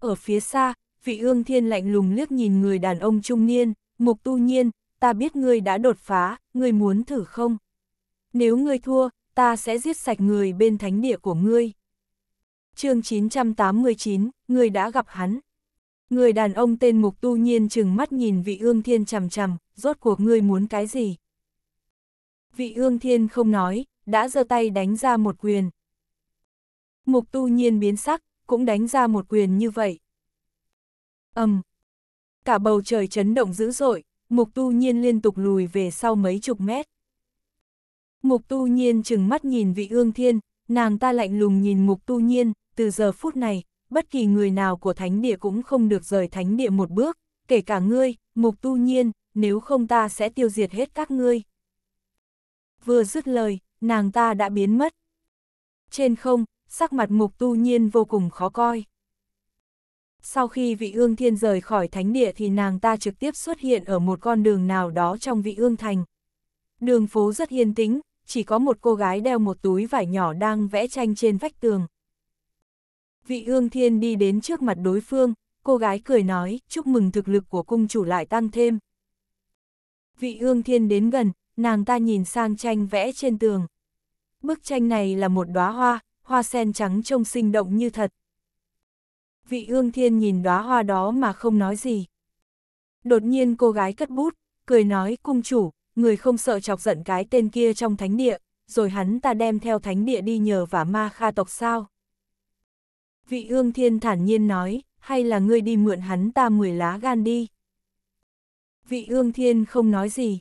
Ở phía xa, vị ương thiên lạnh lùng liếc nhìn người đàn ông trung niên, mục tu nhiên, ta biết ngươi đã đột phá, ngươi muốn thử không? Nếu ngươi thua, ta sẽ giết sạch người bên thánh địa của ngươi. chương 989, ngươi đã gặp hắn. Người đàn ông tên Mục Tu Nhiên chừng mắt nhìn vị ương thiên chằm chằm, rốt cuộc ngươi muốn cái gì? Vị ương thiên không nói, đã giơ tay đánh ra một quyền. Mục Tu Nhiên biến sắc, cũng đánh ra một quyền như vậy. ầm, Cả bầu trời chấn động dữ dội, mục tu nhiên liên tục lùi về sau mấy chục mét. Mục tu nhiên chừng mắt nhìn vị ương thiên, nàng ta lạnh lùng nhìn mục tu nhiên, từ giờ phút này, bất kỳ người nào của thánh địa cũng không được rời thánh địa một bước, kể cả ngươi, mục tu nhiên, nếu không ta sẽ tiêu diệt hết các ngươi. Vừa dứt lời, nàng ta đã biến mất. Trên không, sắc mặt mục tu nhiên vô cùng khó coi. Sau khi vị ương thiên rời khỏi thánh địa thì nàng ta trực tiếp xuất hiện ở một con đường nào đó trong vị ương thành. Đường phố rất yên tĩnh, chỉ có một cô gái đeo một túi vải nhỏ đang vẽ tranh trên vách tường. Vị ương thiên đi đến trước mặt đối phương, cô gái cười nói, chúc mừng thực lực của cung chủ lại tăng thêm. Vị ương thiên đến gần, nàng ta nhìn sang tranh vẽ trên tường. Bức tranh này là một đóa hoa, hoa sen trắng trông sinh động như thật, vị ương thiên nhìn đóa hoa đó mà không nói gì. Đột nhiên cô gái cất bút, cười nói cung chủ, người không sợ chọc giận cái tên kia trong thánh địa, rồi hắn ta đem theo thánh địa đi nhờ và ma kha tộc sao. Vị ương thiên thản nhiên nói, hay là ngươi đi mượn hắn ta 10 lá gan đi. Vị ương thiên không nói gì.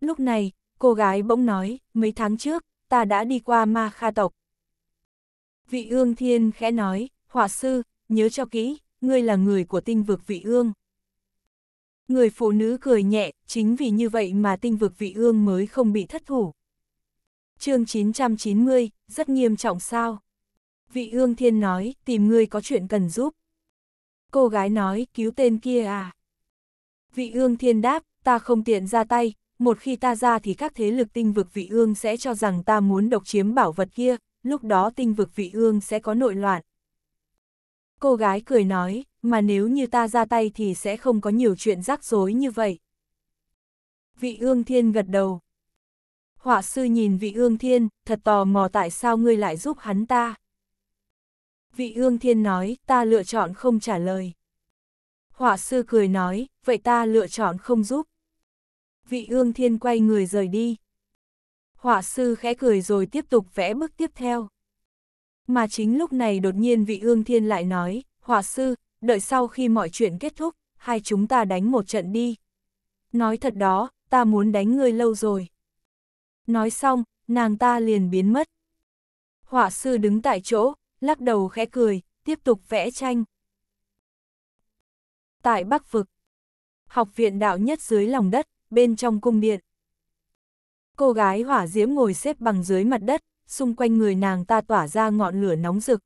Lúc này, cô gái bỗng nói, mấy tháng trước, ta đã đi qua ma kha tộc. Vị ương thiên khẽ nói, họa sư, nhớ cho kỹ, ngươi là người của tinh vực vị ương. Người phụ nữ cười nhẹ, chính vì như vậy mà tinh vực vị ương mới không bị thất thủ. chương 990, rất nghiêm trọng sao? Vị ương thiên nói, tìm ngươi có chuyện cần giúp. Cô gái nói, cứu tên kia à? Vị ương thiên đáp, ta không tiện ra tay, một khi ta ra thì các thế lực tinh vực vị ương sẽ cho rằng ta muốn độc chiếm bảo vật kia, lúc đó tinh vực vị ương sẽ có nội loạn. Cô gái cười nói, mà nếu như ta ra tay thì sẽ không có nhiều chuyện rắc rối như vậy. Vị ương thiên gật đầu. Họa sư nhìn vị ương thiên, thật tò mò tại sao ngươi lại giúp hắn ta. Vị ương thiên nói, ta lựa chọn không trả lời. Họa sư cười nói, vậy ta lựa chọn không giúp. Vị ương thiên quay người rời đi. Họa sư khẽ cười rồi tiếp tục vẽ bước tiếp theo. Mà chính lúc này đột nhiên vị ương thiên lại nói, họa sư, đợi sau khi mọi chuyện kết thúc, hai chúng ta đánh một trận đi. Nói thật đó, ta muốn đánh ngươi lâu rồi. Nói xong, nàng ta liền biến mất. Họa sư đứng tại chỗ, lắc đầu khẽ cười, tiếp tục vẽ tranh. Tại Bắc Vực, học viện đạo nhất dưới lòng đất, bên trong cung điện. Cô gái hỏa diễm ngồi xếp bằng dưới mặt đất, xung quanh người nàng ta tỏa ra ngọn lửa nóng rực.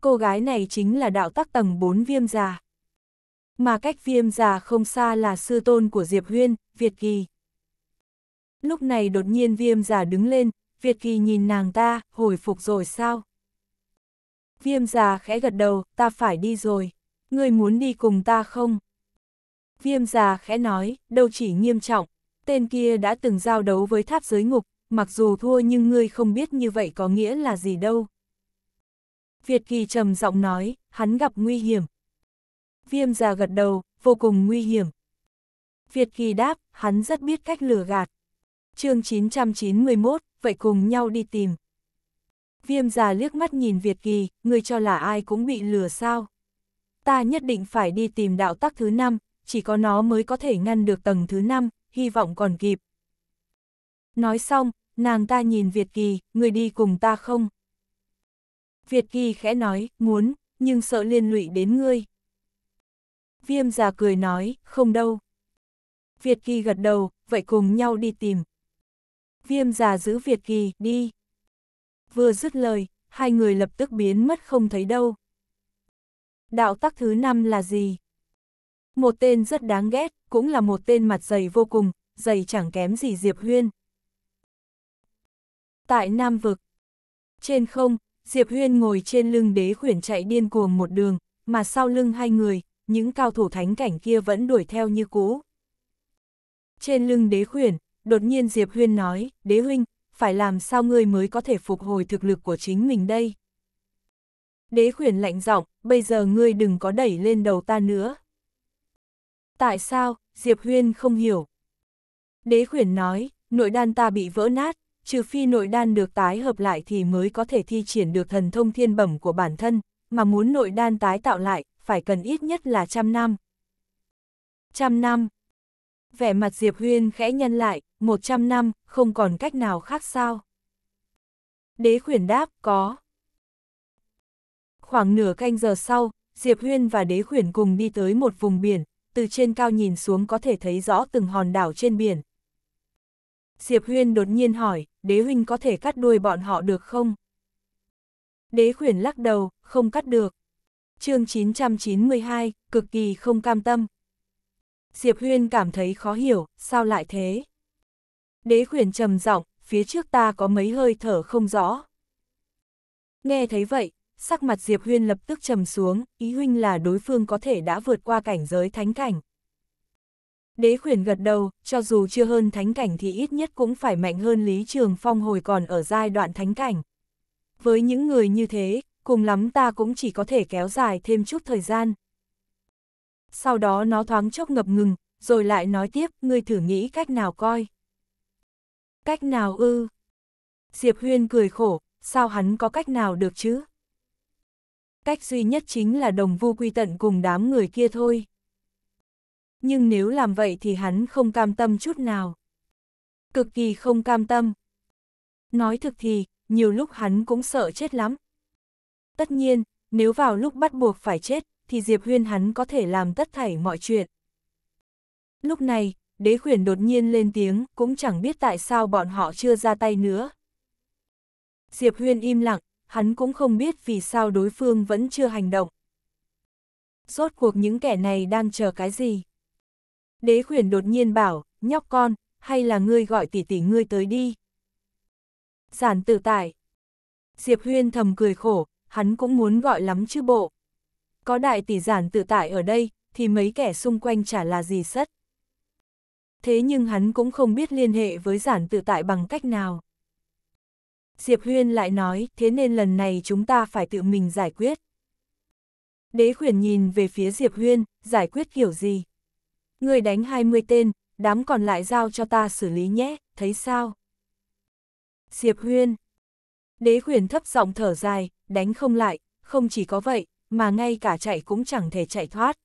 Cô gái này chính là đạo tắc tầng 4 viêm già. Mà cách viêm già không xa là sư tôn của Diệp Huyên, Việt Kỳ. Lúc này đột nhiên viêm già đứng lên, Việt Kỳ nhìn nàng ta, hồi phục rồi sao? Viêm già khẽ gật đầu, ta phải đi rồi. Ngươi muốn đi cùng ta không? Viêm già khẽ nói, đâu chỉ nghiêm trọng, tên kia đã từng giao đấu với tháp giới ngục, mặc dù thua nhưng ngươi không biết như vậy có nghĩa là gì đâu. Việt Kỳ trầm giọng nói, hắn gặp nguy hiểm. Viêm già gật đầu, vô cùng nguy hiểm. Việt Kỳ đáp, hắn rất biết cách lừa gạt. chương 991, vậy cùng nhau đi tìm. Viêm già liếc mắt nhìn Việt Kỳ, người cho là ai cũng bị lừa sao. Ta nhất định phải đi tìm đạo tắc thứ năm, chỉ có nó mới có thể ngăn được tầng thứ năm, hy vọng còn kịp, Nói xong, nàng ta nhìn Việt Kỳ, người đi cùng ta không? Việt Kỳ khẽ nói, muốn, nhưng sợ liên lụy đến ngươi. Viêm già cười nói, không đâu. Việt Kỳ gật đầu, vậy cùng nhau đi tìm. Viêm già giữ Việt Kỳ, đi. Vừa dứt lời, hai người lập tức biến mất không thấy đâu. Đạo tắc thứ năm là gì? Một tên rất đáng ghét, cũng là một tên mặt dày vô cùng, dày chẳng kém gì Diệp Huyên. Tại Nam Vực, trên không, Diệp Huyên ngồi trên lưng đế khuyển chạy điên cuồng một đường, mà sau lưng hai người, những cao thủ thánh cảnh kia vẫn đuổi theo như cũ. Trên lưng đế khuyển, đột nhiên Diệp Huyên nói, đế huynh, phải làm sao ngươi mới có thể phục hồi thực lực của chính mình đây? Đế khuyển lạnh giọng, bây giờ ngươi đừng có đẩy lên đầu ta nữa. Tại sao, Diệp Huyên không hiểu. Đế khuyển nói, nội đan ta bị vỡ nát, trừ phi nội đan được tái hợp lại thì mới có thể thi triển được thần thông thiên bẩm của bản thân, mà muốn nội đan tái tạo lại, phải cần ít nhất là trăm năm. Trăm năm. Vẻ mặt Diệp Huyên khẽ nhân lại, một trăm năm, không còn cách nào khác sao. Đế khuyển đáp, có. Khoảng nửa canh giờ sau, Diệp Huyên và đế khuyển cùng đi tới một vùng biển, từ trên cao nhìn xuống có thể thấy rõ từng hòn đảo trên biển. Diệp Huyên đột nhiên hỏi, đế huynh có thể cắt đuôi bọn họ được không? Đế khuyển lắc đầu, không cắt được. chương 992, cực kỳ không cam tâm. Diệp Huyên cảm thấy khó hiểu, sao lại thế? Đế khuyển trầm giọng, phía trước ta có mấy hơi thở không rõ. Nghe thấy vậy, sắc mặt Diệp Huyên lập tức trầm xuống, ý huynh là đối phương có thể đã vượt qua cảnh giới thánh cảnh, Đế khuyển gật đầu, cho dù chưa hơn thánh cảnh thì ít nhất cũng phải mạnh hơn Lý Trường Phong hồi còn ở giai đoạn thánh cảnh. Với những người như thế, cùng lắm ta cũng chỉ có thể kéo dài thêm chút thời gian. Sau đó nó thoáng chốc ngập ngừng, rồi lại nói tiếp, ngươi thử nghĩ cách nào coi. Cách nào ư? Diệp Huyên cười khổ, sao hắn có cách nào được chứ? Cách duy nhất chính là đồng vu quy tận cùng đám người kia thôi nhưng nếu làm vậy thì hắn không cam tâm chút nào. Cực kỳ không cam tâm. Nói thực thì, nhiều lúc hắn cũng sợ chết lắm. Tất nhiên, nếu vào lúc bắt buộc phải chết, thì Diệp Huyên hắn có thể làm tất thảy mọi chuyện. Lúc này, đế khuyển đột nhiên lên tiếng, cũng chẳng biết tại sao bọn họ chưa ra tay nữa. Diệp Huyên im lặng, hắn cũng không biết vì sao đối phương vẫn chưa hành động. Rốt cuộc những kẻ này đang chờ cái gì? Đế khuyển đột nhiên bảo, nhóc con, hay là ngươi gọi tỷ tỷ ngươi tới đi. Giản tử tại. Diệp Huyên thầm cười khổ, hắn cũng muốn gọi lắm chứ bộ. Có đại tỷ giản tự tại ở đây, thì mấy kẻ xung quanh chả là gì sất. Thế nhưng hắn cũng không biết liên hệ với giản tự tại bằng cách nào. Diệp Huyên lại nói, thế nên lần này chúng ta phải tự mình giải quyết. Đế khuyển nhìn về phía Diệp Huyên, giải quyết kiểu gì? người đánh 20 tên, đám còn lại giao cho ta xử lý nhé, thấy sao? Diệp Huyên Đế huyền thấp giọng thở dài, đánh không lại, không chỉ có vậy, mà ngay cả chạy cũng chẳng thể chạy thoát.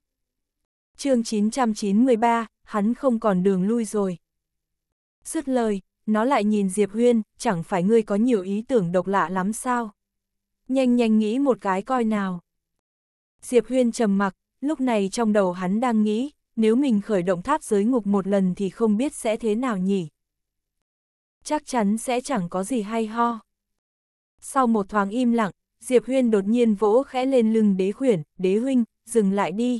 chương 993, hắn không còn đường lui rồi. Dứt lời, nó lại nhìn Diệp Huyên, chẳng phải ngươi có nhiều ý tưởng độc lạ lắm sao? Nhanh nhanh nghĩ một cái coi nào. Diệp Huyên trầm mặc, lúc này trong đầu hắn đang nghĩ, nếu mình khởi động tháp giới ngục một lần thì không biết sẽ thế nào nhỉ? Chắc chắn sẽ chẳng có gì hay ho. Sau một thoáng im lặng, Diệp Huyên đột nhiên vỗ khẽ lên lưng đế khuyển, đế huynh, dừng lại đi.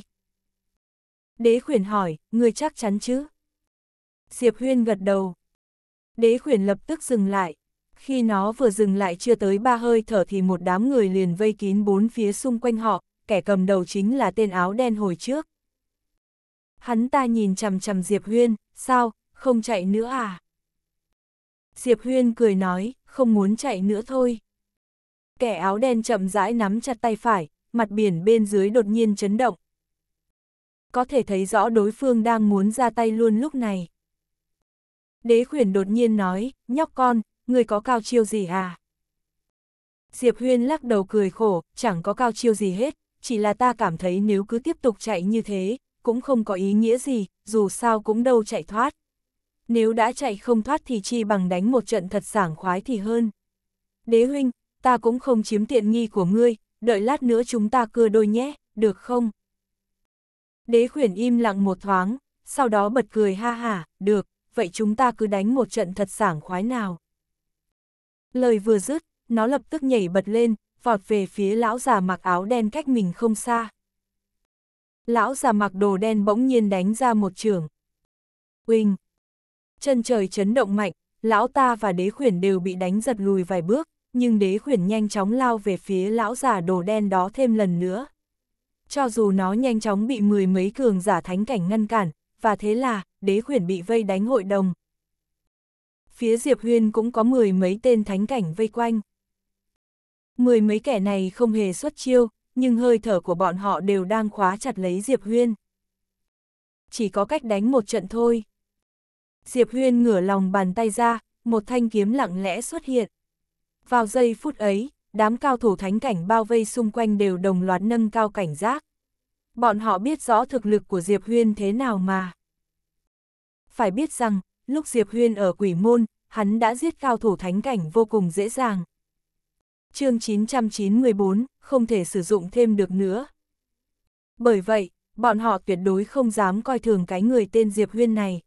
Đế khuyển hỏi, người chắc chắn chứ? Diệp Huyên gật đầu. Đế khuyển lập tức dừng lại. Khi nó vừa dừng lại chưa tới ba hơi thở thì một đám người liền vây kín bốn phía xung quanh họ, kẻ cầm đầu chính là tên áo đen hồi trước hắn ta nhìn chằm chằm Diệp Huyên, sao, không chạy nữa à? Diệp Huyên cười nói, không muốn chạy nữa thôi. Kẻ áo đen chậm rãi nắm chặt tay phải, mặt biển bên dưới đột nhiên chấn động. Có thể thấy rõ đối phương đang muốn ra tay luôn lúc này. Đế khuyển đột nhiên nói, nhóc con, người có cao chiêu gì à? Diệp Huyên lắc đầu cười khổ, chẳng có cao chiêu gì hết, chỉ là ta cảm thấy nếu cứ tiếp tục chạy như thế, cũng không có ý nghĩa gì, dù sao cũng đâu chạy thoát. Nếu đã chạy không thoát thì chi bằng đánh một trận thật sảng khoái thì hơn. Đế huynh, ta cũng không chiếm tiện nghi của ngươi, đợi lát nữa chúng ta cưa đôi nhé, được không? Đế khuyển im lặng một thoáng, sau đó bật cười ha hả, được, vậy chúng ta cứ đánh một trận thật sảng khoái nào. Lời vừa dứt, nó lập tức nhảy bật lên, vọt về phía lão già mặc áo đen cách mình không xa. Lão già mặc đồ đen bỗng nhiên đánh ra một trường. quỳnh Chân trời chấn động mạnh, lão ta và đế khuyển đều bị đánh giật lùi vài bước, nhưng đế khuyển nhanh chóng lao về phía lão già đồ đen đó thêm lần nữa. Cho dù nó nhanh chóng bị mười mấy cường giả thánh cảnh ngăn cản, và thế là, đế khuyển bị vây đánh hội đồng. Phía Diệp Huyên cũng có mười mấy tên thánh cảnh vây quanh. Mười mấy kẻ này không hề xuất chiêu, nhưng hơi thở của bọn họ đều đang khóa chặt lấy Diệp Huyên. Chỉ có cách đánh một trận thôi. Diệp Huyên ngửa lòng bàn tay ra, một thanh kiếm lặng lẽ xuất hiện. Vào giây phút ấy, đám cao thủ thánh cảnh bao vây xung quanh đều đồng loạt nâng cao cảnh giác. Bọn họ biết rõ thực lực của Diệp Huyên thế nào mà. Phải biết rằng, lúc Diệp Huyên ở quỷ môn, hắn đã giết cao thủ thánh cảnh vô cùng dễ dàng chương 994, không thể sử dụng thêm được nữa. Bởi vậy, bọn họ tuyệt đối không dám coi thường cái người tên Diệp Huyên này.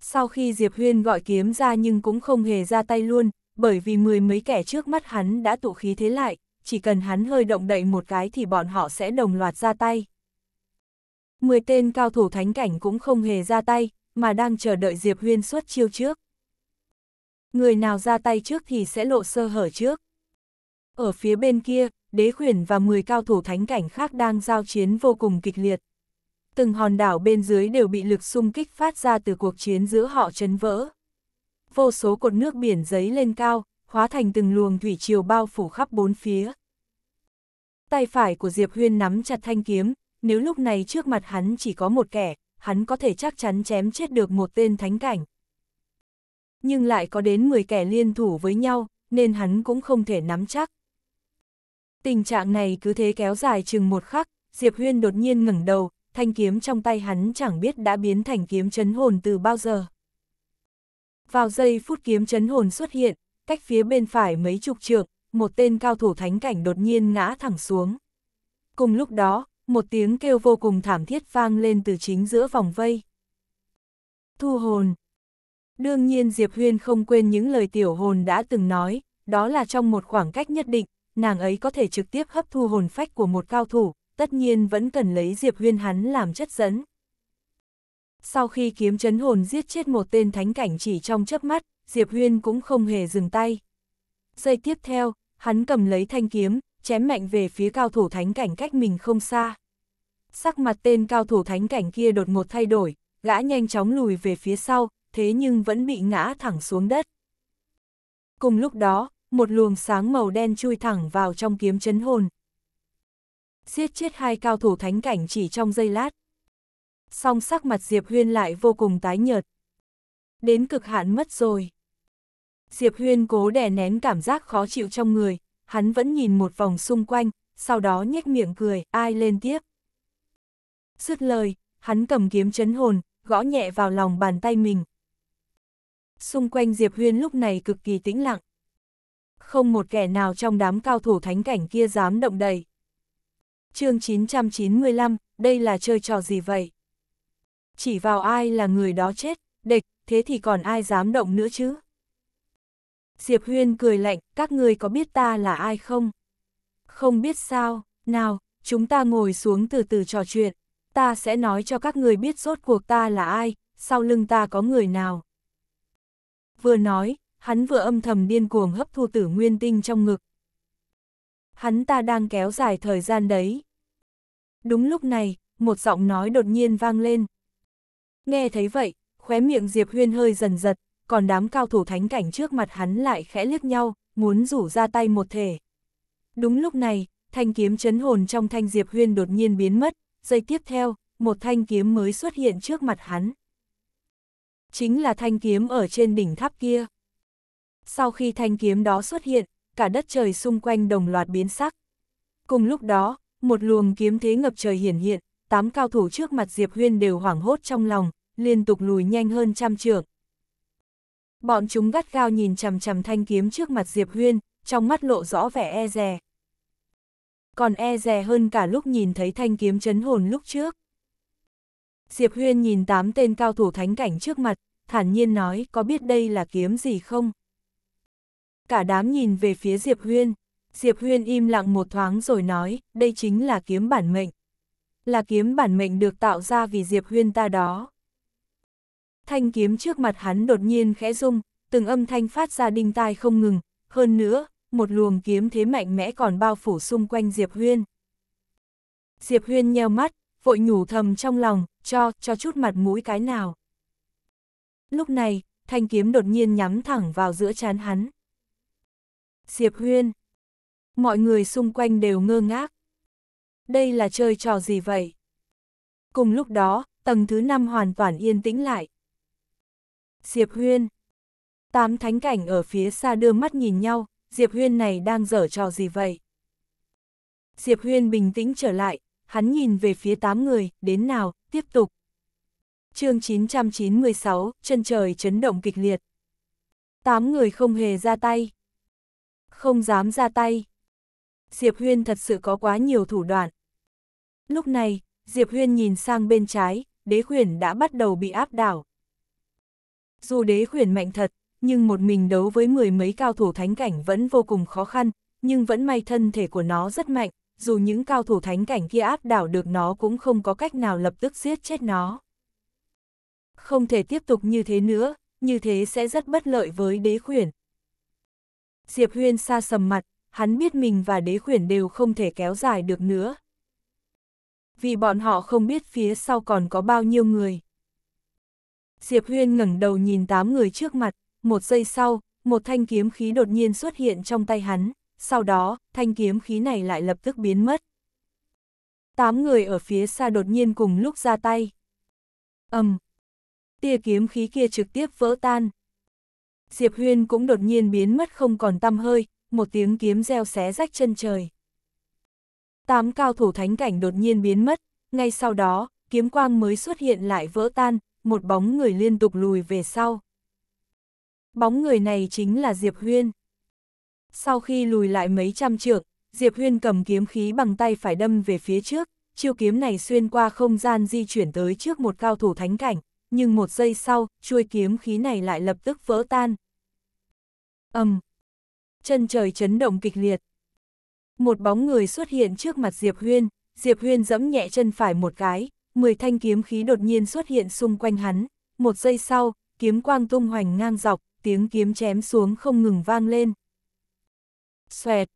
Sau khi Diệp Huyên gọi kiếm ra nhưng cũng không hề ra tay luôn, bởi vì mười mấy kẻ trước mắt hắn đã tụ khí thế lại, chỉ cần hắn hơi động đậy một cái thì bọn họ sẽ đồng loạt ra tay. Mười tên cao thủ thánh cảnh cũng không hề ra tay, mà đang chờ đợi Diệp Huyên xuất chiêu trước. Người nào ra tay trước thì sẽ lộ sơ hở trước. Ở phía bên kia, đế khuyển và 10 cao thủ thánh cảnh khác đang giao chiến vô cùng kịch liệt. Từng hòn đảo bên dưới đều bị lực xung kích phát ra từ cuộc chiến giữa họ chấn vỡ. Vô số cột nước biển giấy lên cao, hóa thành từng luồng thủy triều bao phủ khắp bốn phía. Tay phải của Diệp Huyên nắm chặt thanh kiếm, nếu lúc này trước mặt hắn chỉ có một kẻ, hắn có thể chắc chắn chém chết được một tên thánh cảnh. Nhưng lại có đến 10 kẻ liên thủ với nhau, nên hắn cũng không thể nắm chắc. Tình trạng này cứ thế kéo dài chừng một khắc, Diệp Huyên đột nhiên ngẩng đầu, thanh kiếm trong tay hắn chẳng biết đã biến thành kiếm chấn hồn từ bao giờ. Vào giây phút kiếm chấn hồn xuất hiện, cách phía bên phải mấy chục trượng, một tên cao thủ thánh cảnh đột nhiên ngã thẳng xuống. Cùng lúc đó, một tiếng kêu vô cùng thảm thiết vang lên từ chính giữa vòng vây. Thu hồn Đương nhiên Diệp Huyên không quên những lời tiểu hồn đã từng nói, đó là trong một khoảng cách nhất định, nàng ấy có thể trực tiếp hấp thu hồn phách của một cao thủ, tất nhiên vẫn cần lấy Diệp Huyên hắn làm chất dẫn. Sau khi kiếm chấn hồn giết chết một tên thánh cảnh chỉ trong chớp mắt, Diệp Huyên cũng không hề dừng tay. Giây tiếp theo, hắn cầm lấy thanh kiếm, chém mạnh về phía cao thủ thánh cảnh cách mình không xa. Sắc mặt tên cao thủ thánh cảnh kia đột ngột thay đổi, gã nhanh chóng lùi về phía sau, thế nhưng vẫn bị ngã thẳng xuống đất. Cùng lúc đó, một luồng sáng màu đen chui thẳng vào trong kiếm chấn hồn. Giết chết hai cao thủ thánh cảnh chỉ trong giây lát. Song sắc mặt Diệp Huyên lại vô cùng tái nhợt. Đến cực hạn mất rồi. Diệp Huyên cố đè nén cảm giác khó chịu trong người, hắn vẫn nhìn một vòng xung quanh, sau đó nhếch miệng cười, ai lên tiếp. Dứt lời, hắn cầm kiếm chấn hồn, gõ nhẹ vào lòng bàn tay mình. Xung quanh Diệp Huyên lúc này cực kỳ tĩnh lặng, không một kẻ nào trong đám cao thủ thánh cảnh kia dám động đậy. chương 995, đây là chơi trò gì vậy? Chỉ vào ai là người đó chết, địch, thế thì còn ai dám động nữa chứ? Diệp Huyên cười lạnh, các người có biết ta là ai không? Không biết sao, nào, chúng ta ngồi xuống từ từ trò chuyện, ta sẽ nói cho các người biết rốt cuộc ta là ai, sau lưng ta có người nào. Vừa nói, hắn vừa âm thầm điên cuồng hấp thu tử nguyên tinh trong ngực. Hắn ta đang kéo dài thời gian đấy. Đúng lúc này, một giọng nói đột nhiên vang lên. Nghe thấy vậy, khóe miệng Diệp Huyên hơi dần giật, còn đám cao thủ thánh cảnh trước mặt hắn lại khẽ liếc nhau, muốn rủ ra tay một thể. Đúng lúc này, thanh kiếm chấn hồn trong thanh Diệp Huyên đột nhiên biến mất, giây tiếp theo, một thanh kiếm mới xuất hiện trước mặt hắn. Chính là thanh kiếm ở trên đỉnh tháp kia. Sau khi thanh kiếm đó xuất hiện, cả đất trời xung quanh đồng loạt biến sắc. Cùng lúc đó, một luồng kiếm thế ngập trời hiển hiện, tám cao thủ trước mặt Diệp Huyên đều hoảng hốt trong lòng, liên tục lùi nhanh hơn trăm trượng. Bọn chúng gắt gao nhìn chằm chằm thanh kiếm trước mặt Diệp Huyên, trong mắt lộ rõ vẻ e dè. Còn e dè hơn cả lúc nhìn thấy thanh kiếm chấn hồn lúc trước. Diệp Huyên nhìn tám tên cao thủ thánh cảnh trước mặt, thản nhiên nói có biết đây là kiếm gì không? Cả đám nhìn về phía Diệp Huyên. Diệp Huyên im lặng một thoáng rồi nói, đây chính là kiếm bản mệnh. Là kiếm bản mệnh được tạo ra vì Diệp Huyên ta đó. Thanh kiếm trước mặt hắn đột nhiên khẽ rung, từng âm thanh phát ra đinh tai không ngừng, hơn nữa, một luồng kiếm thế mạnh mẽ còn bao phủ xung quanh Diệp Huyên. Diệp Huyên nheo mắt, vội nhủ thầm trong lòng, cho, cho chút mặt mũi cái nào. Lúc này, thanh kiếm đột nhiên nhắm thẳng vào giữa chán hắn. Diệp Huyên. Mọi người xung quanh đều ngơ ngác. Đây là chơi trò gì vậy? Cùng lúc đó, tầng thứ 5 hoàn toàn yên tĩnh lại. Diệp Huyên. Tám thánh cảnh ở phía xa đưa mắt nhìn nhau, Diệp Huyên này đang dở trò gì vậy? Diệp Huyên bình tĩnh trở lại, hắn nhìn về phía tám người, đến nào, tiếp tục. chương 996, chân trời chấn động kịch liệt. Tám người không hề ra tay, không dám ra tay. Diệp Huyên thật sự có quá nhiều thủ đoạn. Lúc này, Diệp Huyên nhìn sang bên trái, đế khuyển đã bắt đầu bị áp đảo. Dù đế khuyển mạnh thật, nhưng một mình đấu với mười mấy cao thủ thánh cảnh vẫn vô cùng khó khăn, nhưng vẫn may thân thể của nó rất mạnh, dù những cao thủ thánh cảnh kia áp đảo được nó cũng không có cách nào lập tức giết chết nó. Không thể tiếp tục như thế nữa, như thế sẽ rất bất lợi với đế khuyển, Diệp Huyên xa sầm mặt, hắn biết mình và đế khuyển đều không thể kéo dài được nữa. Vì bọn họ không biết phía sau còn có bao nhiêu người. Diệp Huyên ngẩng đầu nhìn tám người trước mặt, một giây sau, một thanh kiếm khí đột nhiên xuất hiện trong tay hắn, sau đó, thanh kiếm khí này lại lập tức biến mất. Tám người ở phía xa đột nhiên cùng lúc ra tay. ầm, um, Tia kiếm khí kia trực tiếp vỡ tan, Diệp Huyên cũng đột nhiên biến mất không còn tăm hơi, một tiếng kiếm reo xé rách chân trời. Tám cao thủ thánh cảnh đột nhiên biến mất, ngay sau đó, kiếm quang mới xuất hiện lại vỡ tan, một bóng người liên tục lùi về sau. Bóng người này chính là Diệp Huyên. Sau khi lùi lại mấy trăm trượng, Diệp Huyên cầm kiếm khí bằng tay phải đâm về phía trước, chiêu kiếm này xuyên qua không gian di chuyển tới trước một cao thủ thánh cảnh, nhưng một giây sau, chuôi kiếm khí này lại lập tức vỡ tan. Âm. Chân trời chấn động kịch liệt. Một bóng người xuất hiện trước mặt Diệp Huyên, Diệp Huyên giẫm nhẹ chân phải một cái, mười thanh kiếm khí đột nhiên xuất hiện xung quanh hắn, một giây sau, kiếm quang tung hoành ngang dọc, tiếng kiếm chém xuống không ngừng vang lên. Xoẹt!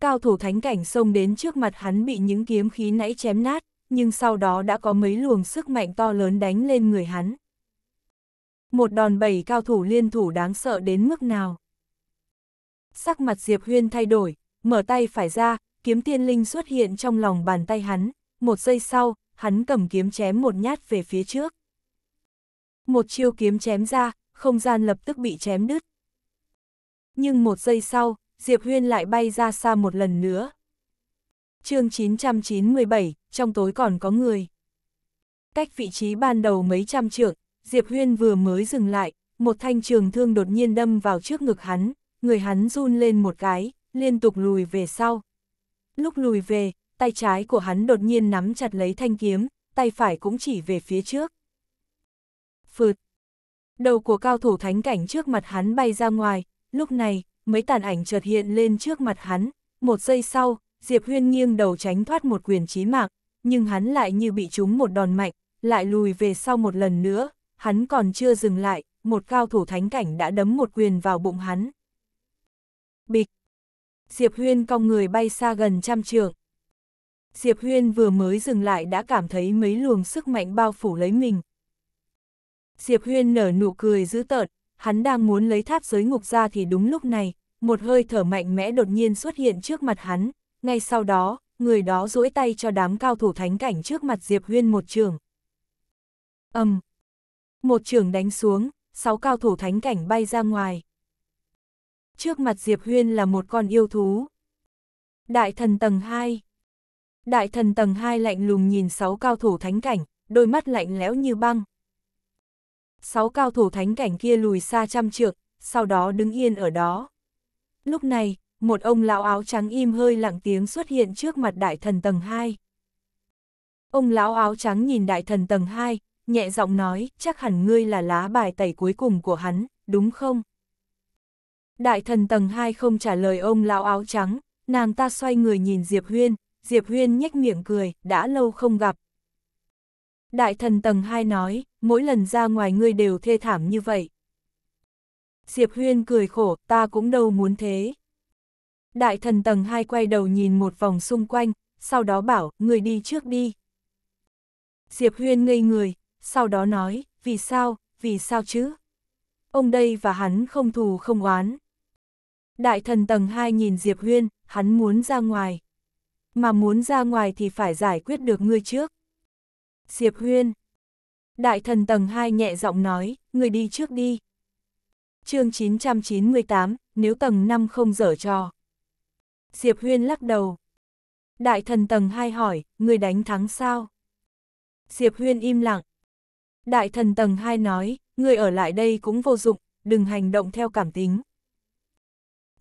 Cao thủ thánh cảnh xông đến trước mặt hắn bị những kiếm khí nãy chém nát, nhưng sau đó đã có mấy luồng sức mạnh to lớn đánh lên người hắn. Một đòn bẩy cao thủ liên thủ đáng sợ đến mức nào? Sắc mặt Diệp Huyên thay đổi, mở tay phải ra, kiếm tiên linh xuất hiện trong lòng bàn tay hắn, một giây sau, hắn cầm kiếm chém một nhát về phía trước. Một chiêu kiếm chém ra, không gian lập tức bị chém đứt. Nhưng một giây sau, Diệp Huyên lại bay ra xa một lần nữa. chương 997, trong tối còn có người. Cách vị trí ban đầu mấy trăm trượng, Diệp Huyên vừa mới dừng lại, một thanh trường thương đột nhiên đâm vào trước ngực hắn, người hắn run lên một cái, liên tục lùi về sau. Lúc lùi về, tay trái của hắn đột nhiên nắm chặt lấy thanh kiếm, tay phải cũng chỉ về phía trước. Phượt! Đầu của cao thủ thánh cảnh trước mặt hắn bay ra ngoài, lúc này, mấy tàn ảnh chợt hiện lên trước mặt hắn, một giây sau, Diệp Huyên nghiêng đầu tránh thoát một quyền chí mạng, nhưng hắn lại như bị trúng một đòn mạnh, lại lùi về sau một lần nữa, hắn còn chưa dừng lại, một cao thủ thánh cảnh đã đấm một quyền vào bụng hắn. Bịch. Diệp Huyên cong người bay xa gần trăm trượng. Diệp Huyên vừa mới dừng lại đã cảm thấy mấy luồng sức mạnh bao phủ lấy mình. Diệp Huyên nở nụ cười dữ tợn, hắn đang muốn lấy tháp giới ngục ra thì đúng lúc này, một hơi thở mạnh mẽ đột nhiên xuất hiện trước mặt hắn, ngay sau đó, người đó duỗi tay cho đám cao thủ thánh cảnh trước mặt Diệp Huyên một trường. âm Um. Một trường đánh xuống, sáu cao thủ thánh cảnh bay ra ngoài. Trước mặt Diệp Huyên là một con yêu thú. Đại thần tầng 2 Đại thần tầng 2 lạnh lùng nhìn sáu cao thủ thánh cảnh, đôi mắt lạnh lẽo như băng. Sáu cao thủ thánh cảnh kia lùi xa trăm trượng, sau đó đứng yên ở đó. Lúc này, một ông lão áo trắng im hơi lặng tiếng xuất hiện trước mặt đại thần tầng 2. Ông lão áo trắng nhìn đại thần tầng 2, nhẹ giọng nói, chắc hẳn ngươi là lá bài tẩy cuối cùng của hắn, đúng không? Đại thần tầng 2 không trả lời ông lão áo trắng, nàng ta xoay người nhìn Diệp Huyên, Diệp Huyên nhếch miệng cười, đã lâu không gặp. Đại thần tầng 2 nói, mỗi lần ra ngoài ngươi đều thê thảm như vậy. Diệp Huyên cười khổ, ta cũng đâu muốn thế. Đại thần tầng 2 quay đầu nhìn một vòng xung quanh, sau đó bảo, người đi trước đi. Diệp Huyên ngây người, sau đó nói, vì sao, vì sao chứ? Ông đây và hắn không thù không oán. Đại thần tầng 2 nhìn Diệp Huyên, hắn muốn ra ngoài. Mà muốn ra ngoài thì phải giải quyết được ngươi trước. Diệp Huyên. Đại thần tầng 2 nhẹ giọng nói, người đi trước đi. chương 998, nếu tầng 5 không dở trò. Diệp Huyên lắc đầu. Đại thần tầng 2 hỏi, người đánh thắng sao? Diệp Huyên im lặng. Đại thần tầng 2 nói, người ở lại đây cũng vô dụng, đừng hành động theo cảm tính.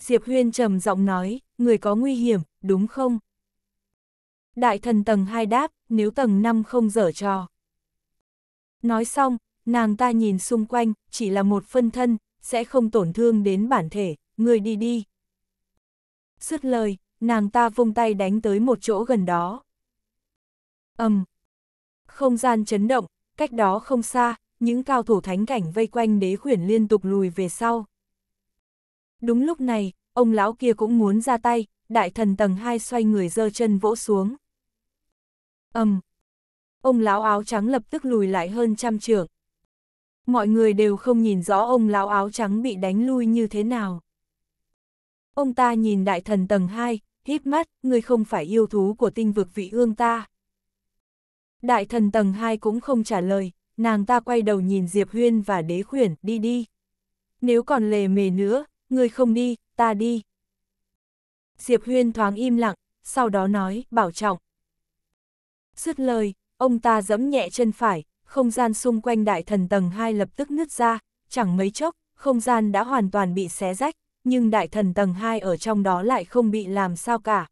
Diệp Huyên trầm giọng nói, người có nguy hiểm, đúng không? Đại thần tầng 2 đáp, nếu tầng 5 không dở trò. Nói xong, nàng ta nhìn xung quanh, chỉ là một phân thân, sẽ không tổn thương đến bản thể, người đi đi. Sứt lời, nàng ta vung tay đánh tới một chỗ gần đó. ầm, Không gian chấn động, cách đó không xa, những cao thủ thánh cảnh vây quanh đế khuyển liên tục lùi về sau. Đúng lúc này, ông lão kia cũng muốn ra tay, đại thần tầng 2 xoay người dơ chân vỗ xuống. ầm um, Ông lão áo trắng lập tức lùi lại hơn trăm trượng. Mọi người đều không nhìn rõ ông lão áo trắng bị đánh lui như thế nào. Ông ta nhìn đại thần tầng 2, hít mắt, người không phải yêu thú của tinh vực vị ương ta. Đại thần tầng 2 cũng không trả lời, nàng ta quay đầu nhìn Diệp Huyên và đế khuyển, đi đi. Nếu còn lề mề nữa, ngươi không đi, ta đi. Diệp Huyên thoáng im lặng, sau đó nói, bảo trọng. Dứt lời, ông ta giẫm nhẹ chân phải, không gian xung quanh đại thần tầng 2 lập tức nứt ra, chẳng mấy chốc, không gian đã hoàn toàn bị xé rách, nhưng đại thần tầng 2 ở trong đó lại không bị làm sao cả.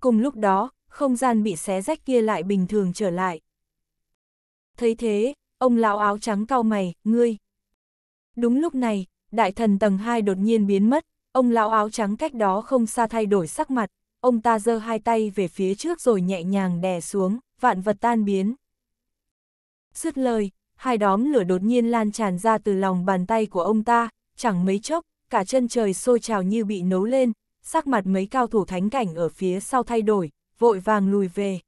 Cùng lúc đó, không gian bị xé rách kia lại bình thường trở lại. Thấy thế, ông lão áo trắng cau mày, ngươi. Đúng lúc này, đại thần tầng 2 đột nhiên biến mất, ông lão áo trắng cách đó không xa thay đổi sắc mặt, ông ta giơ hai tay về phía trước rồi nhẹ nhàng đè xuống, vạn vật tan biến. Dứt lời, hai đóm lửa đột nhiên lan tràn ra từ lòng bàn tay của ông ta, chẳng mấy chốc, cả chân trời sôi trào như bị nấu lên, sắc mặt mấy cao thủ thánh cảnh ở phía sau thay đổi, vội vàng lùi về.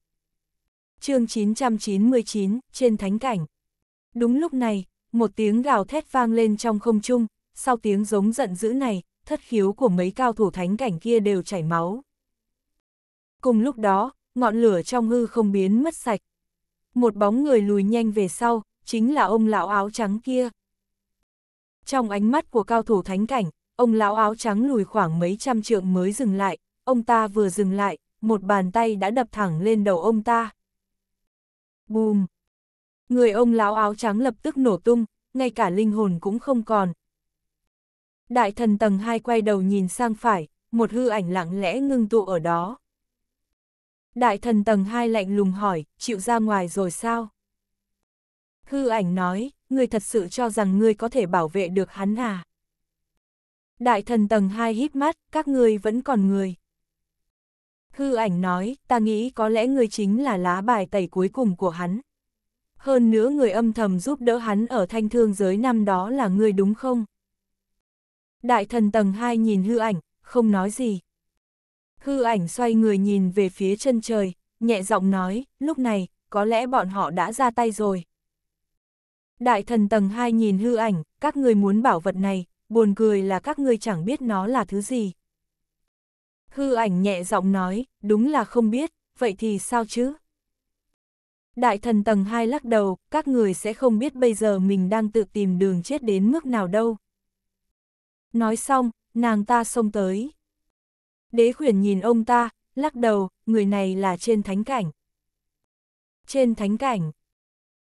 chương 999, trên thánh cảnh. Đúng lúc này, một tiếng gào thét vang lên trong không trung, sau tiếng giống giận dữ này, thất khiếu của mấy cao thủ thánh cảnh kia đều chảy máu. Cùng lúc đó, ngọn lửa trong hư không biến mất sạch. Một bóng người lùi nhanh về sau, chính là ông lão áo trắng kia. Trong ánh mắt của cao thủ thánh cảnh, ông lão áo trắng lùi khoảng mấy trăm trượng mới dừng lại, ông ta vừa dừng lại, một bàn tay đã đập thẳng lên đầu ông ta. Bùm! Người ông lão áo trắng lập tức nổ tung, ngay cả linh hồn cũng không còn, Đại thần tầng 2 quay đầu nhìn sang phải, một hư ảnh lặng lẽ ngưng tụ ở đó. Đại thần tầng 2 lạnh lùng hỏi, chịu ra ngoài rồi sao? Hư ảnh nói, ngươi thật sự cho rằng ngươi có thể bảo vệ được hắn à? Đại thần tầng 2 hít mắt, các ngươi vẫn còn người. Hư ảnh nói, ta nghĩ có lẽ ngươi chính là lá bài tẩy cuối cùng của hắn. Hơn nữa người âm thầm giúp đỡ hắn ở thanh thương giới năm đó là ngươi đúng không? Đại thần tầng 2 nhìn hư ảnh, không nói gì. Hư ảnh xoay người nhìn về phía chân trời, nhẹ giọng nói, lúc này, có lẽ bọn họ đã ra tay rồi. Đại thần tầng 2 nhìn hư ảnh, các người muốn bảo vật này, buồn cười là các người chẳng biết nó là thứ gì. Hư ảnh nhẹ giọng nói, đúng là không biết, vậy thì sao chứ? Đại thần tầng 2 lắc đầu, các người sẽ không biết bây giờ mình đang tự tìm đường chết đến mức nào đâu. Nói xong, nàng ta xông tới. Đế khuyển nhìn ông ta, lắc đầu, người này là trên thánh cảnh. Trên thánh cảnh.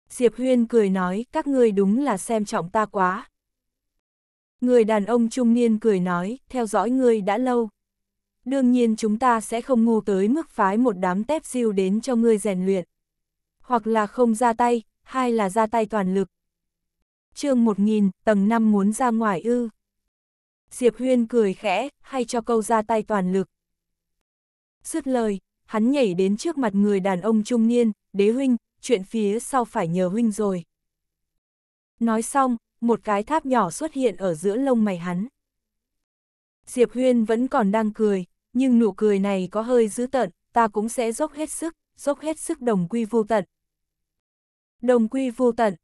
Diệp Huyên cười nói, các ngươi đúng là xem trọng ta quá. Người đàn ông trung niên cười nói, theo dõi ngươi đã lâu. Đương nhiên chúng ta sẽ không ngu tới mức phái một đám tép siêu đến cho ngươi rèn luyện. Hoặc là không ra tay, hay là ra tay toàn lực. chương 1000, tầng 5 muốn ra ngoài ư. Diệp Huyên cười khẽ, hay cho câu ra tay toàn lực. Dứt lời, hắn nhảy đến trước mặt người đàn ông trung niên, đế huynh, chuyện phía sau phải nhờ huynh rồi. Nói xong, một cái tháp nhỏ xuất hiện ở giữa lông mày hắn. Diệp Huyên vẫn còn đang cười, nhưng nụ cười này có hơi dữ tợn, ta cũng sẽ dốc hết sức, dốc hết sức đồng quy vô tận. Đồng quy vô tận.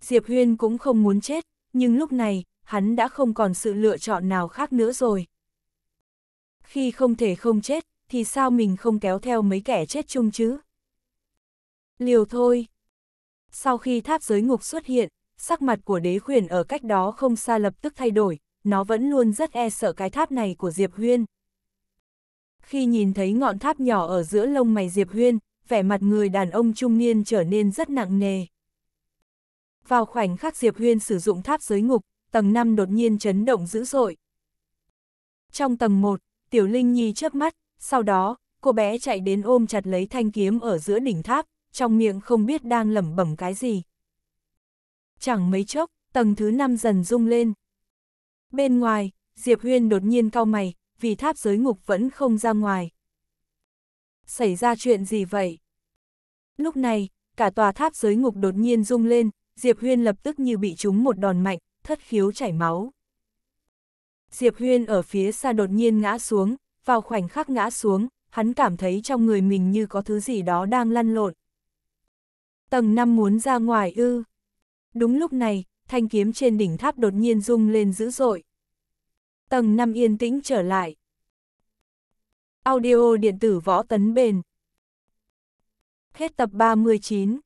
Diệp Huyên cũng không muốn chết, nhưng lúc này, hắn đã không còn sự lựa chọn nào khác nữa rồi. Khi không thể không chết, thì sao mình không kéo theo mấy kẻ chết chung chứ? Liều thôi! Sau khi tháp giới ngục xuất hiện, sắc mặt của đế khuyển ở cách đó không xa lập tức thay đổi, nó vẫn luôn rất e sợ cái tháp này của Diệp Huyên. Khi nhìn thấy ngọn tháp nhỏ ở giữa lông mày Diệp Huyên, vẻ mặt người đàn ông trung niên trở nên rất nặng nề. Vào khoảnh khắc Diệp Huyên sử dụng tháp giới ngục, tầng 5 đột nhiên chấn động dữ dội. Trong tầng 1, Tiểu Linh Nhi chớp mắt, sau đó, cô bé chạy đến ôm chặt lấy thanh kiếm ở giữa đỉnh tháp, trong miệng không biết đang lẩm bẩm cái gì. Chẳng mấy chốc, tầng thứ 5 dần rung lên. Bên ngoài, Diệp Huyên đột nhiên cau mày, vì tháp giới ngục vẫn không ra ngoài. Xảy ra chuyện gì vậy? Lúc này, cả tòa tháp giới ngục đột nhiên rung lên, Diệp Huyên lập tức như bị trúng một đòn mạnh, thất khiếu chảy máu. Diệp Huyên ở phía xa đột nhiên ngã xuống, vào khoảnh khắc ngã xuống, hắn cảm thấy trong người mình như có thứ gì đó đang lăn lộn. Tầng 5 muốn ra ngoài ư. Đúng lúc này, thanh kiếm trên đỉnh tháp đột nhiên rung lên dữ dội. Tầng 5 yên tĩnh trở lại. Audio điện tử võ tấn bền. Hết tập 39